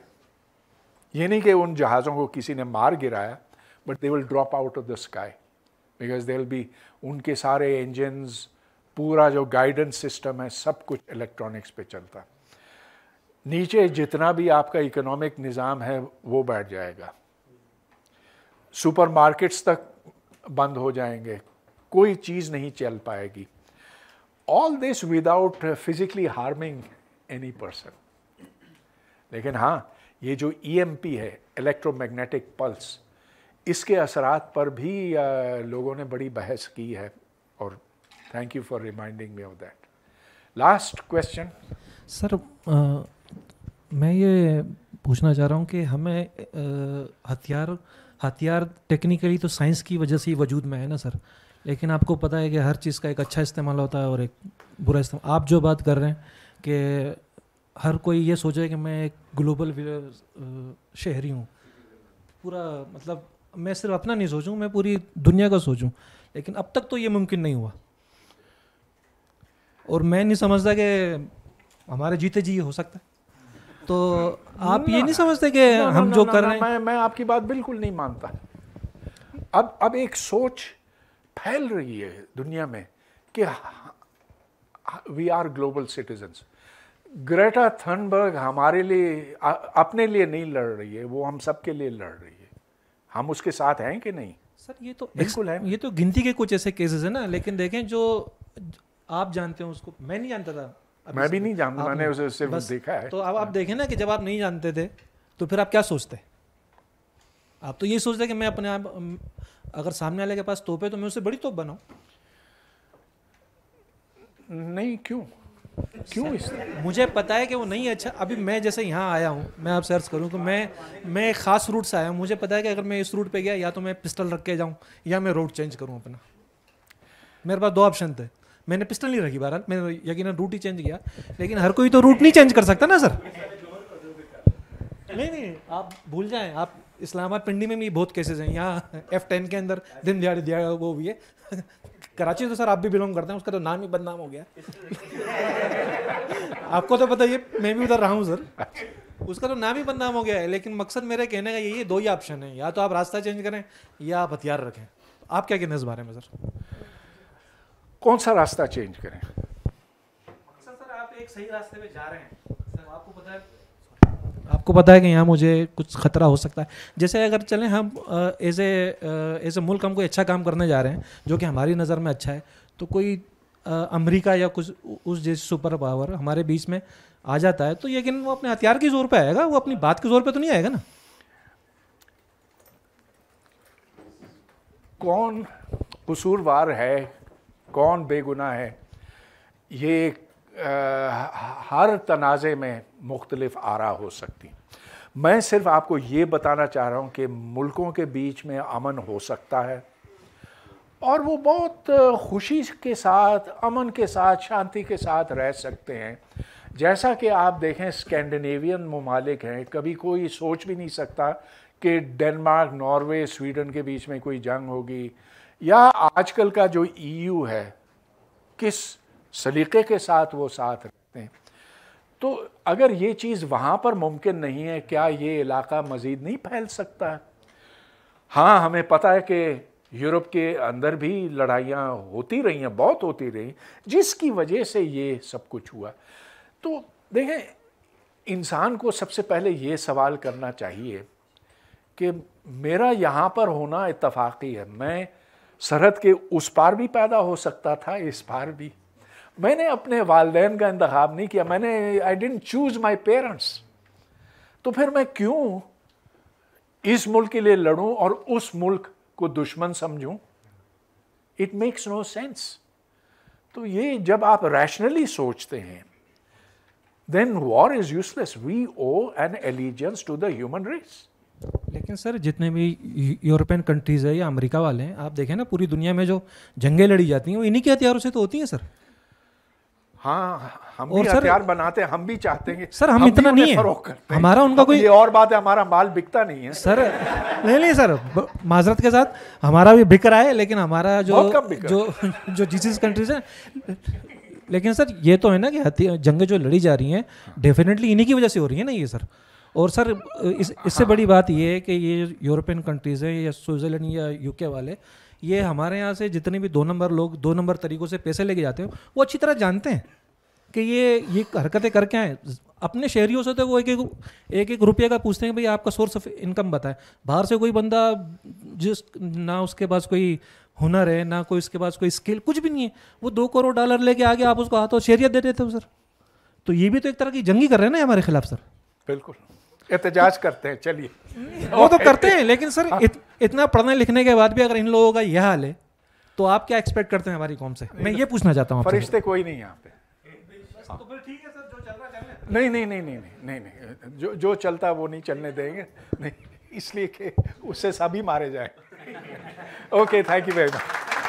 ये नहीं कि उन जहाज़ों को किसी ने मार गिराया they will drop out of the sky because they will be उनके सारे engines पूरा जो गाइडेंस सिस्टम है सब कुछ इलेक्ट्रॉनिक्स पे चलता नीचे जितना भी आपका इकोनॉमिक निज़ाम है वो बैठ जाएगा सुपरमार्केट्स तक बंद हो जाएंगे कोई चीज़ नहीं चल पाएगी all this without physically harming any person लेकिन हाँ ये जो ईएमपी e है इलेक्ट्रोमैग्नेटिक पल्स इसके असरात पर भी लोगों ने बड़ी बहस की है और thank you for reminding me of that last question sir ah, मैं ये पूछना चाह रहा हूँ कि हमें हथियार हथियार टेक्निकली तो साइंस की वजह से ही वजूद में है ना सर लेकिन आपको पता है कि हर चीज़ का एक अच्छा इस्तेमाल होता है और एक बुरा इस्तेमाल आप जो बात कर रहे हैं कि हर कोई ये सोचे कि मैं एक ग्लोबल शहरी हूँ पूरा मतलब मैं सिर्फ अपना नहीं सोचूं मैं पूरी दुनिया का सोचूं लेकिन अब तक तो ये मुमकिन नहीं हुआ और मैं नहीं समझता कि हमारे जीते जी ये हो सकता है तो आप ये नहीं समझते कि हम जो कर रहे हैं मैं मैं आपकी बात बिल्कुल नहीं मानता अब अब एक सोच फैल रही है दुनिया में कि we are global citizens Greta Thunberg हमारे लिए अपने लिए नहीं लड़ रही है वो हम सबके लिए लड़ रही है हम उसके साथ हैं कि नहीं सर ये तो बिल्कुल है ये तो गिनती के कुछ ऐसे केसेस है ना लेकिन देखें जो आप जानते हो उसको मैं नहीं जानता था मैं भी नहीं जानता मैंने उसे सिर्फ देखा है तो अब आप देखें ना कि जब आप नहीं जानते थे तो फिर आप क्या सोचते आप तो ये सोचते कि मैं अपने आप अगर सामने वाले के पास तोप है तो मैं उससे बड़ी तोप बनाऊं नहीं क्यों क्यों इस मुझे पता है कि वो नहीं अच्छा अभी मैं जैसे यहाँ आया हूँ मैं आप सर्च करूँ तो मैं मैं एक ख़ास रूट से आया हूँ मुझे पता है कि अगर मैं इस रूट पे गया या तो मैं पिस्टल रख के जाऊँ या मैं रोड चेंज करूँ अपना मेरे पास दो ऑप्शन थे मैंने पिस्टल नहीं रखी बहरहाल मैंने यकीन रूट ही चेंज किया लेकिन हर कोई तो रूट नहीं चेंज कर सकता ना सर नहीं नहीं आप भूल जाएं आप इस्लामाबाद पिंडी में भी बहुत केसेस हैं यहाँ एफ टेन के अंदर दिन दिहाड़ी दिया वो भी है कराची तो सर आप भी बिलोंग करते हैं उसका तो नाम ही बदनाम हो गया आपको तो पता ये मैं भी उधर रहा हूँ सर उसका तो नाम ही बदनाम हो गया है लेकिन मकसद मेरे कहने का यही है दो ही ऑप्शन है या तो आप रास्ता चेंज करें या आप हथियार रखें आप क्या कहने इस बारे में सर कौन सा रास्ता चेंज करें सर आप एक सही रास्ते पे जा रहे हैं सर आपको पता है आपको पता है कि यहाँ मुझे कुछ खतरा हो सकता है जैसे अगर चलें हम एज ए एज ए मुल्क हम कोई अच्छा काम करने जा रहे हैं जो कि हमारी नज़र में अच्छा है तो कोई अमेरिका या कुछ उस जैसे सुपर पावर हमारे बीच में आ जाता है तो लेकिन वो अपने हथियार के जोर पर आएगा वो अपनी बात के जोर पर तो नहीं आएगा ना कौन कसूरवार है कौन बेगुना है ये एक हर तनाज़े में मुख्तलिफ आरा हो सकती मैं सिर्फ आपको ये बताना चाह रहा हूँ कि मुल्कों के बीच में अमन हो सकता है और वो बहुत खुशी के साथ अमन के साथ शांति के साथ रह सकते हैं जैसा कि आप देखें स्कैंडिनेवियन ममालिक हैं कभी कोई सोच भी नहीं सकता कि डेनमार्क नॉर्वे स्वीडन के बीच में कोई जंग होगी या आजकल का जो ईयू है किस सलीके के साथ वो साथ रखते हैं तो अगर ये चीज़ वहाँ पर मुमकिन नहीं है क्या ये इलाका मज़ीद नहीं फैल सकता है हाँ हमें पता है कि यूरोप के अंदर भी लड़ाइयाँ होती रही हैं बहुत होती रही जिसकी वजह से ये सब कुछ हुआ तो देखें इंसान को सबसे पहले ये सवाल करना चाहिए कि मेरा यहाँ पर होना इतफाक़ी है मैं सरहद के उस पार भी पैदा हो सकता था इस पार भी मैंने अपने वालदेन का इंतखब नहीं किया मैंने I didn't choose my parents तो फिर मैं क्यों इस मुल्क के लिए लड़ूं और उस मुल्क को दुश्मन समझूं इट मेक्स नो सेंस तो ये जब आप रैशनली सोचते हैं then war is useless we owe an allegiance to the human race लेकिन सर जितने भी यूरोपियन कंट्रीज़ है या अमेरिका वाले हैं आप देखें ना पूरी दुनिया में जो जंगे लड़ी जाती हैं वो इन्हीं के हथियारों से तो होती हैं सर हाँ हम भी हथियार बनाते हैं हम भी चाहते हैं सर हम, हम इतना नहीं है हमारा उनका कोई ये और बात है हमारा माल बिकता नहीं है सर नहीं नहीं सर माजरत के साथ हमारा भी बिक रहा है लेकिन हमारा जो जो जो जिस कंट्रीज है लेकिन सर ये तो है ना कि जंगें जो लड़ी जा रही हैं डेफिनेटली इन्हीं की वजह से हो रही है ना ये सर और सर इस इससे हाँ। बड़ी बात ये है कि ये यूरोपियन कंट्रीज़ हैं या स्विट्ज़रलैंड या यूके वाले ये हमारे यहाँ से जितने भी दो नंबर लोग दो नंबर तरीक़ों से पैसे लेके जाते हैं वो अच्छी तरह जानते हैं कि ये ये हरकतें करके आए अपने शहरियों से तो वो एक एक एक एक रुपये का पूछते हैं भाई आपका सोर्स ऑफ इनकम बताएं बाहर से कोई बंदा जिस ना उसके पास कोई हुनर है ना कोई उसके पास कोई स्किल कुछ भी नहीं है वो दो करोड़ डॉलर लेके आगे आप उसको हाथों शहरियत दे देते हो सर तो ये भी तो एक तरह की जंगी कर रहे हैं ना हमारे खिलाफ सर बिल्कुल एहतजाज करते हैं चलिए वो तो करते हैं लेकिन सर हाँ। इतना पढ़ने लिखने के बाद भी अगर इन लोगों का यह हाल है तो आप क्या एक्सपेक्ट करते हैं हमारी कौम से मैं ये पूछना चाहता हूँ फरिश्ते कोई नहीं यहाँ पे हाँ। तो नहीं नहीं नहीं नहीं नहीं नहीं जो जो चलता वो नहीं चलने देंगे नहीं इसलिए कि उससे सभी मारे जाए okay thank you very much